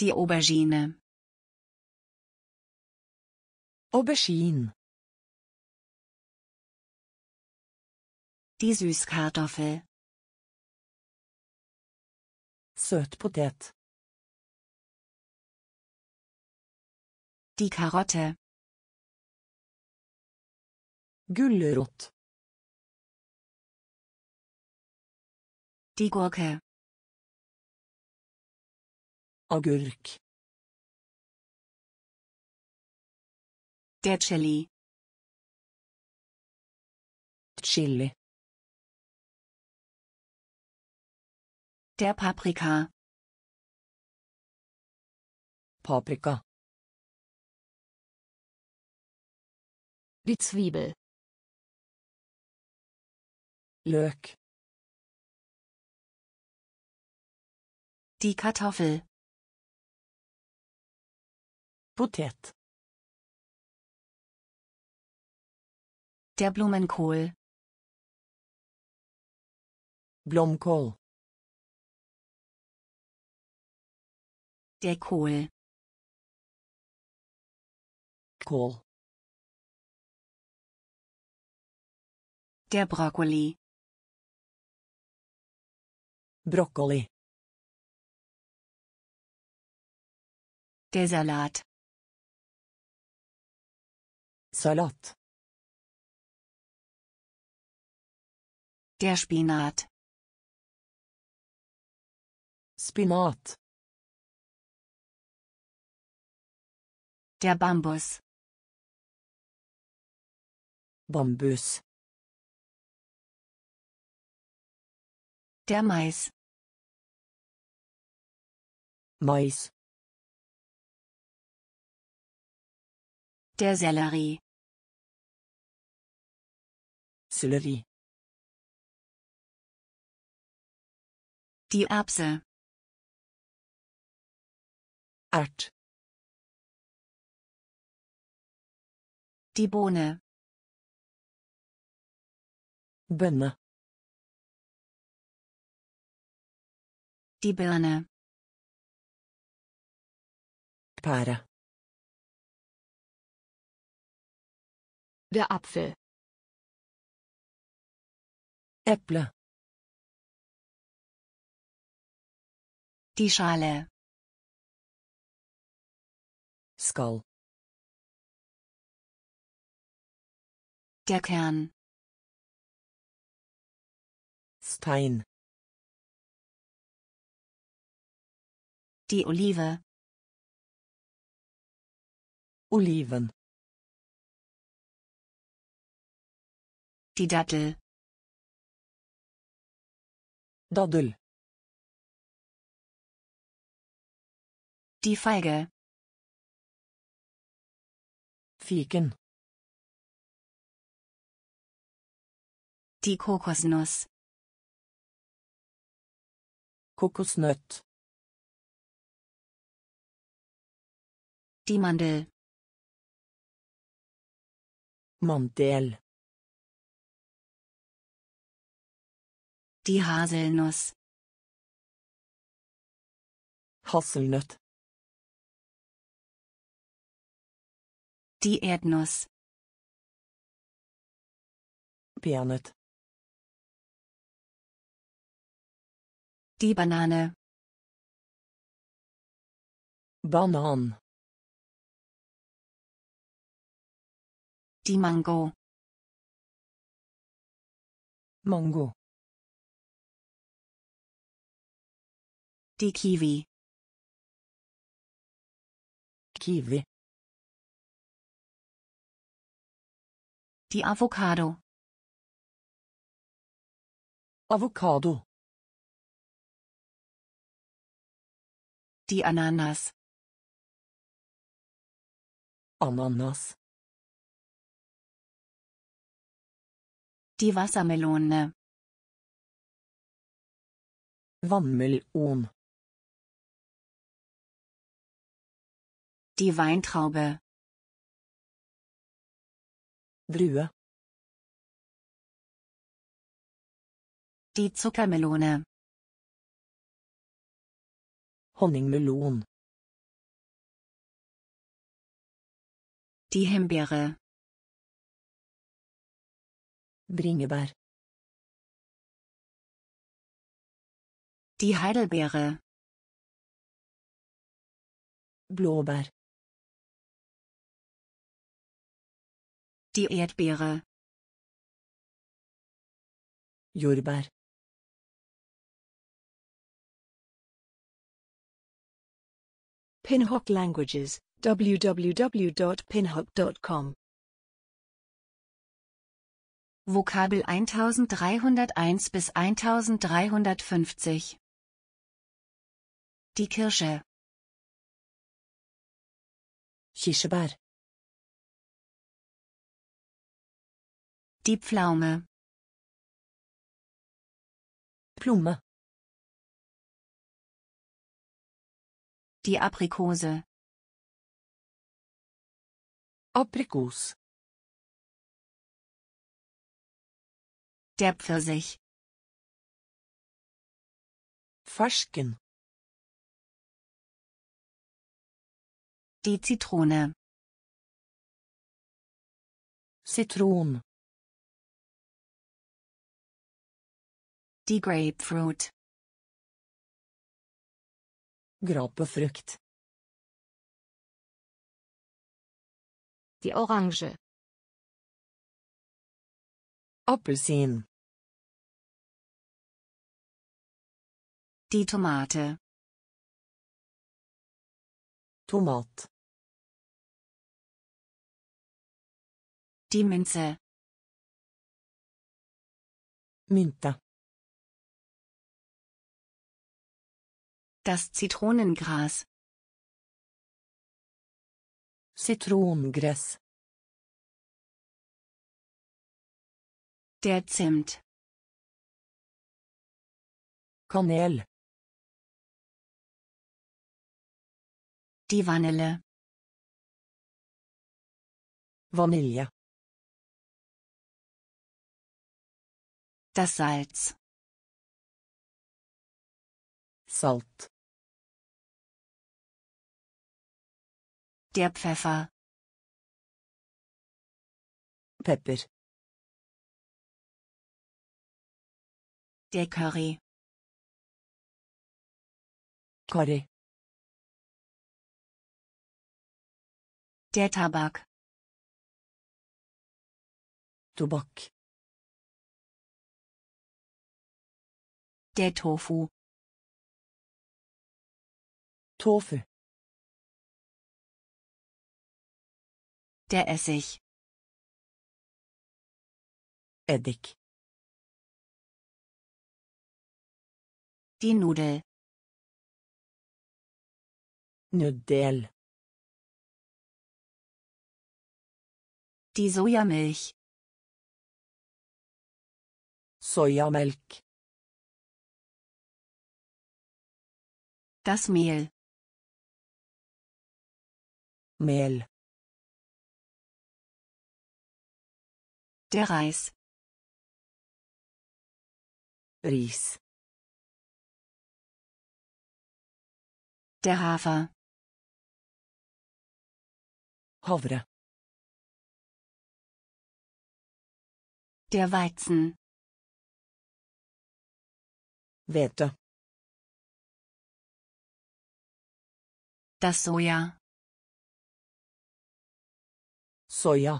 Die Aubergine. Aubergine. Die Süßkartoffel. Sötpotet. Die Karotte. Gulrot. Die Gurke. Agurk. Der Chili. Chili. Der Paprika. Paprika. Die Zwiebel. Lök. Die Kartoffel. Potet. Der Blumenkohl. Blomkohl. Der Kohl. Kohl. Der Brokkoli. Brokkoli. Der Salat. Salat. Der Spinat. Spinat. Der Bambus. Bambus. Der Mais. Mais. Der Sellerie. Sellerie. Die Erbse. Art. Die Bohne. Bönne. Die Birne. Pære. Der Apfel. Äpple. Die Schale. Skull. Der Kern. Stein. Die Olive. Oliven. Die Dattel. Daddel. Die Feige. Fiken. Die Kokosnuss. Kokosnöt. Die Mandel. Mandel. Die Haselnuss. Hasselnöt. Die Erdnuss. Peanøtt. Die Banane. Banan. Die Mango. Mango. Die Kiwi. Kiwi. Die Avocado. Avocado. Die Ananas. Ananas. Die Wassermelone. Vannmelon. Die Weintraube. Blühe. Die Zuckermelone. Honningmelon. Die Himbeere. Bringebær. Die Heidelbeere. Blåbær. Die Erdbeere. Jordbær. Pinhock Languages, www.pinhock.com. Vokabel 1301 bis 1350 Die Kirsche Şişebar Die Pflaume Blume Die Aprikose. Aprikos. Der Pfirsich. Faschken. Die Zitrone. Zitron. Die Grapefruit. Grapefrukt. Die Orange. Appelsin. Die Tomate. Tomat. Die Minze. Mynte. Das Zitronengras. Zitronengräs. Der Zimt. Kanel. Die Vanille. Vanille. Das Salz. Salt. Der Pfeffer. Pepper. Der Curry. Curry. Der Tabak. Tobak. Der Tofu. Tofu. Der Essig. Eddik. Die Nudel. Nudel. Die Sojamilch. Sojamilch. Das Mehl. Mehl. Der Reis. Ries. Der Hafer. Havre. Der Weizen. Wetter. Das Soja. Soja.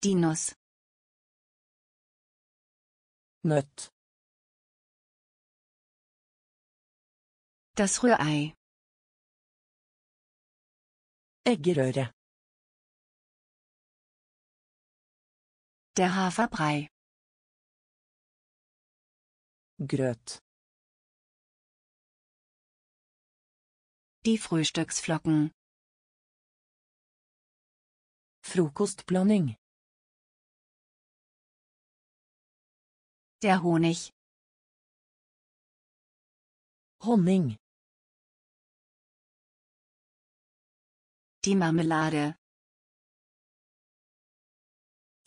Dinos. Mött. Das Rührei. Eggerøre. Der Haferbrei. Gröt. Die Frühstücksflocken. Frokostblanding. Der Honig. Honning. Die Marmelade.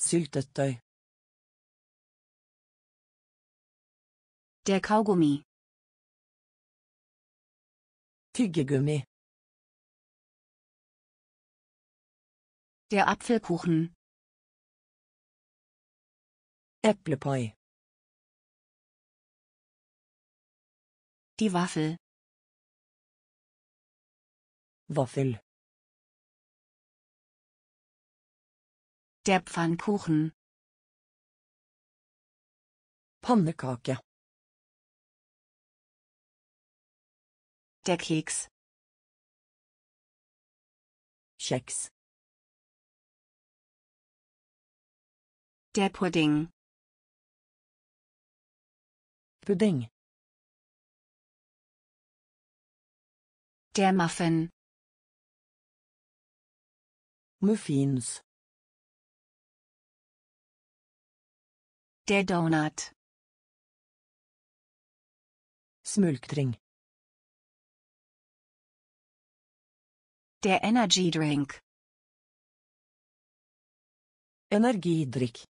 Syltetøy. Der Kaugummi. Tyggegummi. Der Apfelkuchen. Äpplepoi. Die Waffel. Waffel. Der Pfannkuchen. Pannekake. Der Keks. Kjeks. Der Pudding. Pudding. Der Muffin. Muffins. Der Donut. Smulktring. Der Energy Drink. Energiedrikk.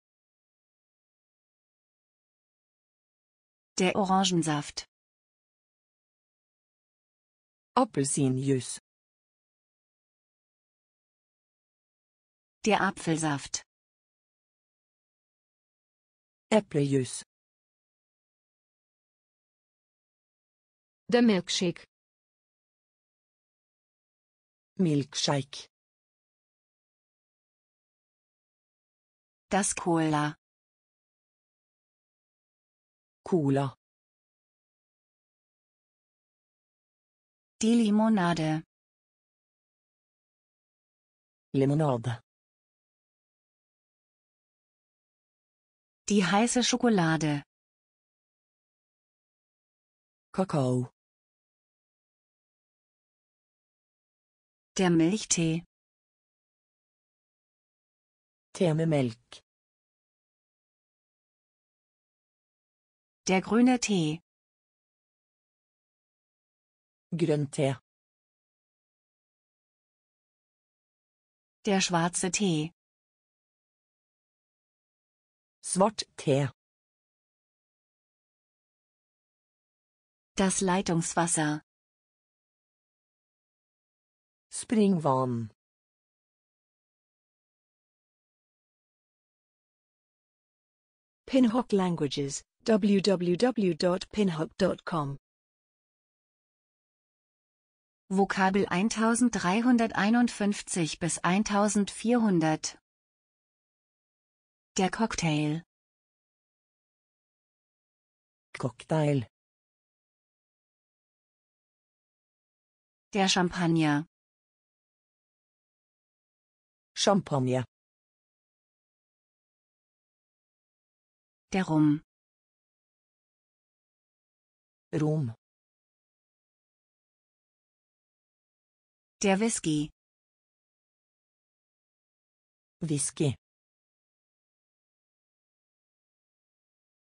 Der Orangensaft. Appelsinjuice. Der Apfelsaft. Äpplejuice. Der Milkshake. Milkshake. Das Cola. Cola. Die Limonade. Limonade. Die heiße Schokolade. Kakao. Der Milchtee. Tee Der grüne Tee. Grønn Der schwarze Tee. Svart te. Das Leitungswasser. Springwarm. Pinhock Languages www.pinhub.com Vokabel 1351 bis 1400 Der Cocktail Cocktail Der Champagner Champagner Der Rum Rom. Der Whisky. Whisky.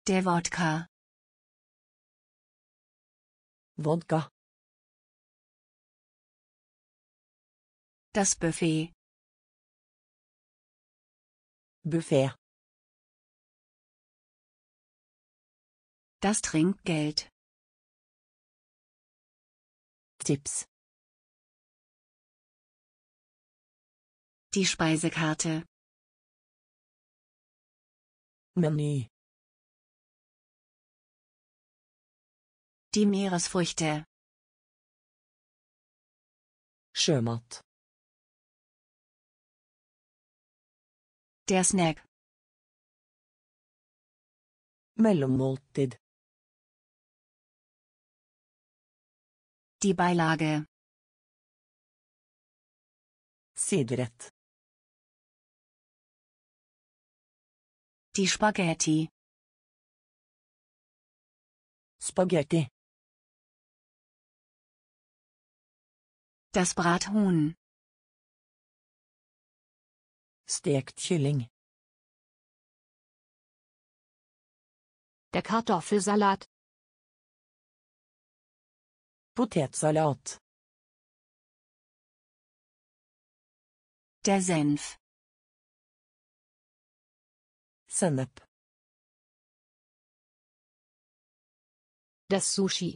Der Wodka. Wodka. Das Buffet. Buffet. Das Trinkgeld. Tipps. Die Speisekarte. Menü. Die Meeresfrüchte. Sjømat. Der Snack. Mellommåltid. Die Beilage. Siderett. Die Spaghetti. Spaghetti. Das Brathuhn. Stekt Kylling. Der Kartoffelsalat. Potetsalat. Der Senf. Sennep. Das Sushi.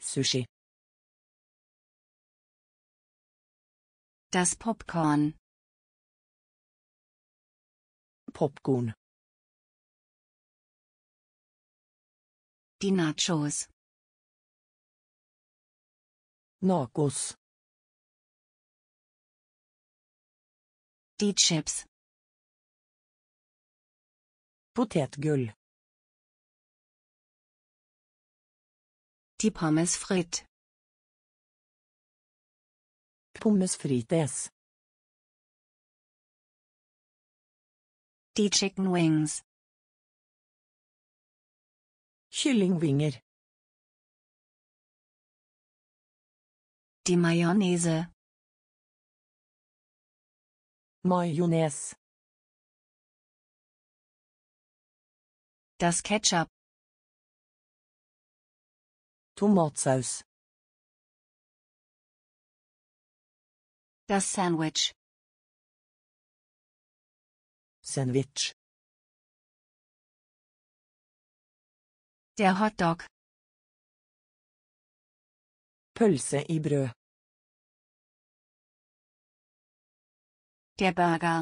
Sushi. Das Popcorn. Popcorn. die Nachos. Nachos. Die Chips. Potetgull. Die Pommes frites. Pommes frites. Die Chicken Wings. Kyllingvinger. Die Mayonnaise. Mayonnaise. Das Ketchup. Tomatsaus. Das Sandwich. Sandwich. Der Hotdog. Pölse i brød. Der Burger.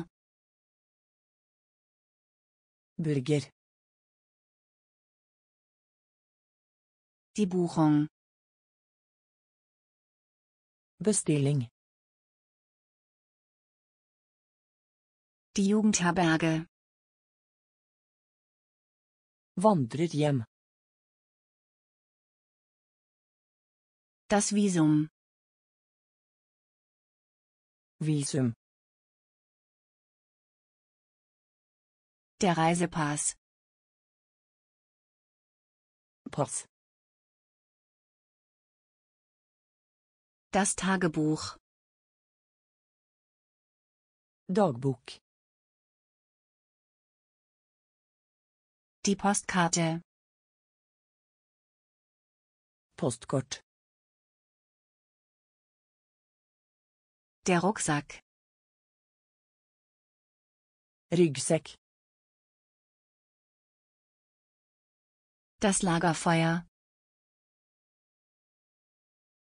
Burger. Die Buchung. Bestilling. Die Jugendherberge. Vandrerhjem. Das Visum. Visum. Der Reisepass. Pass. Das Tagebuch. Dogbook. Die Postkarte. Postkort. Der Rucksack. Ryggsäck. Das Lagerfeuer.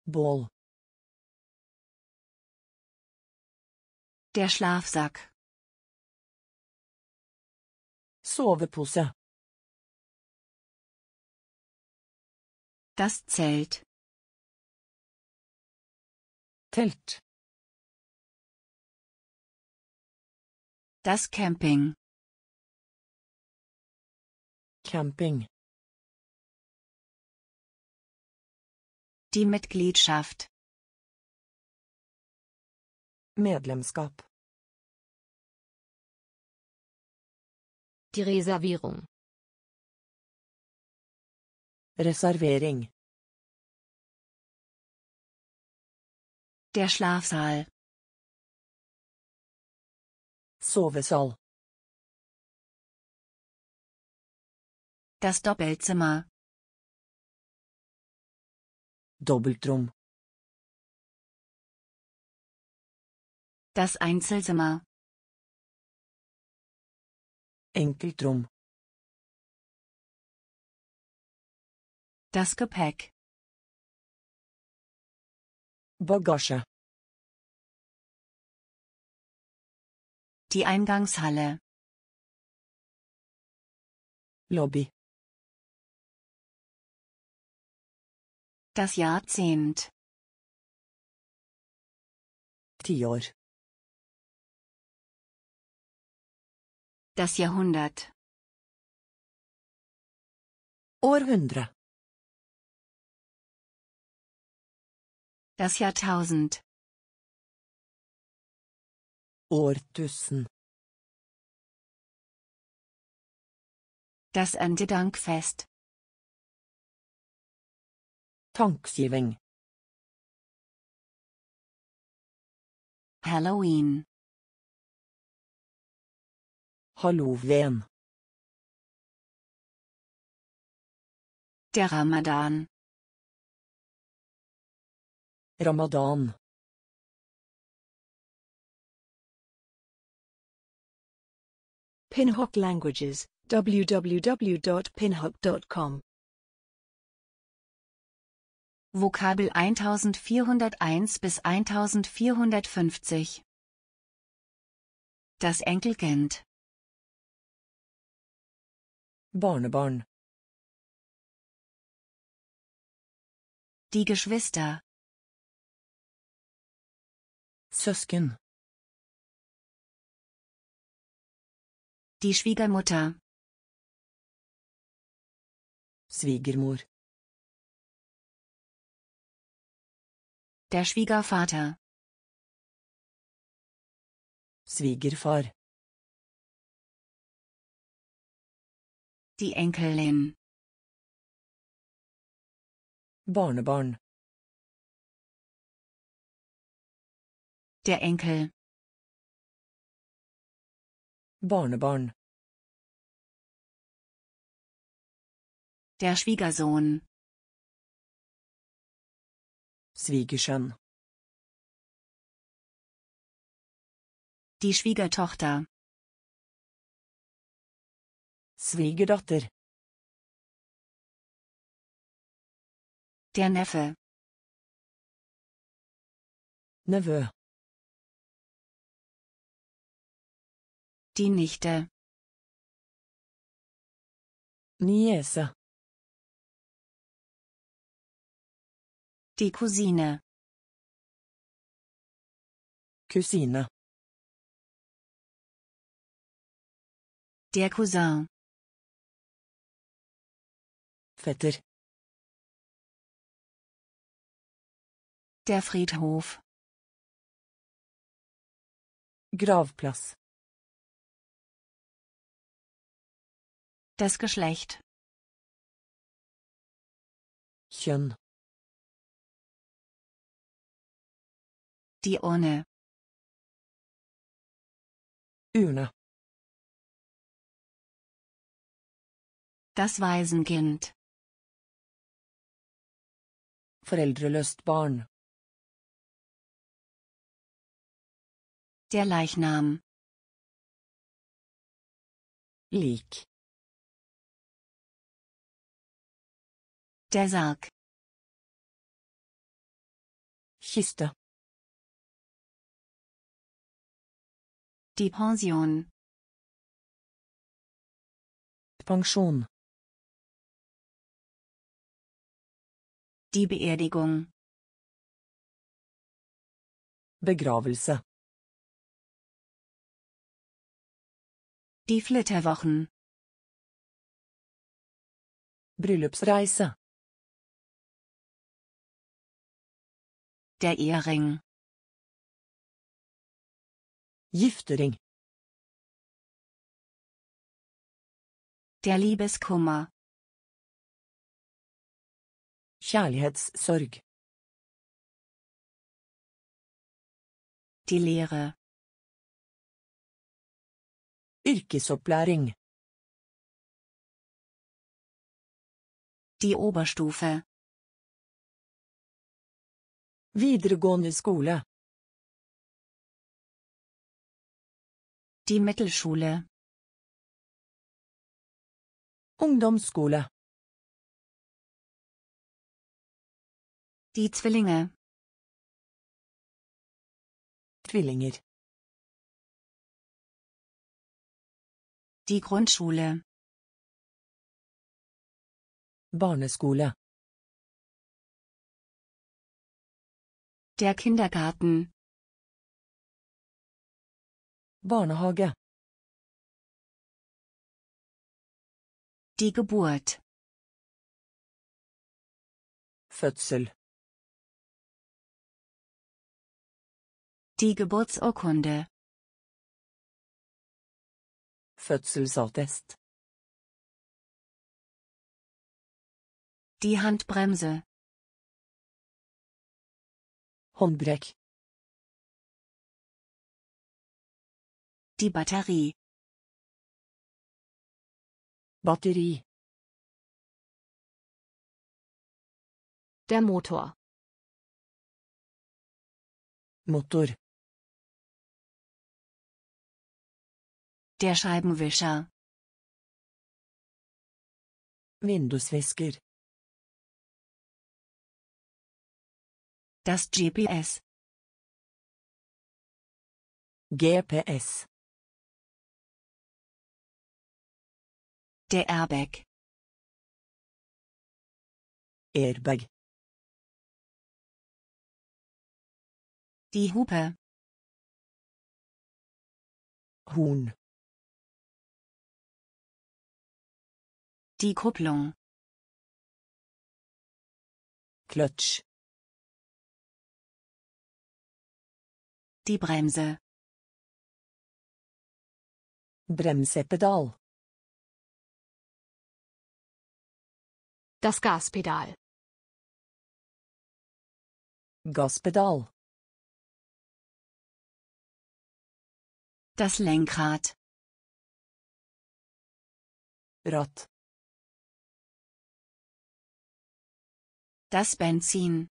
Ball. Der Schlafsack. Sovepose. Das Zelt. Telt. Das Camping. Camping. Die Mitgliedschaft. Medlemskap. Die Reservierung. Reservering. Der Schlafsaal. Sovesal. Das Doppelzimmer. Doppeltrum. Das Einzelzimmer. Enkeltrum. Das Gepäck. Bagasche. Die Eingangshalle. Lobby. Das Jahrzehnt. Tior. Das Jahrhundert. Århundre. Das Jahrtausend. Årtusen. Das Erntedankfest. Tankgiving. Halloween. Halloween. Der Ramadan. Ramadan. Pinhock Languages, www.pinhock.com. Vokabel 1401 bis 1450 Das Enkelkind Barnebarn Die Geschwister Sösken Die Schwiegermutter. Schwiegermor. Der Schwiegervater. Schwiegerfar. Die Enkelin. Barnebarn. Der Enkel. Barnebarn. Der Schwiegersohn. Swiegerschön. Die Schwiegertochter. Schwiegerdotter. Der Neffe. Neveu. Die Nichte. Niese. Die Cousine. Cousine. Der Cousin. Vetter. Der Friedhof. Gravplatz. Das Geschlecht. Kjønn. Die Urne. Urne. Das Waisenkind. Foreldreløst barn. Der Leichnam. Lik. Der Sarg. Kiste. Die Pension. Pension. Die Beerdigung. Begravelse. Die Flitterwochen. Bryllupsreise. Der Ehering. Giftering. Der Liebeskummer. Kjærlighetssorg. Die Lehre. Yrkesopplæring. Die Oberstufe. Videregående skole. Die Mittelschule. Ungdomsskole. Die Zwillinge. Tvillinger. Die Grundschule. Barneskole. Der Kindergarten. Barnehage. Die Geburt. Födsel. Die Geburtsurkunde. Fødselsattest. Die Handbremse. Håndbrekk. Die Batterie. Batterie. Der Motor. Motor. Der Scheibenwischer. Vindusvisker. Das GPS. GPS. Der Airbag. Airbag. Die Hupe. Huhn. Die Kupplung. Klötsch. Die Bremse. Bremsepedal. Das Gaspedal. Gaspedal. Das Lenkrad. Rad. Das Benzin.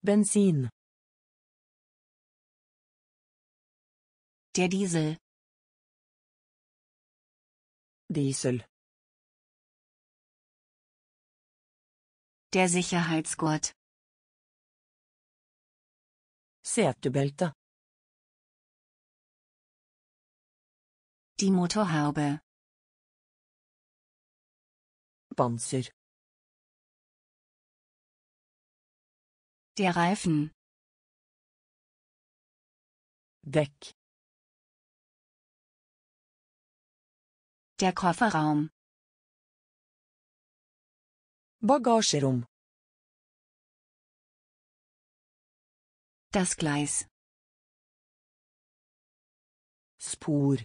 Benzin. Der Diesel. Diesel. Der Sicherheitsgurt. Setebelte. Die Motorhaube. Panzer. Der Reifen. Deck. der Kofferraum. Bagagerum. Das Gleis. Spur.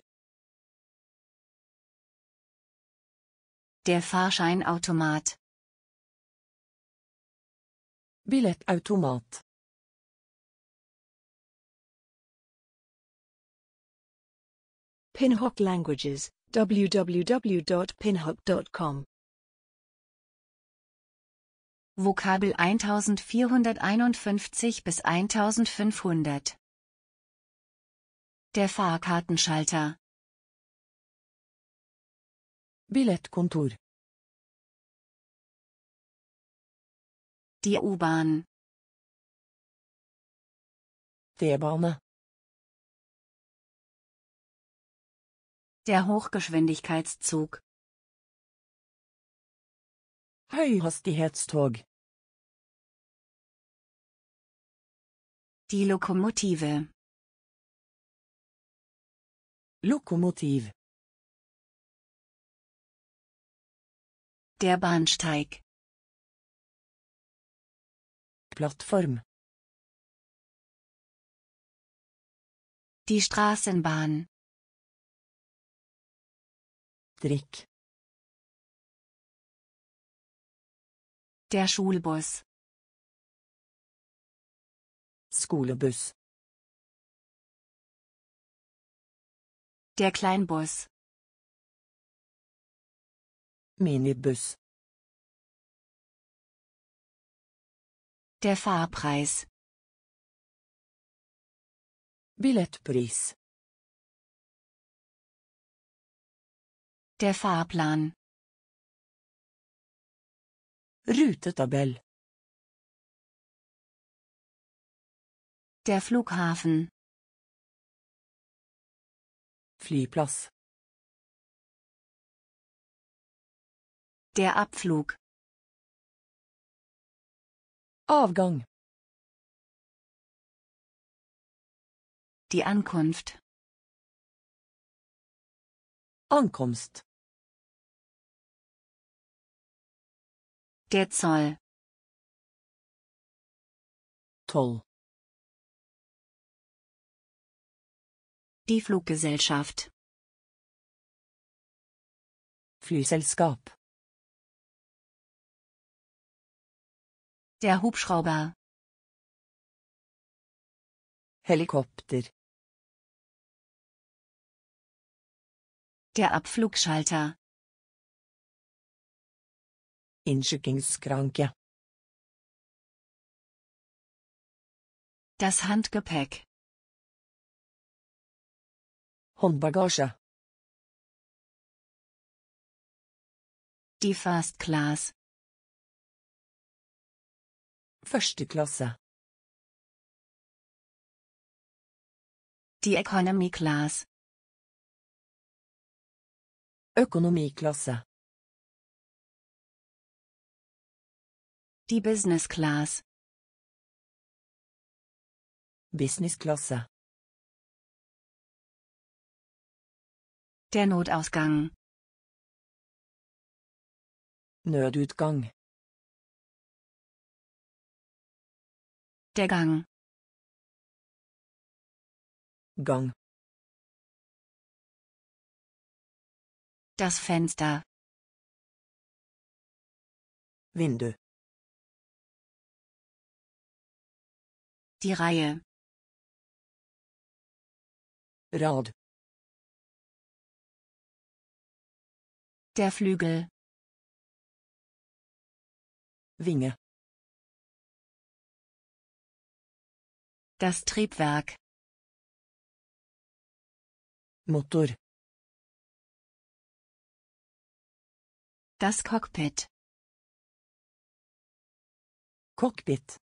Der Fahrscheinautomat. Billettautomat. Pinhock Languages www.pinhook.com Vokabel 1451 bis 1500 Der Fahrkartenschalter Billettkontor Die U-Bahn Der bane Der Hochgeschwindigkeitszug. hast die Höchstighetstog. Die Lokomotive. Lokomotiv. Der Bahnsteig. Plattform. Die Straßenbahn. Drikk. Der Schulbus. Skolebuss. Der Kleinbus. Minibus. Der Fahrpreis. Billettpris. Der Fahrplan. Rutetabell. Der Flughafen. Flyplass. Der Abflug. Aufgang. Die Ankunft. Ankunft. Der Zoll. Toll. Die Fluggesellschaft. Flyselskap. Der Hubschrauber. Helikopter. Der Abflugschalter. Innskingsskranke. Das Handgepäck. Handbagasje. Die First Class. Første klasse. Die Economy Class. Økonomiklasse. Die Business Class. Business Klasse. Der Notausgang. Nødutgang. Der Gang. Gang. Das Fenster. Winde. Die Reihe. Rad. Der Flügel. Winge. Das Triebwerk. Motor. Das Cockpit. Cockpit.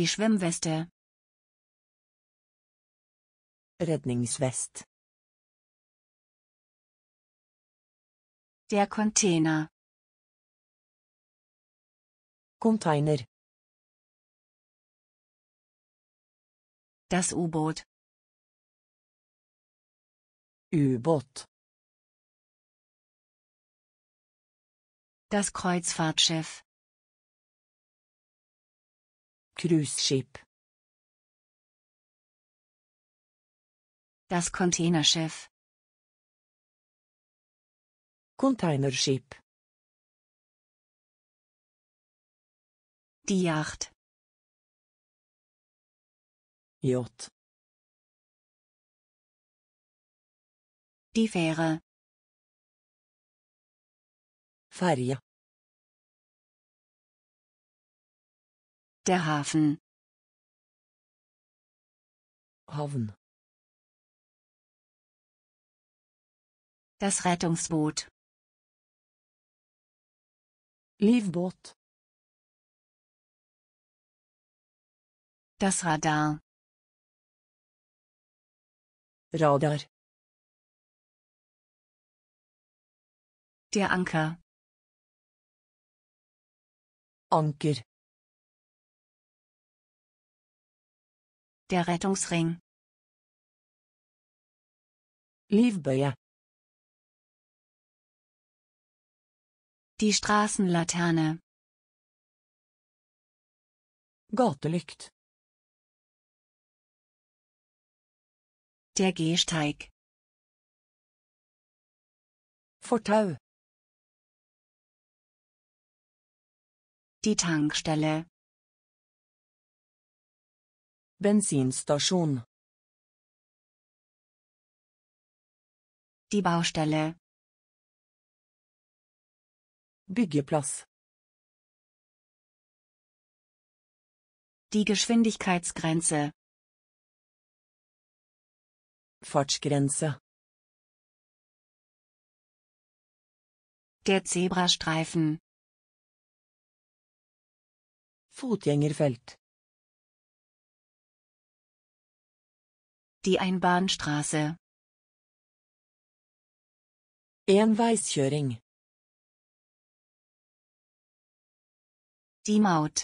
Die Schwimmweste. Redningsvest. Der Container. Container. Das U-Boot. U-Boot. Das Kreuzfahrtschiff. Cruise-Schiff. Das Containerschiff. Containerschiff. Die Yacht. Yacht. Die Fähre. Färja. der Hafen. Haven. Das Rettungsboot. Livboot. Das Radar. Radar. Der Anker. Anker. Der Rettungsring. Livböja. Die Straßenlaterne. Gatelykt. Der Gehsteig. Fortau. Die Tankstelle. Benzinstation. Die Baustelle. Byggeplass. Die Geschwindigkeitsgrenze. Fartsgrenze. Der Zebrastreifen. Fotgängerfeld. Die Einbahnstraße. Enveiskjøring. Die Maut.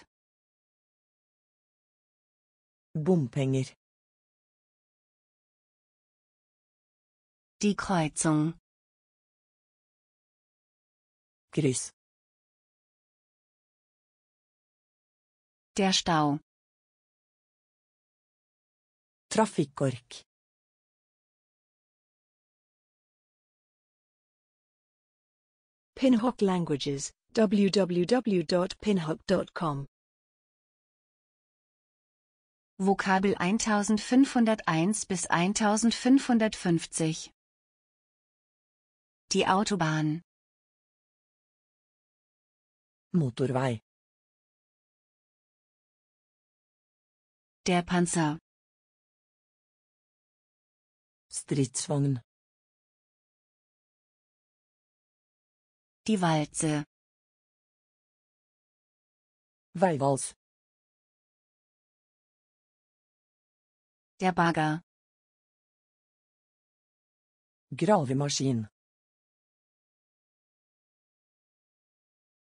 Bompenger. Die Kreuzung. Kryss. Der Stau. Trafikkork. Pinhock Languages, www.pinhock.com Vokabel 1501 bis 1550 Die Autobahn Motorwei Der Panzer Stridsvogn. Die Walze. Weihwals. Der Bagger. Gravemaskin.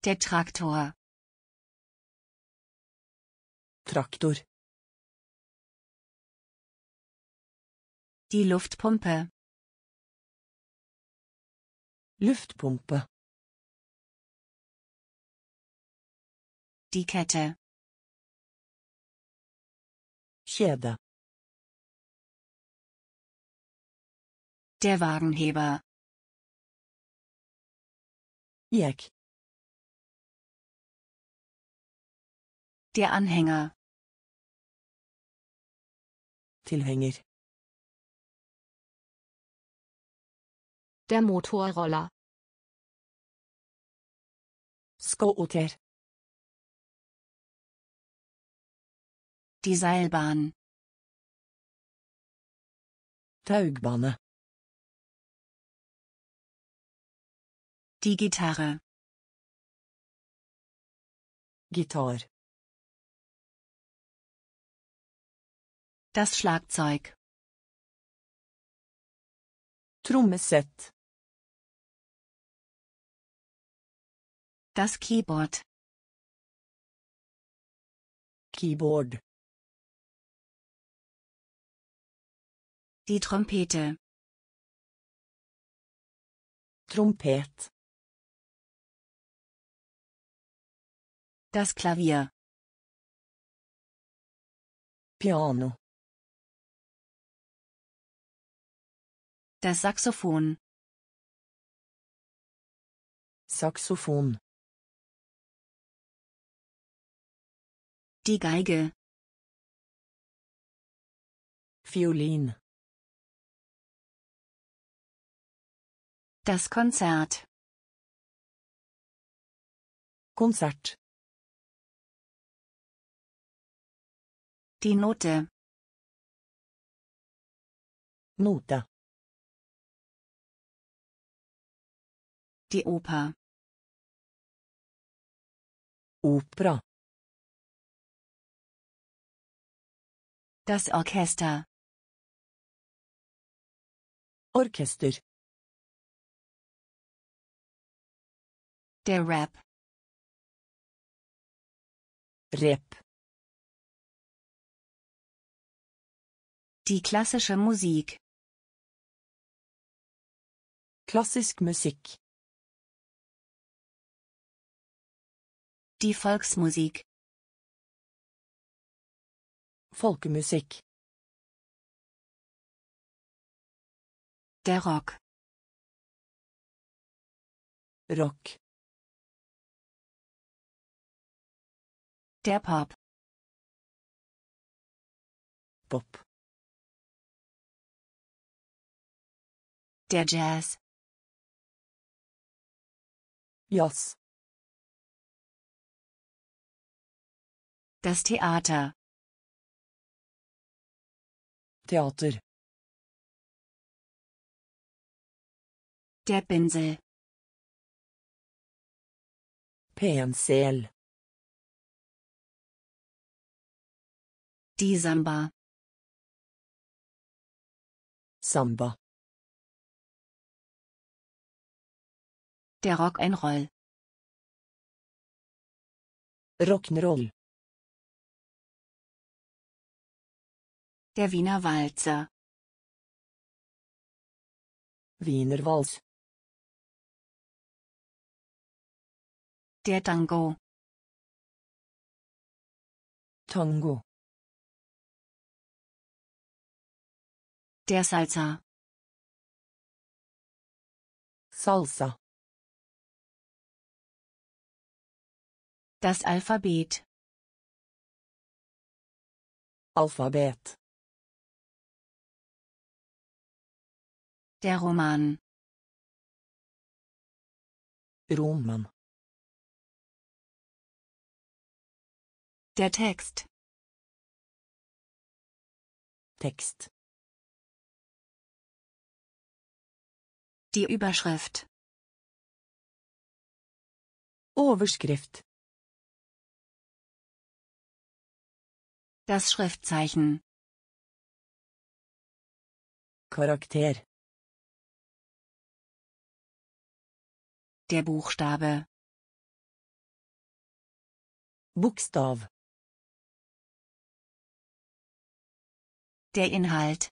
Der Traktor. Traktor. Die Luftpumpe. Luftpumpe. Die Kette. Kjede. Der Wagenheber. Jeg. Der Anhänger. Tilhänger. Der Motorroller. Scooter. Die Seilbahn. Taugbane. Die Gitarre. Gitar. Das Schlagzeug. Trommesett. Das Keyboard. Keyboard. Die Trompete. Trompet. Das Klavier. Piano. Das Saxophon. Saxophon. Die Geige. Violin. Das Konzert. Konzert. Die Note. Nota. Die Oper. Opera. Das Orchester. Orchester. Der Rap. Rap. Die klassische Musik. Klassisk Musik. Die Volksmusik. Folkemusikk. Der Rock. Rock. Der Pop. Pop. Der Jazz. Jazz. Das Theater. Theater. Der Pinsel. Pensel. Die Samba. Samba. Der Rock ein Roll. Rock'n'Roll. Der Wiener Walzer. Wiener Walz. Der Tango. Tango. Der Salsa. Salsa. Das Alphabet. Alphabet. Der Roman. Roman. Der Text. Text. Die Überschrift. Overschrift. Das Schriftzeichen. Charakter. der Buchstabe. Buchstav. Der Inhalt.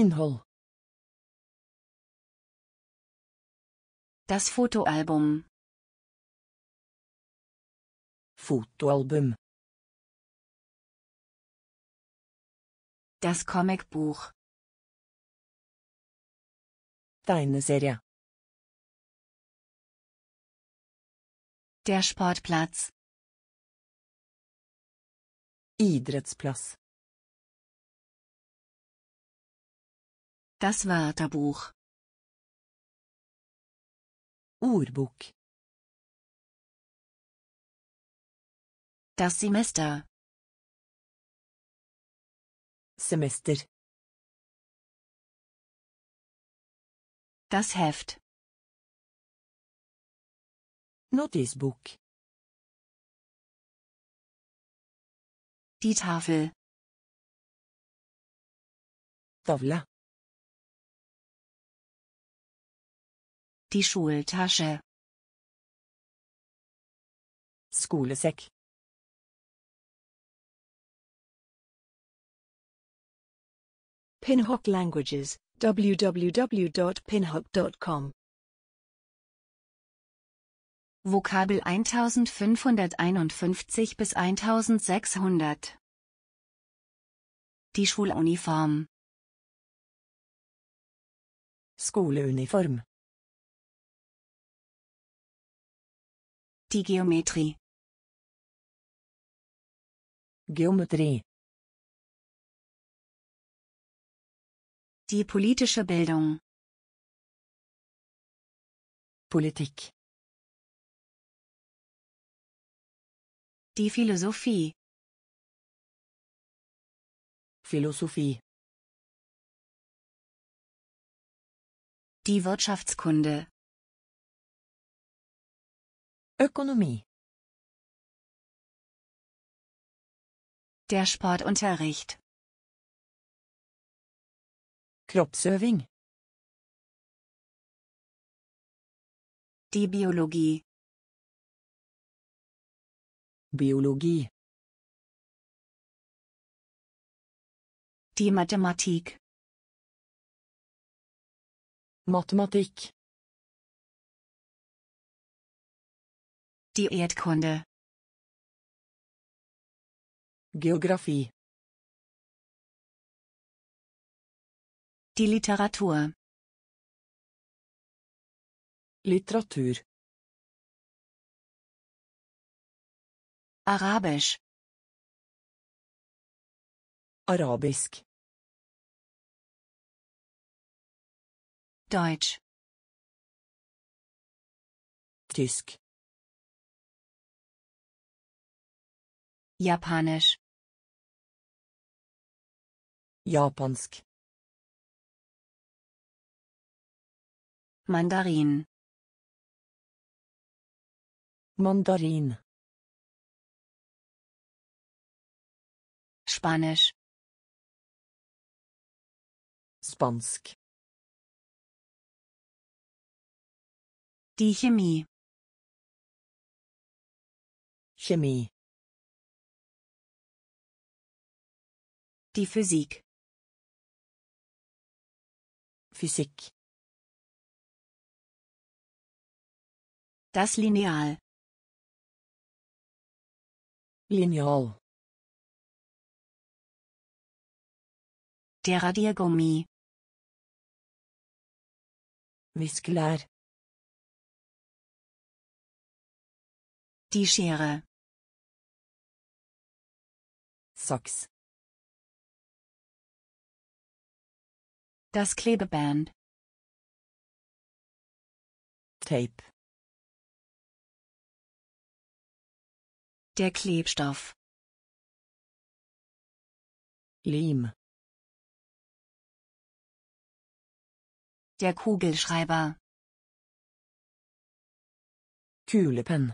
Inhalt. Das Fotoalbum. Fotoalbum. Das Comicbuch. Tegneserie. Der Sportplatz. Idrettsplass. Das Wörterbuch. Ordbok. Das Semester. Semester. Das Heft. Notizbuch. Die Tafel. Tavla. Die Schultasche. Skolesekk. Pinhock Languages www.pinhook.com Vokabel 1551 bis 1600 Die Schuluniform Schuluniform Die Geometrie Geometrie Die politische Bildung. Politik. Die Philosophie. Philosophie. Die Wirtschaftskunde. Ökonomie. Der Sportunterricht. Kroppsøving. Die Biologie. Biologie. Die Mathematik. Mathematik. Die Erdkunde. Geografie. Die Literatur. Literatur. Arabisch. Arabisch. Deutsch. Tysk. Japanisch. Japansk. Mandarin. Mandarin. Spanisch. Spansk. Die Chemie. Chemie. Die Physik. Physik. Das Lineal. Lineal. Der Radiergummi. Viskler. Die Schere. Socks. Das Klebeband. Tape. Der Klebstoff. Lehm. Der Kugelschreiber. Kühlepen.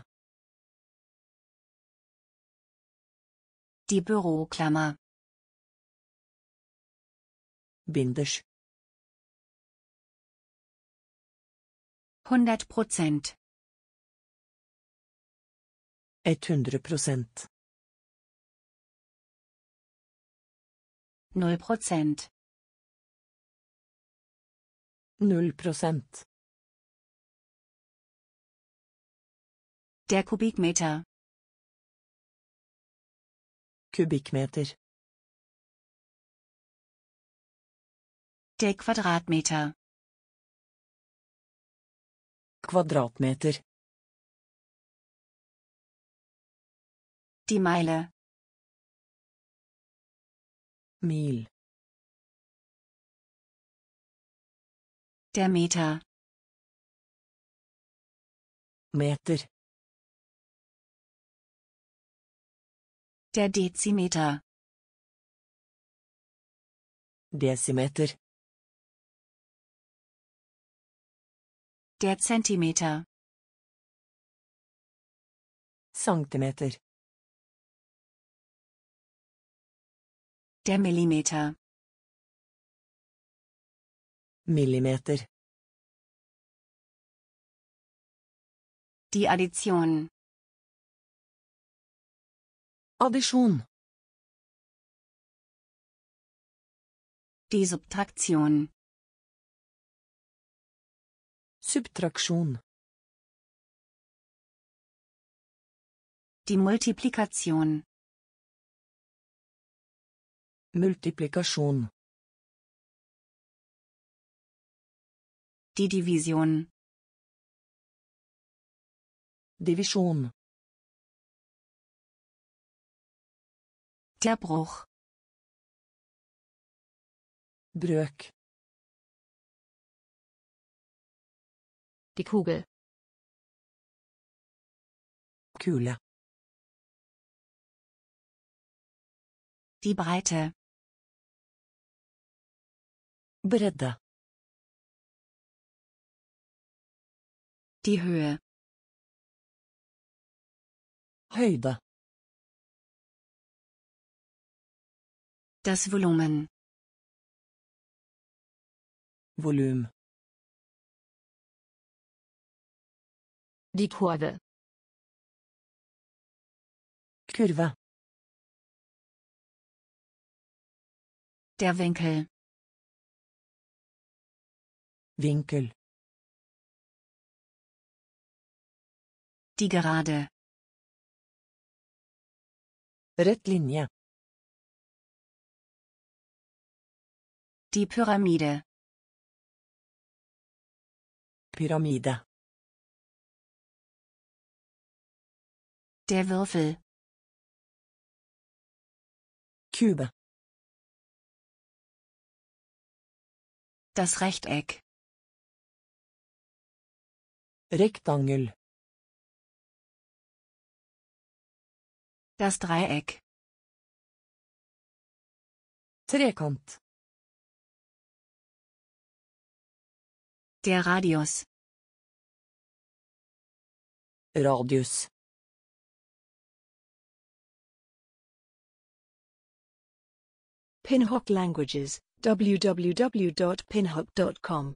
Die Büroklammer. Bindisch. Hundert Prozent. 100 Prozent. 0 Prozent. 0 Prozent. Der Kubikmeter. Kubikmeter. Der Quadratmeter. Quadratmeter. Die Meile. Mehl. Der Meter. Meter. Der Dezimeter. Dezimeter. Der Zentimeter. Zentimeter. Der Millimeter. Millimeter. Die Addition. Addition. Die Subtraktion. Subtraktion. Die Multiplikation. Multiplikation. Die Division. Division. Der Bruch. Brök. Die Kugel. Kühle. Die Breite. Bredda. Die Höhe. Höjda. Das Volumen. Volum. Die Kurve. Kurve. Der Winkel. Winkel. Die Gerade. Richtlinie. Die Pyramide. Pyramide. Der Würfel. Kube. Das Rechteck. Rektangel. Das Dreieck. Trekant. Der Radius. Radius. Pinhock Languages, www.pinhock.com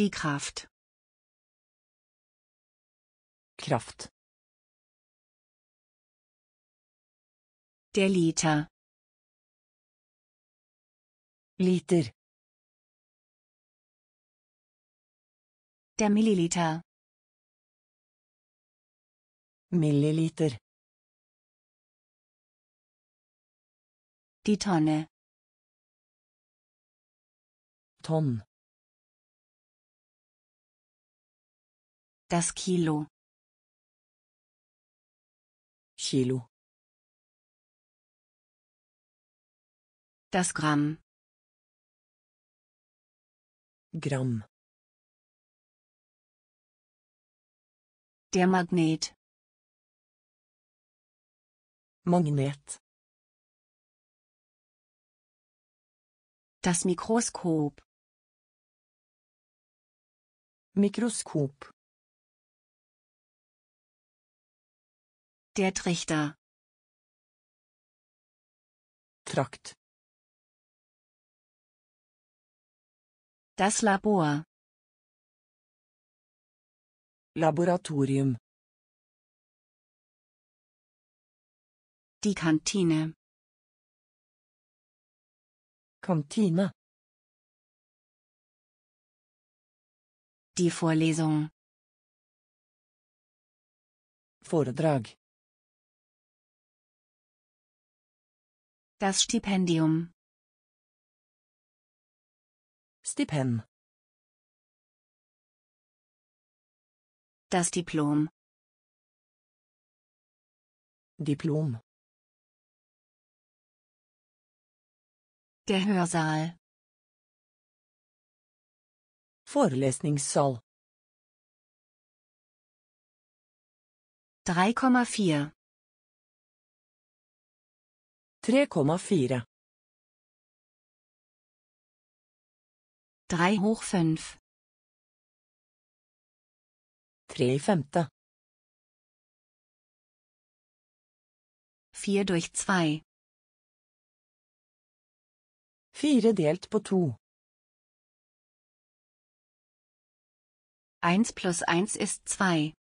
Die Kraft. Kraft. Der Liter. Liter. Der Milliliter. Milliliter. Die Tonne. Tonn. Das Kilo. Kilo. Das Gramm. Gramm. Der Magnet. Magnet. Das Mikroskop. Mikroskop. Der Trichter. Trakt. Das Labor. Laboratorium. Die Kantine. Kantine. Die Vorlesung. Vordrag. Das Stipendium. Stipend. Das Diplom. Diplom. Der Hörsaal. Vorlesningssaal. 3,4 3 hoch 5 3 femte 4 durch 2 4 delt på 2 1 plus 1 ist 2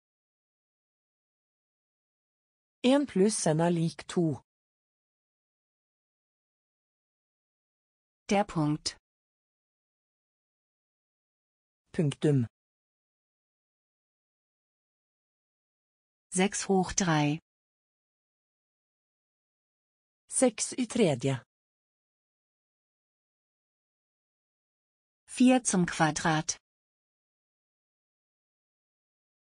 1 plus 1 er lik 2 Der Punkt. Punktum. 6 hoch drei. Sechs i tredje. 4 zum Quadrat.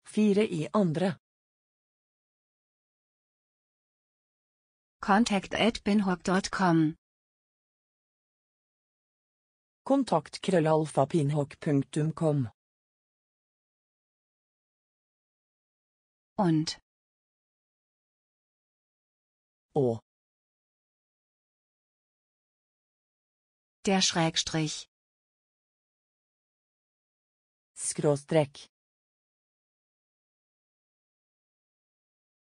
Vier i andre. Contact at binhog.com Kontakt krøllalfapinhokk.com. Und. O. Der Schrägstrich. Skråstrek.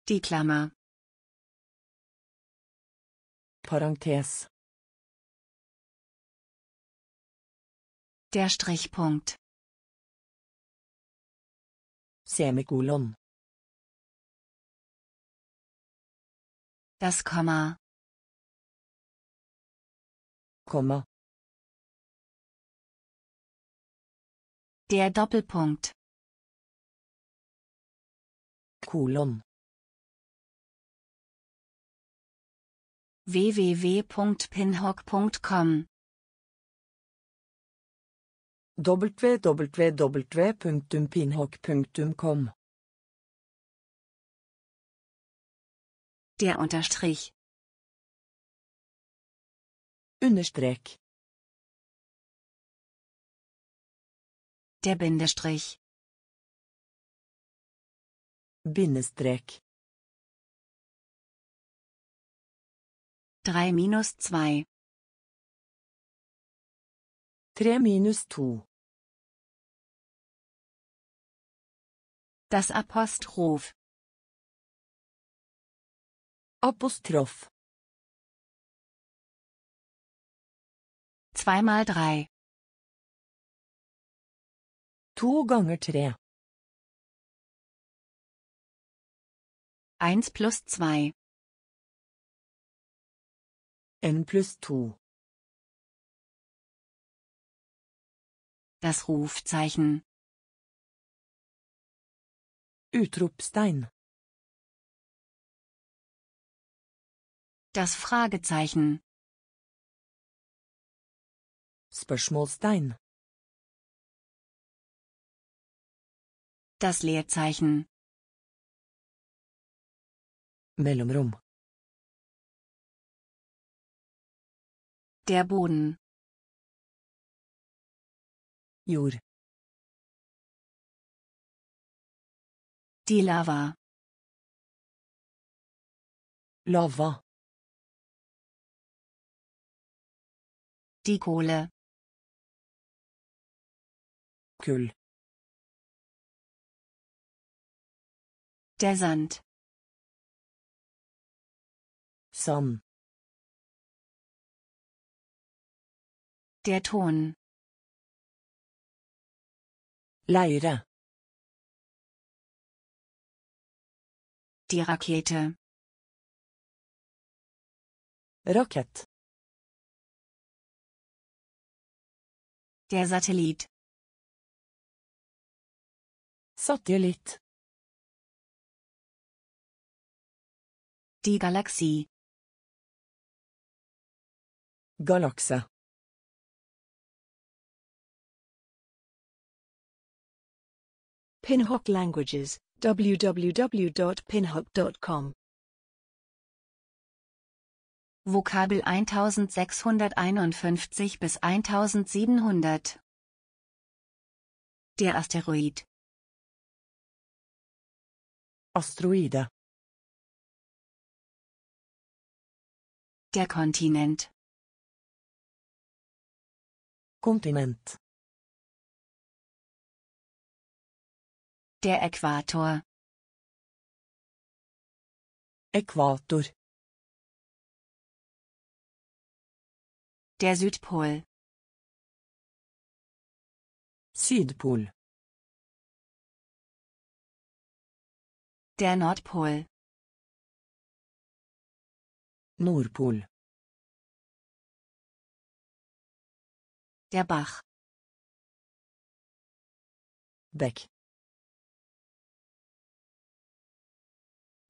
Die Klammer. Parentes. Der Strichpunkt. Semikolon. Das Komma. Komma. Der Doppelpunkt. Kolon. www.pinhock.com www.pinhock.com Der Unterstrich. Unterstrich. Der Bindestrich. Bindestrich. 3 minus 2. 3 minus 2. Das Apostroph. Apostroph. Zweimal drei. To ganger tre. Eins plus zwei. N plus two. Das Rufzeichen. Utropstein. Das Fragezeichen. Spørsmålstein. Das Leerzeichen. Mellomrom. Der Boden. Jord. Die Lava. Lava. Die Kohle. Kühl. Der Sand. Sand. Der Ton. Leire. Die Rakete. Rocket. Der Satellit. Satellit. Die Galaxie. Galaxe. Pinhock Languages www.pinhook.com Vokabel 1651 bis 1700 Der Asteroid Asteroide Der Kontinent Kontinent Der Äquator. Äquator. Der Südpol. Südpol. Der Nordpol. Nordpol. Der Bach. Beck.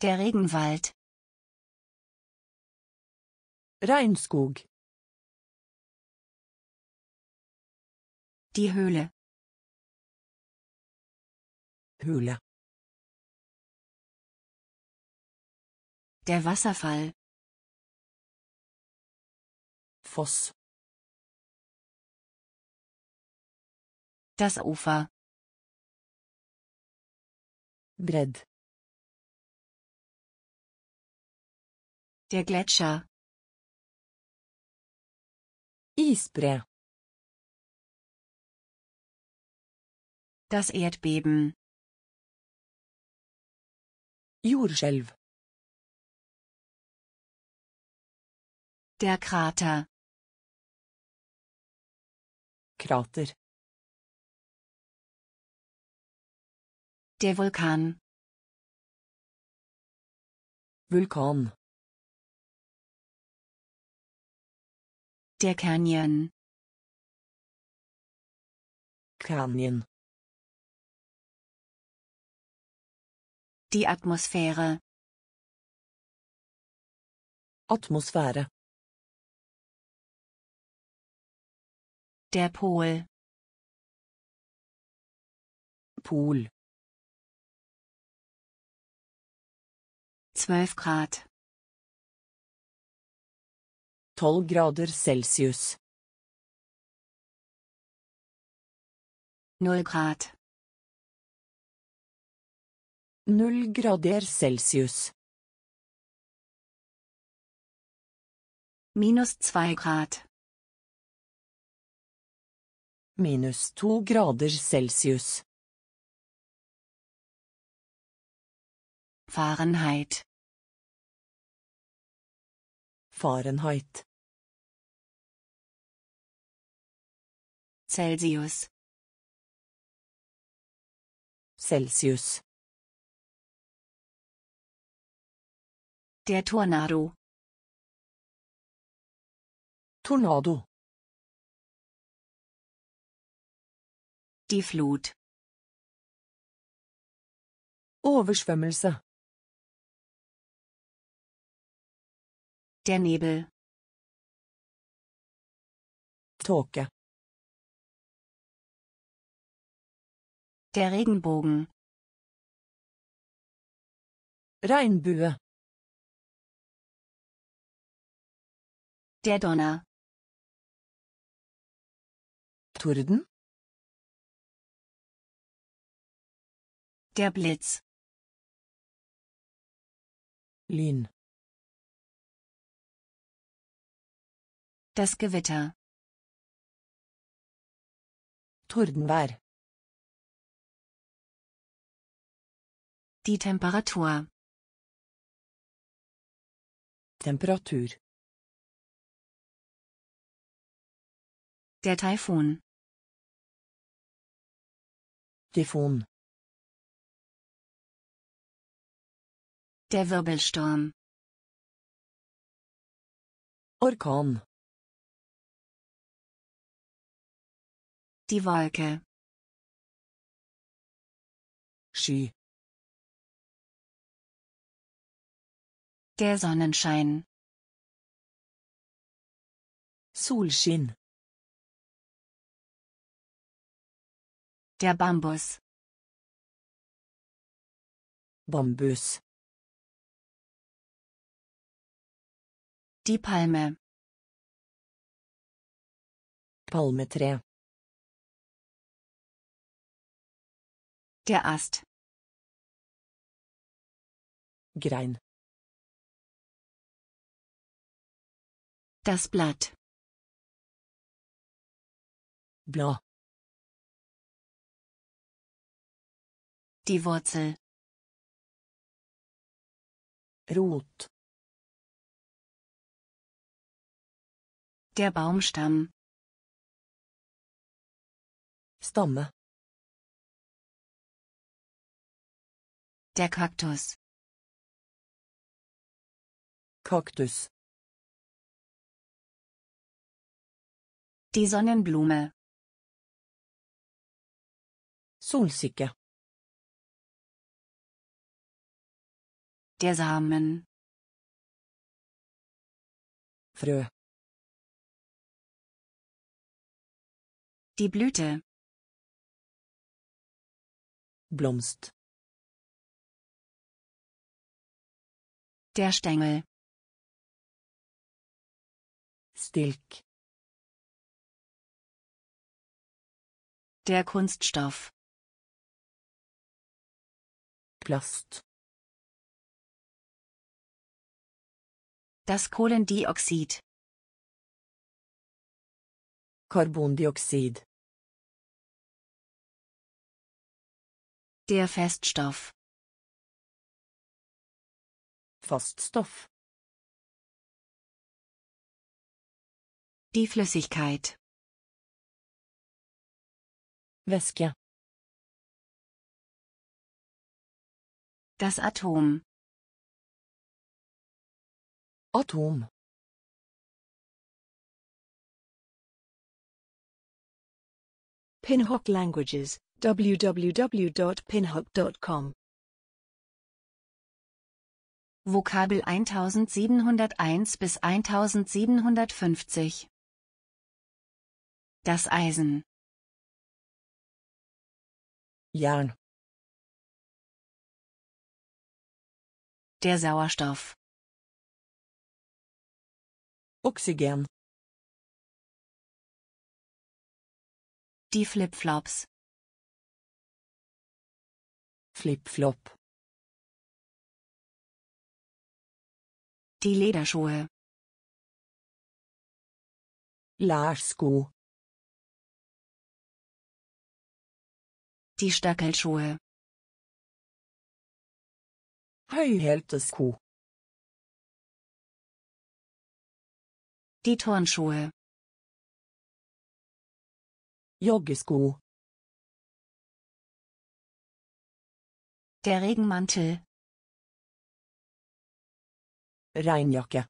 Der Regenwald. Regnskog. Die Höhle. Höhle. Der Wasserfall. Foss. Das Ufer. Bredd. Der Gletscher. Isbre. Das Erdbeben. Jordskjelv. Der Krater. Krater. Der Vulkan. Vulkan. Der Canyon. Canyon. Die Atmosphäre. Atmosphäre. Der Pol. Pol. Zwölf Grad tolv grader celsius. Null grad. Null grader celsius. Minus zwei Grad. Minus to grader celsius. Fahrenheit. Fahrenheit. Celsius. Celsius. Der Tornado. Tornado. Die Flut. Overschwemmelse. Der Nebel. Tåke. Der Regenbogen. Regnbue. Der Donner. Torden. Der Blitz. Lin. Das Gewitter. Tordenvær. Die Temperatur. Temperatur. Der Taifun. Typhon. Der Wirbelsturm. Orkan. Die Wolke. Ski. Der Sonnenschein. Solskinn. Der Bambus. Bambus. Die Palme. Palmetre. Der Ast. Grein. Das Blatt. Blau. Die Wurzel. Rot. Der Baumstamm. Stamme. Der Kaktus. Kaktus. Die Sonnenblume. Solsikke. Der Samen. Frö. Die Blüte. Blomst. Der Stängel. Stilk. Der Kunststoff. Plast. Das Kohlendioxid. Carbondioxid. Der Feststoff. Faststoff. Die Flüssigkeit. Wäskia. Das Atom. Atom. Pinhock Languages www.pinhock.com Vokabel 1701 bis 1750 Das Eisen Jahren. Der Sauerstoff. Oxygen. Die Flipflops. Flipflop. Die Lederschuhe. Laarsko. Die Stackelschuhe. hält Høyhælte Kuh. Die Turnschuhe. Joggesko. Der Regenmantel. Regnjacke.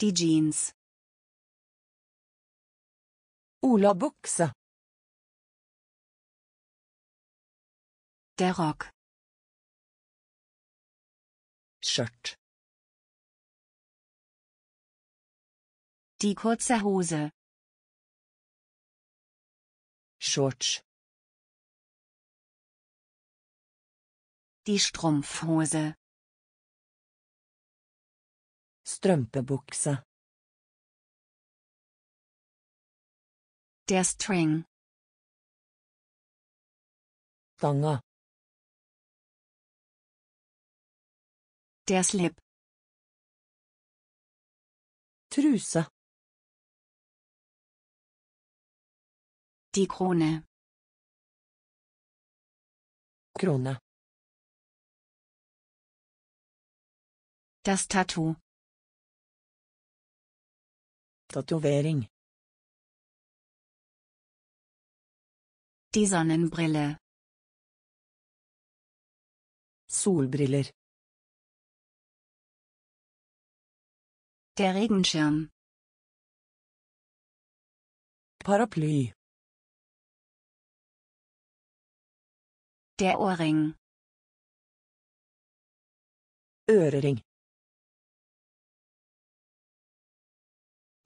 Die Jeans. Olabukse. Der Rock. Shirt. Die kurze Hose. Shorts. Die Strumpfhose. Strømpebukse. Der String. Stanga. Der Slip. Truse. Die Krone. Krone. Das Tattoo. tattoo Tatovering. Die Sonnenbrille. Solbriller. Der Regenschirm. Paraply. Der Ohrring. Öhrring.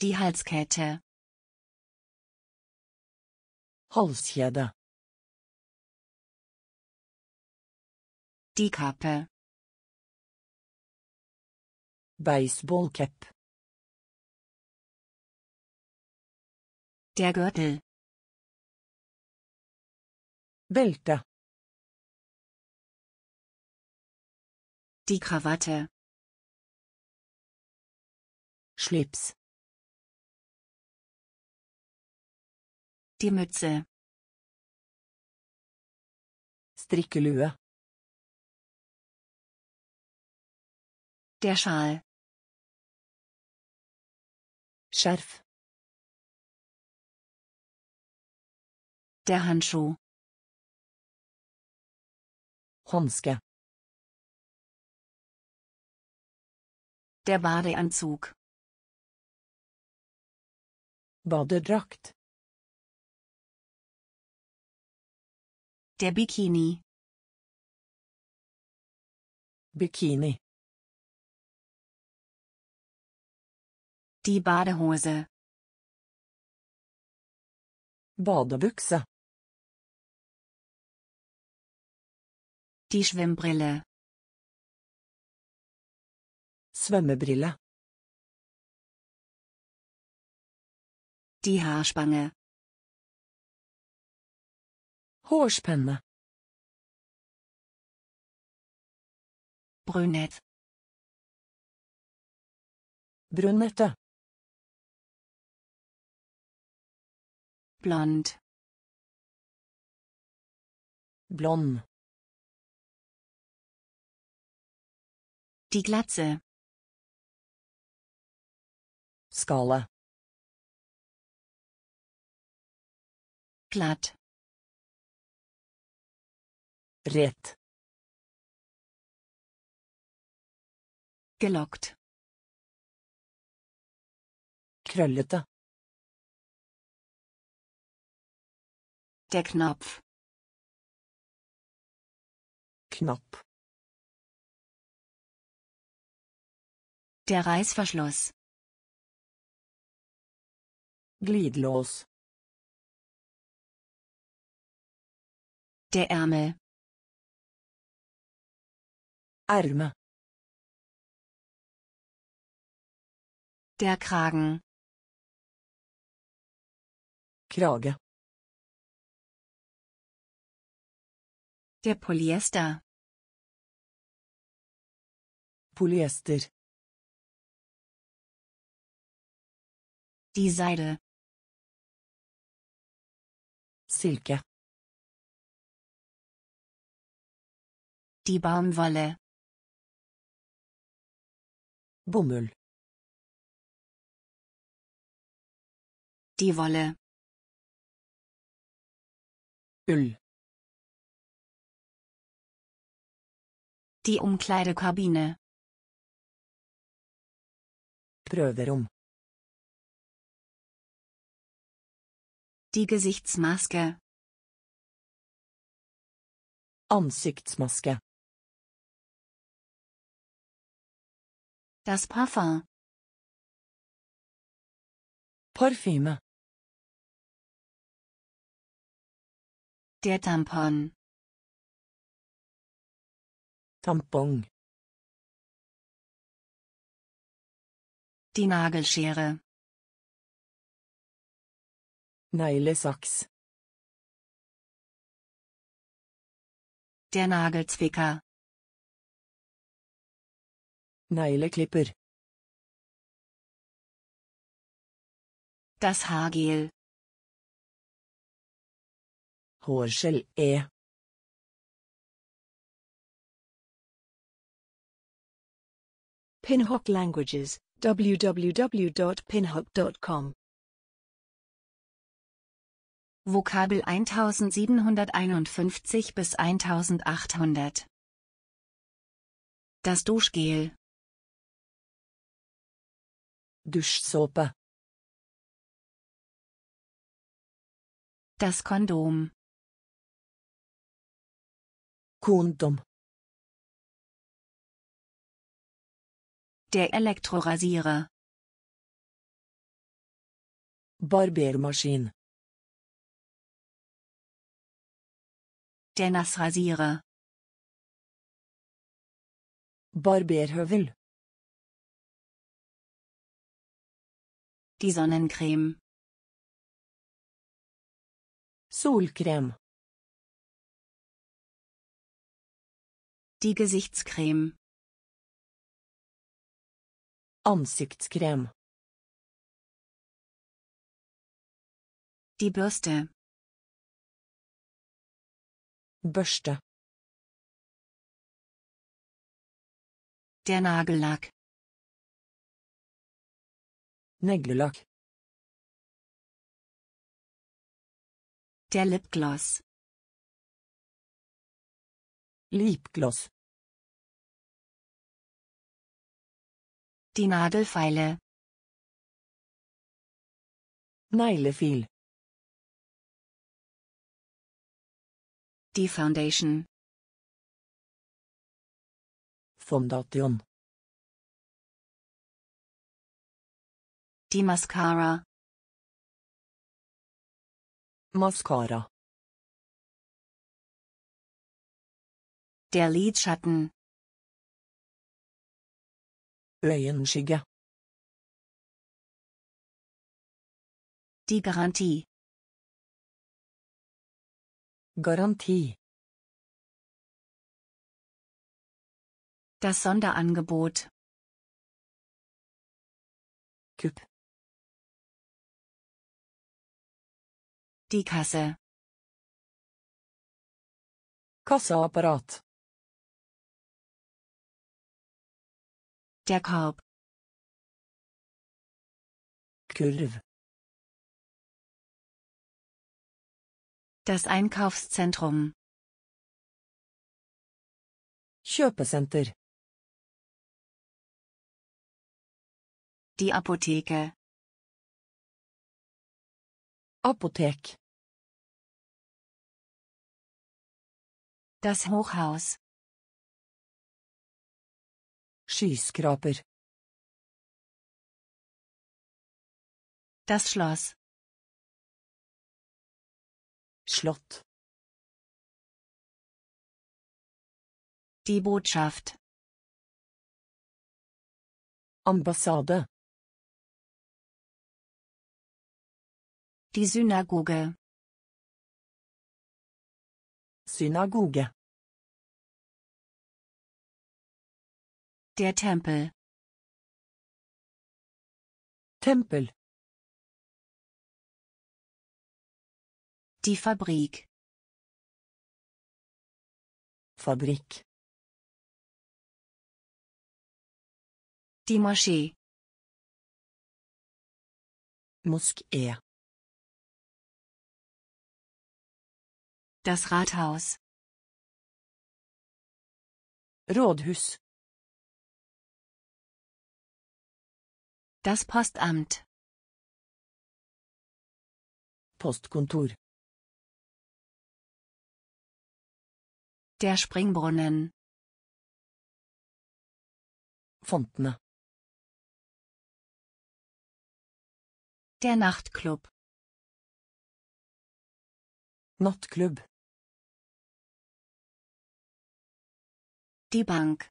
Die Halskette. Halskjede. Die Kappe. Baseballcap. Der Gürtel. Belte. Die Krawatte. Schlips. Die Mütze. Strikkelue. Der Schal. Schärf. Der Handschuh. Honske. Der Badeanzug. Badedrakt. Der Bikini. Bikini. Die Badehose. Badebüchse. Die Schwimmbrille. Svømmebrille. Die Haarspange. Hårspänne. Brunett. Brunette. Blond. Blond. Die Glatze. Skala. Glatt. Rett. Gelockt. Krøllete. Der Knopf. Knopf. Der Reißverschluss. Gliedlos. Der Ärmel. Arme. Der Kragen. Krage. Der Polyester. Polyester. Die Seide. Silke. Die Baumwolle. Bomull. Die Wolle. Öl. Die Umkleidekabine. Prøverom. Die Gesichtsmaske. Ansichtsmaske. Das Parfum. Parfüme. Der Tampon. Tampon. Die Nagelschere. Neglesachs. Der Nagelzwicker. Negleklipper. Das Haargel. Hårgel E. Pinhock Languages www.pinhock.com Vokabel 1751 bis 1800 Das Duschgel Duschsåpe. Das Kondom. Kondom. Der Elektrorasierer. Barbermaskin. Der Nassrasierer. Barberhövel. Die Sonnencreme. Solcreme. Die Gesichtscreme. Ansiktscreme. Die Bürste. Bürste. Der Nagellack. Neglelakk. Der Lipgloss. Lipgloss. Die Nadelfeile. Neglefil. Die Foundation. Fondation. Die Mascara. Mascara. Der Lidschatten. Øyenskygge. Die Garantie. Garantie. Das Sonderangebot. Kupp. Die Kasse. Kassaapparat. Der Korb. Kurve. Das Einkaufszentrum. Kjøpesenter. Die Apotheke. Apothek. Das Hochhaus. Skyskraper. Das Schloss. Schlott. Die Botschaft. Ambassade. Die Synagoge. Synagoge. Der Tempel. Tempel. Die Fabrik. Fabrik. Die Moschee. Moskee. Das Rathaus. Rådhus. Das Postamt. Postkontor. Der Springbrunnen. Fontene. Der Nachtclub. Nachtclub. Die Bank.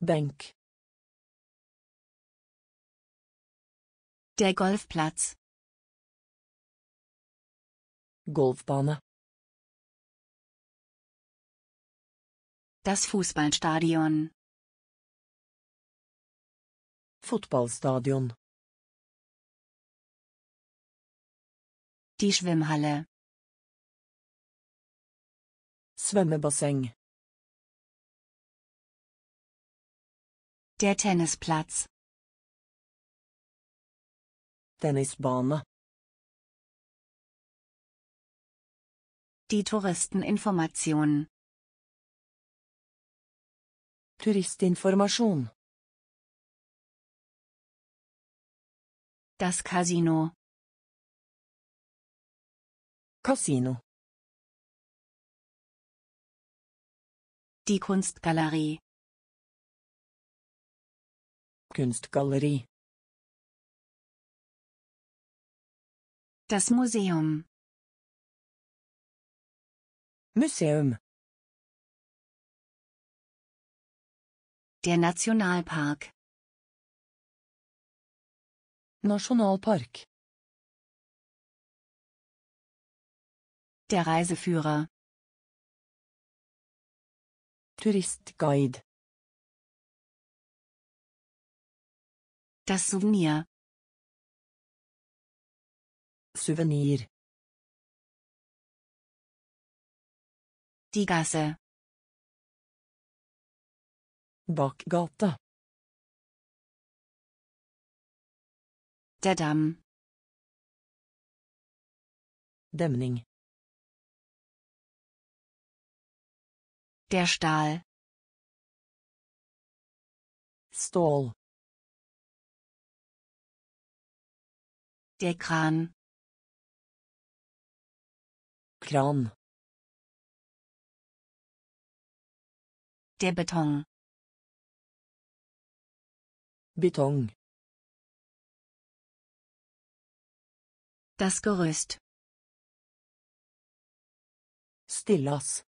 Bank. Der Golfplatz. Golfbahn. Das Fußballstadion. Fotballstadion. Die Schwimmhalle. Svømmebasseng. Der Tennisplatz. Tennisbane. Die Touristeninformationen. Touristinformation. Das Casino. Casino. Die Kunstgalerie. Kunstgalerie. Das Museum. Museum. Der Nationalpark. Nationalpark. Der Reiseführer. Turistguide. Das Souvenir. Souvenir. Die Gasse. Bakgata. Der Damm. Dämning. Der Stahl. Stall. Der Kran. Kran. Der Beton. Beton. Das Gerüst. Stillas.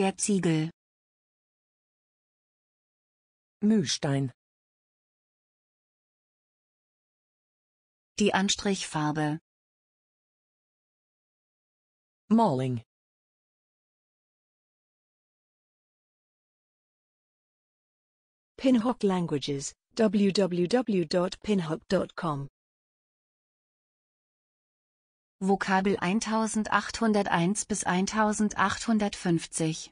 Der Ziegel. Mühlstein. Die Anstrichfarbe. Maling. Pinhook Languages, www.pinhook.com Vokabel 1801 bis 1850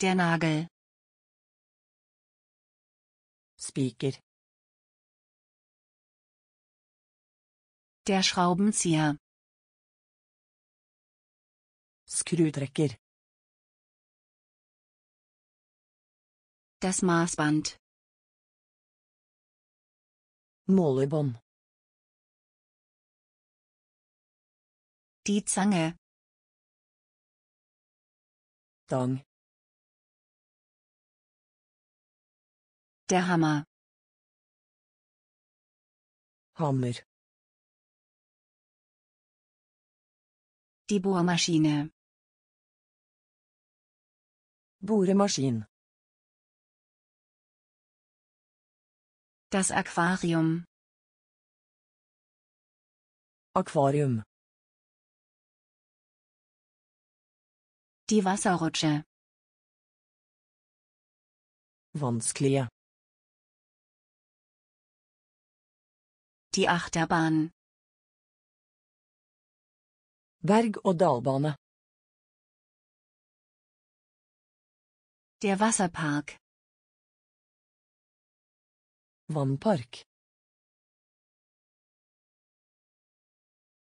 Der Nagel Speaker Der Schraubenzieher Screwdrecker Das Maßband Målebånd Die Zange. Dong. Der Hammer. Hammer. Die Bohrmaschine. Bohrmaschine. Das Aquarium. Aquarium. Die Wasserrutsche. Vanskelige. Die Achterbahn. Berg- og dalbane. Der Wasserpark. Vannpark.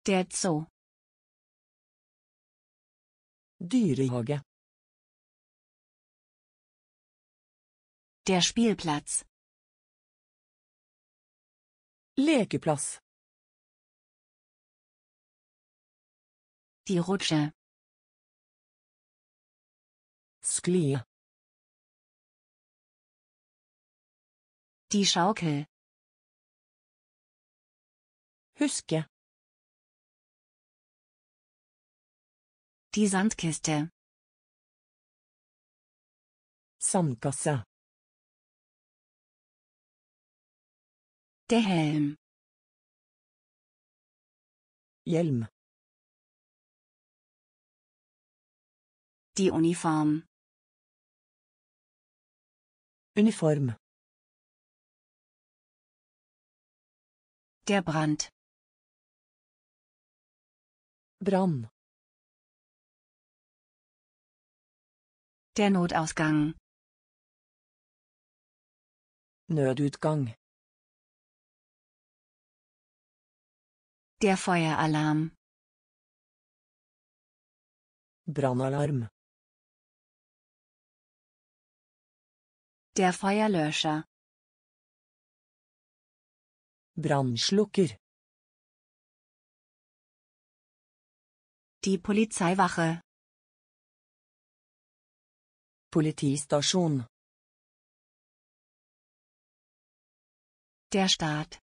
Der Zoo. Dyrehage. Der Spielplatz. Lekeplass. Die Rutsche. Sklie. Die Schaukel. Huske. Die Sandkiste. Sandkasse. Der Helm. Hjelm. Die Uniform. Uniform. Der Brand. Brann. Der Notausgang. Nødutgang. Der Feueralarm. Brannalarm. Der Feuerlöscher. Brandschlucker. Die Polizeiwache. Politistasjon. Der Staat.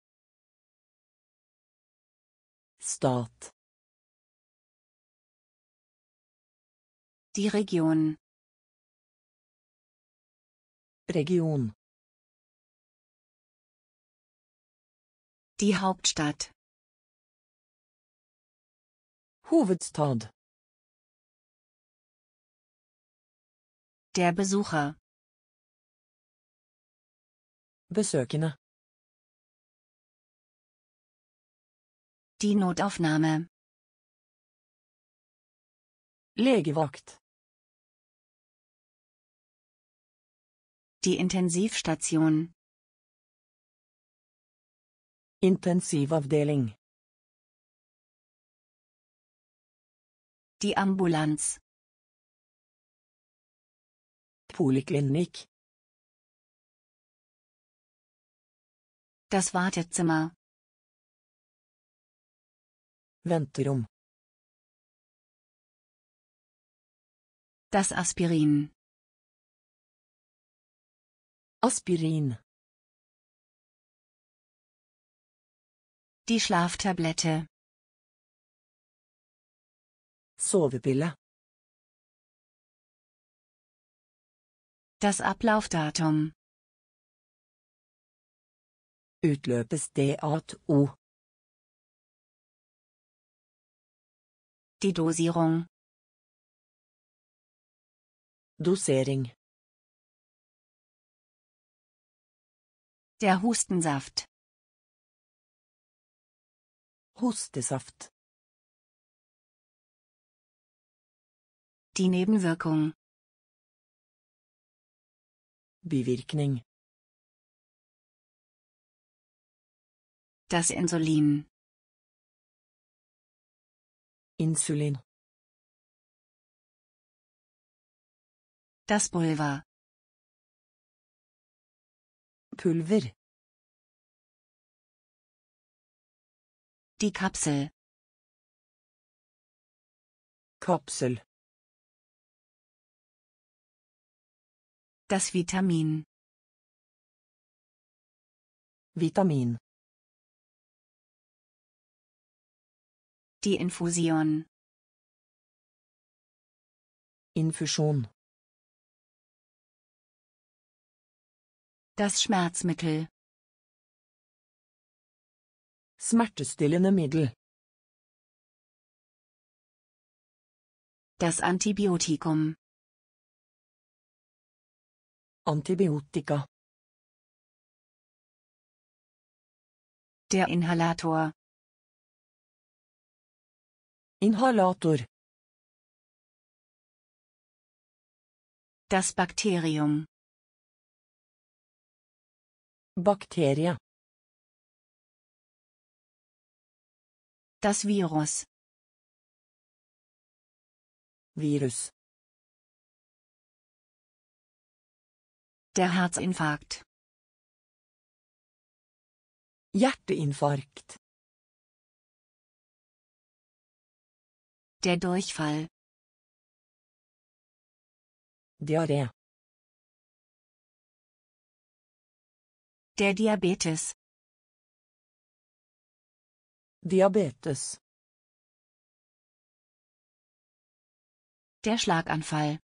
Stat. Die Region. Region. Die Hauptstadt. Hovedstad. Der Besucher. Besøkende. Die Notaufnahme. Legevakt. Die Intensivstation. Intensivavdeling. Die Ambulanz. Poliklinik. Das Wartezimmer. Venterum. Das Aspirin. Aspirin. Die Schlaftablette. Sovepille. Das Ablaufdatum. Utløpsdato. Die Dosierung. Dosering. Der Hustensaft. Hustesaft. Die Nebenwirkung. Bivirkning. Das Insulin. Insulin. Das Pulver. Pulver. Die Kapsel. Kapsel. Das Vitamin. Vitamin. Die Infusion. Infusion. Das Schmerzmittel. Smertestillende Mittel. Das Antibiotikum. Antibiotika. Der Inhalator. Inhalator. Das Bakterium. Bakterie. Das Virus. Virus. Der Herzinfarkt. Hjärtinfarkt. Der Durchfall. Diarrhea. Der Diabetes. Diabetes. Der Schlaganfall.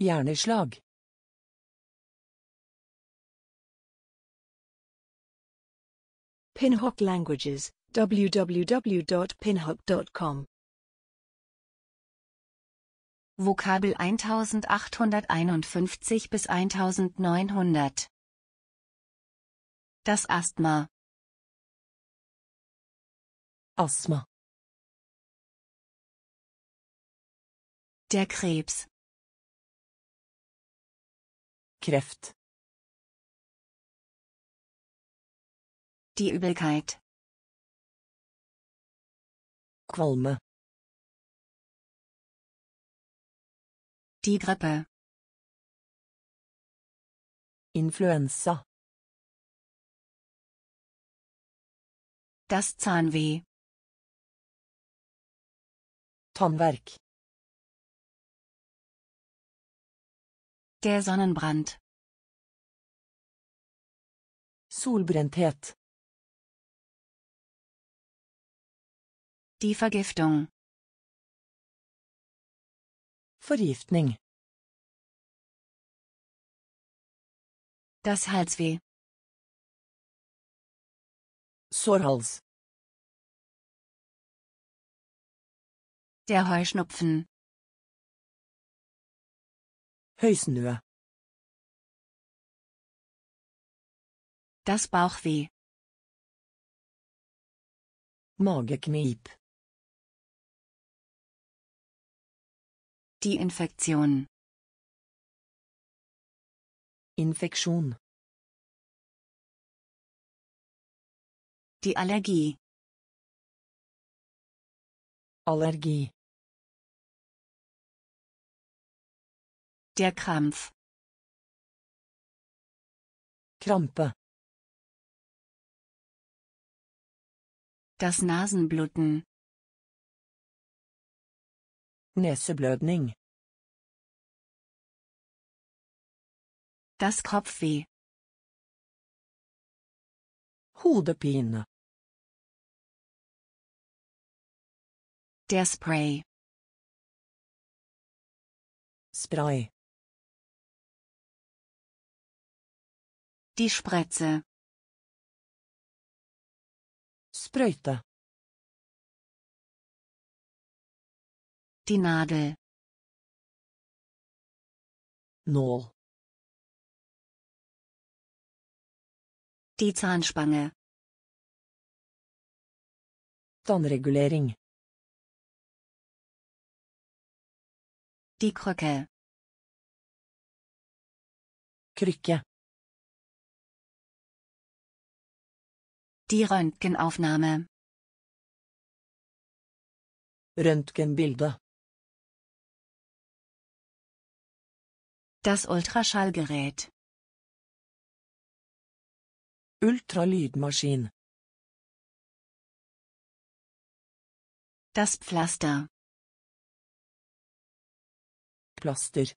Hjerneslag. Pinhock Languages, www.pinhok.com Vokabel 1851 bis 1900 Das Asthma Asthma Der Krebs Kreft. Die Übelkeit. Qualme. Die Grippe. Influenza. Das Zahnweh. Tannverk. Der Sonnenbrand. Solbrenthet. Die Vergiftung. Vergiftning. Das Halsweh. Sorhals. Der Heuschnupfen. Høysnue. Das Bauchweh. Mageknip. Die Infektion. Infektion. Die Allergie. Allergie. Der Krampf. Krampe. Das Nasenbluten. Neseblödning. Das Kopfweh. Hodepine. Der Spray. Spray. Die Spritze. Sprøyte. Die Nadel. Nål. Die Zahnspange. Tannregulering. Die Krücke. Krykke. Die Röntgenaufnahme. Röntgenbilder. Das Ultraschallgerät. Ultralydmaskin. Das Pflaster. Pflaster.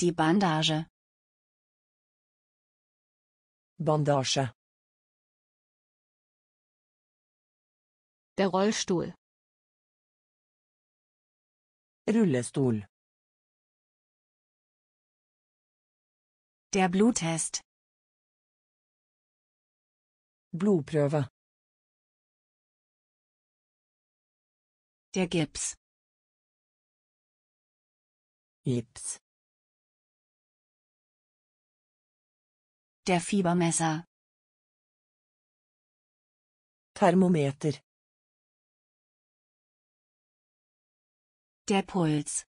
Die Bandage. Bandage. Der Rollstuhl. Rullestol. Der Bluttest. Blodprøve. Der Gips. Gips. Der Fiebermesser. Thermometer. Der Puls.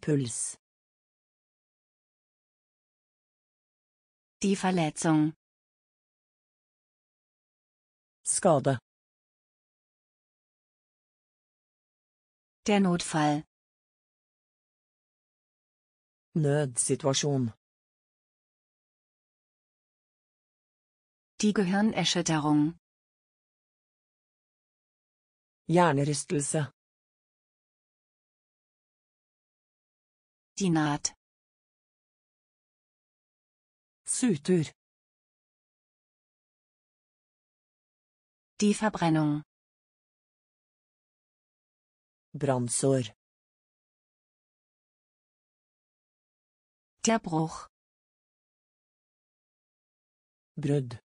Puls. Die Verletzung. Skade. Der Notfall. Nødsituasjon. Die Gehirnerschütterung. Hjernerystelse. Die Naht. Sutur. Die Verbrennung. Brandsor. Der Bruch. Brudd.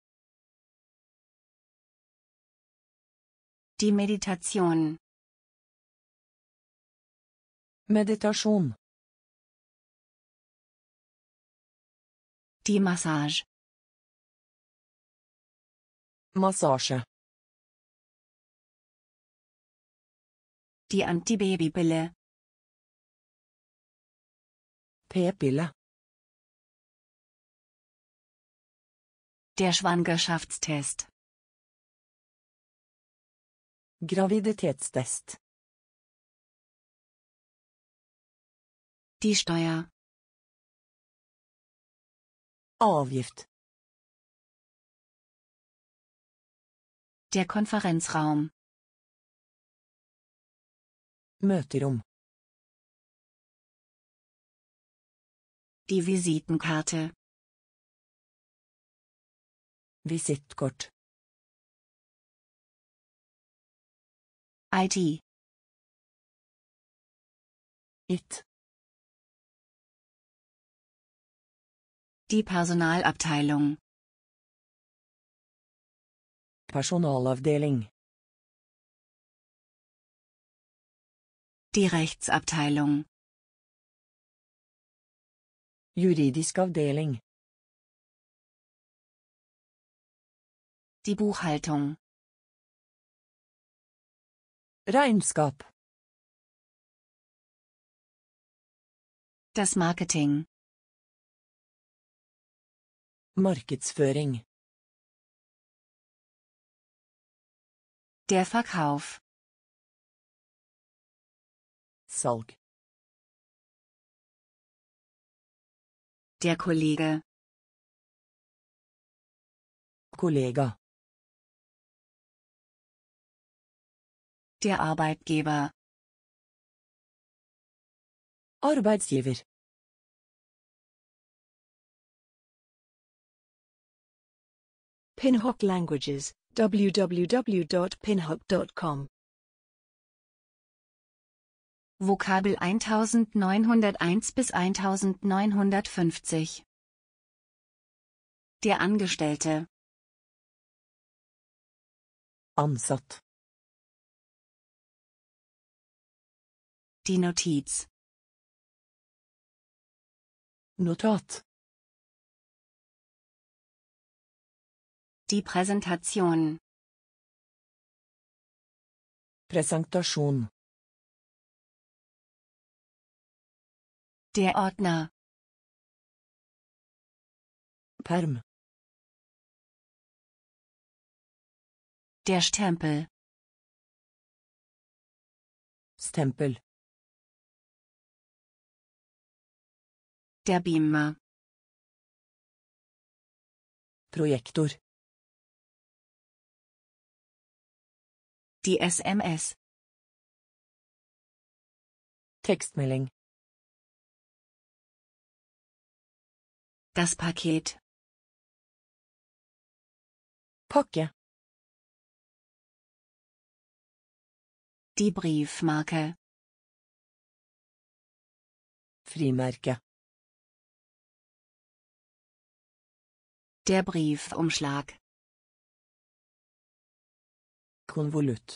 Die Meditation. Meditation. Die Massage. Massage. Die Antibabypille. P-Pille. Der Schwangerschaftstest. Graviditetstest. Die Steuer. Avgift. Der Konferenzraum. Möterum. Die Visitenkarte. Visittkort. ID. It. Die Personalabteilung. Personalavdeling. Die Rechtsabteilung. Juridisk avdeling. Die Buchhaltung. Regnskap. Das Marketing. Markedsføring. Der Verkauf. Salg. Der Kollege. Kollega. Der Arbeitgeber. Arbeitsgeber. Pinhock Languages www.pinhock.com Vokabel 1901 bis 1950 Der Angestellte Ansatt Die Notiz. Notat. Die Präsentation. Präsentation. Der Ordner. Perm. Der Stempel. Stempel. der Beamer. Projektor. Die SMS. Textmelding. Das Paket. Pocke. Die Briefmarke. Frimerke. Der Briefumschlag. Konvolut.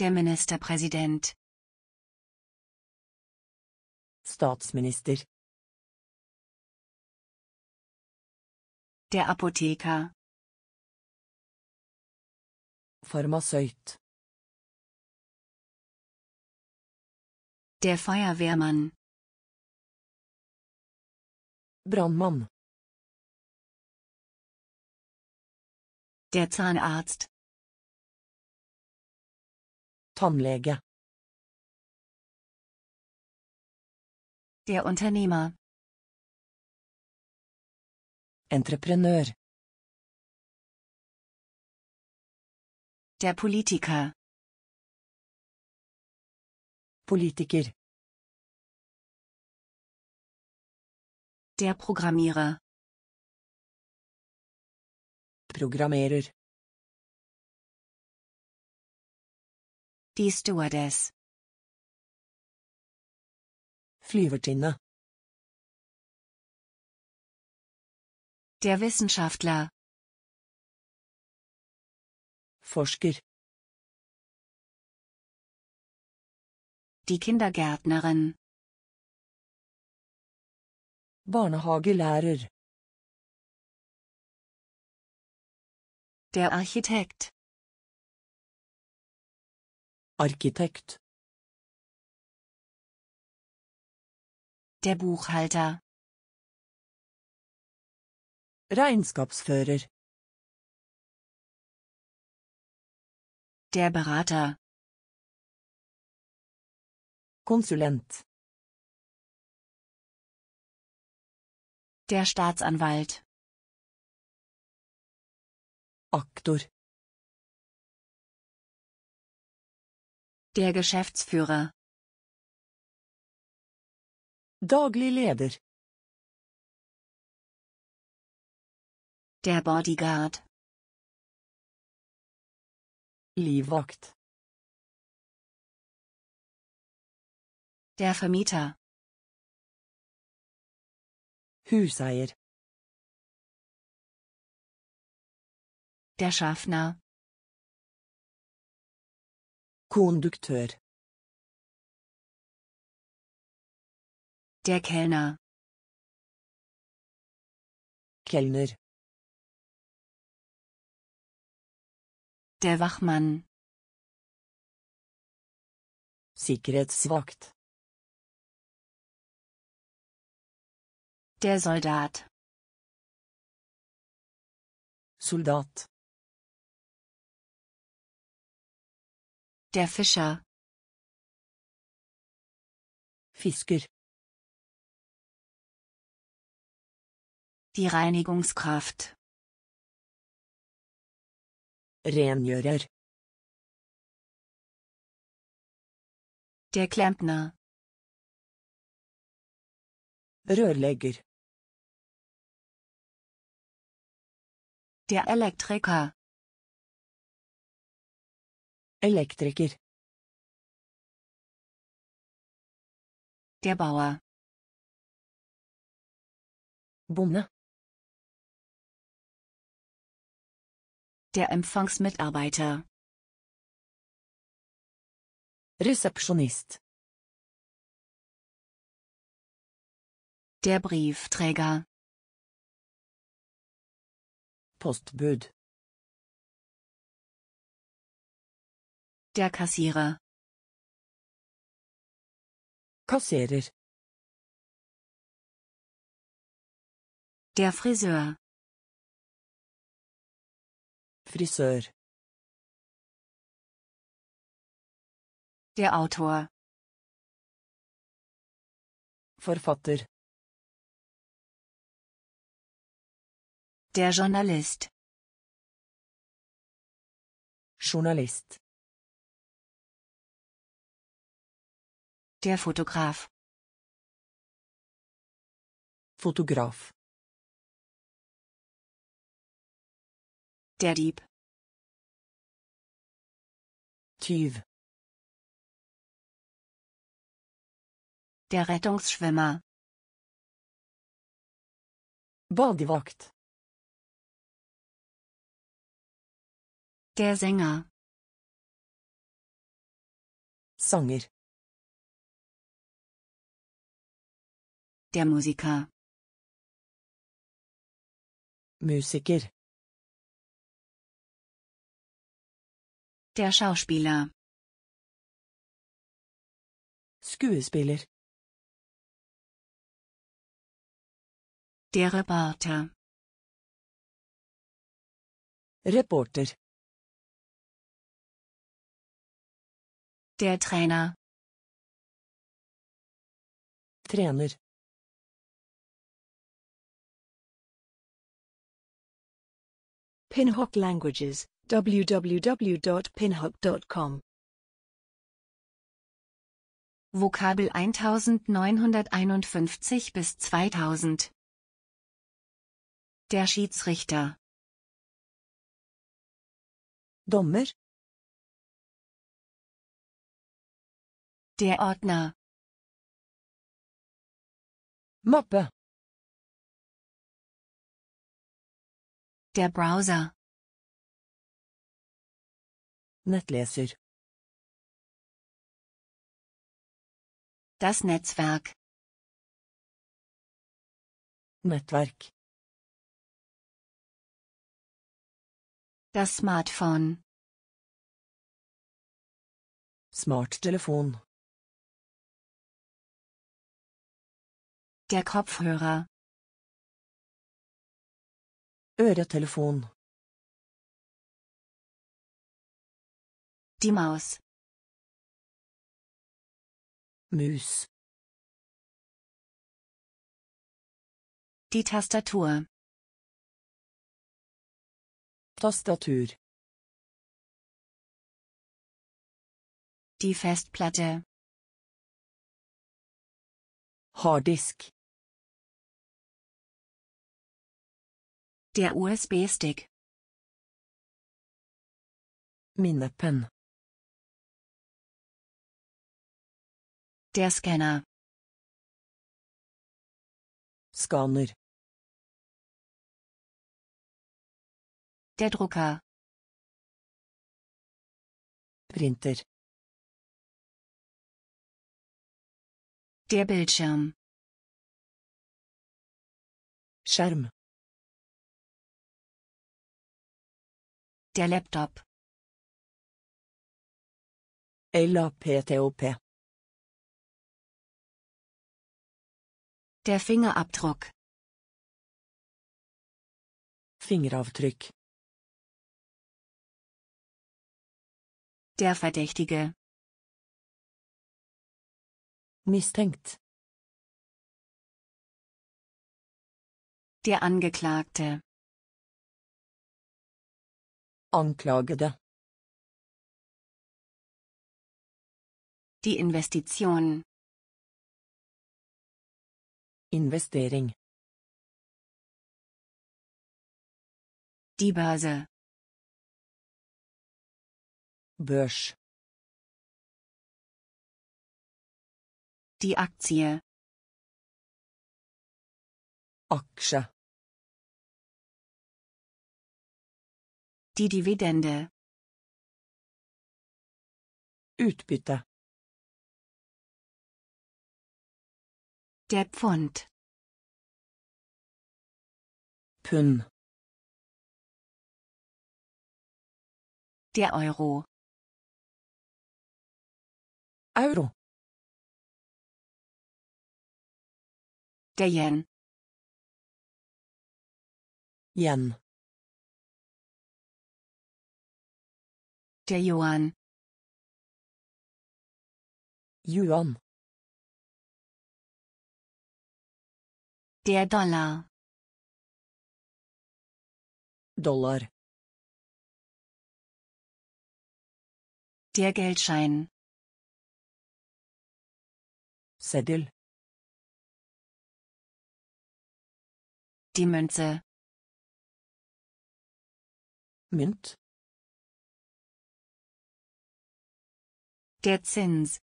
Der Ministerpräsident. Staatsminister. Der Apotheker. Pharmaceut. Der Feuerwehrmann. Brandmann. Der Zahnarzt. Tannlege. Der Unternehmer. Entrepreneur. Der Politiker. Politiker. Der Programmierer. Programmerer. Die Stewardess. Flyvertinne. Der Wissenschaftler. Forsker. Die Kindergärtnerin. Barnehagelærer. Der Architekt. Architekt. Der Buchhalter. Regnskapsfører. Der Berater. Konsulent. der Staatsanwalt. Aktor. Der Geschäftsführer. Daglig leder. Der Bodyguard. Livvakt. Der Vermieter. Huseier. Der Schaffner. Kondukteur. Der Kellner. Kellner. Der Wachmann. Sicherheitsvakt. Der Soldat. Soldat. Der Fischer. Fisker. Die Reinigungskraft. Rengjører. Der Klempner. Rörlegger. der Elektriker. Elektriker. Der Bauer. Bonne. Der Empfangsmitarbeiter. Rezeptionist. Der Briefträger. Postbud. Der Kassierer. Kassierer. Der Friseur. Friseur. Der Autor. Verfatter. Der Journalist. Journalist. Der Fotograf. Fotograf. Der Dieb. Tief. Der Rettungsschwimmer. Badevakt. Der Sänger. Sanger. Der Musiker. Musiker. Der Schauspieler. Skuespiller. Der Reporter. Reporter. Der Trainer. Trainer. Pinhock Languages, www.pinhock.com Vokabel 1951 bis 2000 Der Schiedsrichter Dommer Der Ordner. Mappe. Der Browser. Nettleser. Das Netzwerk. Netzwerk. Das Smartphone. Smarttelefon. Der Kopfhörer. Öretelefon. Die Maus. Müs. Die Tastatur. Tastatur. Die Festplatte. Harddisk. Der USB-Stick. Minnepenn. Der Scanner. Scanner. Der Drucker. Printer. Der Bildschirm. Schirm. Der Laptop. LAPTOP. Der Fingerabdruck. Fingeravtryck. Der Verdächtige. Misstänkt. Der Angeklagte. Anklagede. Die Investition. Investering. Die Börse. Börs. Die Aktie. Aksje. Die Dividende. Utbytte. Der Pfund. Pün. Der Euro. Euro. Der Yen. Yen. Der Yuan. Yuan. Der Dollar. Dollar. Der Geldschein. Seddel. Die Münze. Mint. Der Zins.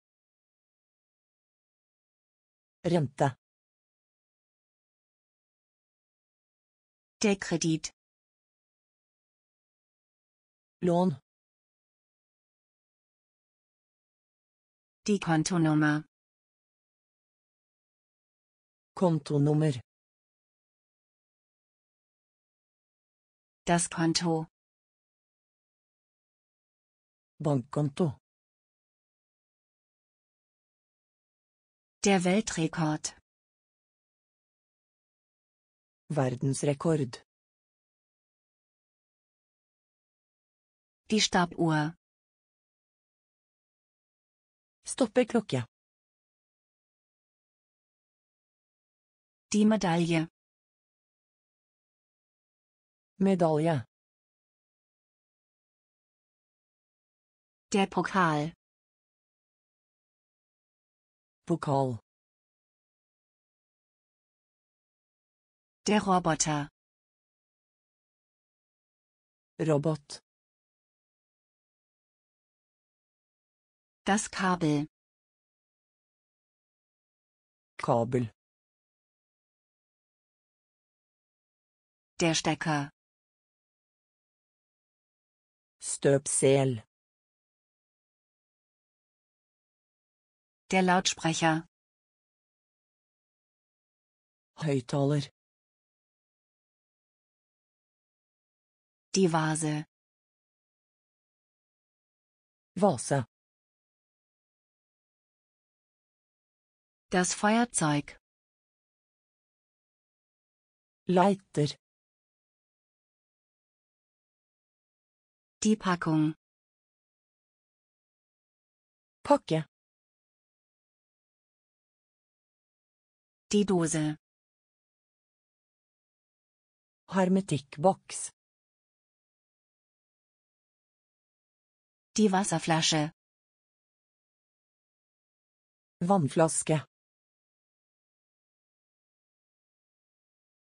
Rente. Der Kredit. Lohn. Die Kontonummer. Kontonummer. Das Konto. Bankkonto. der Weltrekord. Verdensrekord. Die Stabuhr. Stoppeklokke. Die Medaille. Medaille. Der Pokal. Pokal. Der Roboter. Robot. Das Kabel. Kabel. Der Stecker. Støpsel. Der Lautsprecher. Høyttaler. Die Vase. Vase. Das Feuerzeug. Leiter. Die Packung. Pakke. Die Dose. Hermetikkbox. Die Wasserflasche. Vannflaske.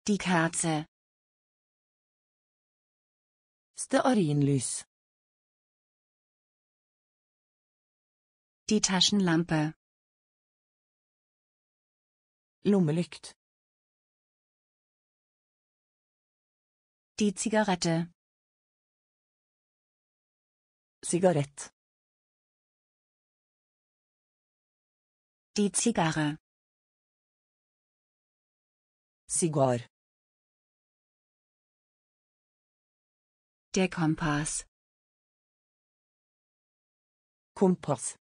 Die Kerze. Stearinlys. Die Taschenlampe. Lommelykt. Die Zigarette. Zigarett. Die Zigarre. Cigar. Der Kompass. Kompass.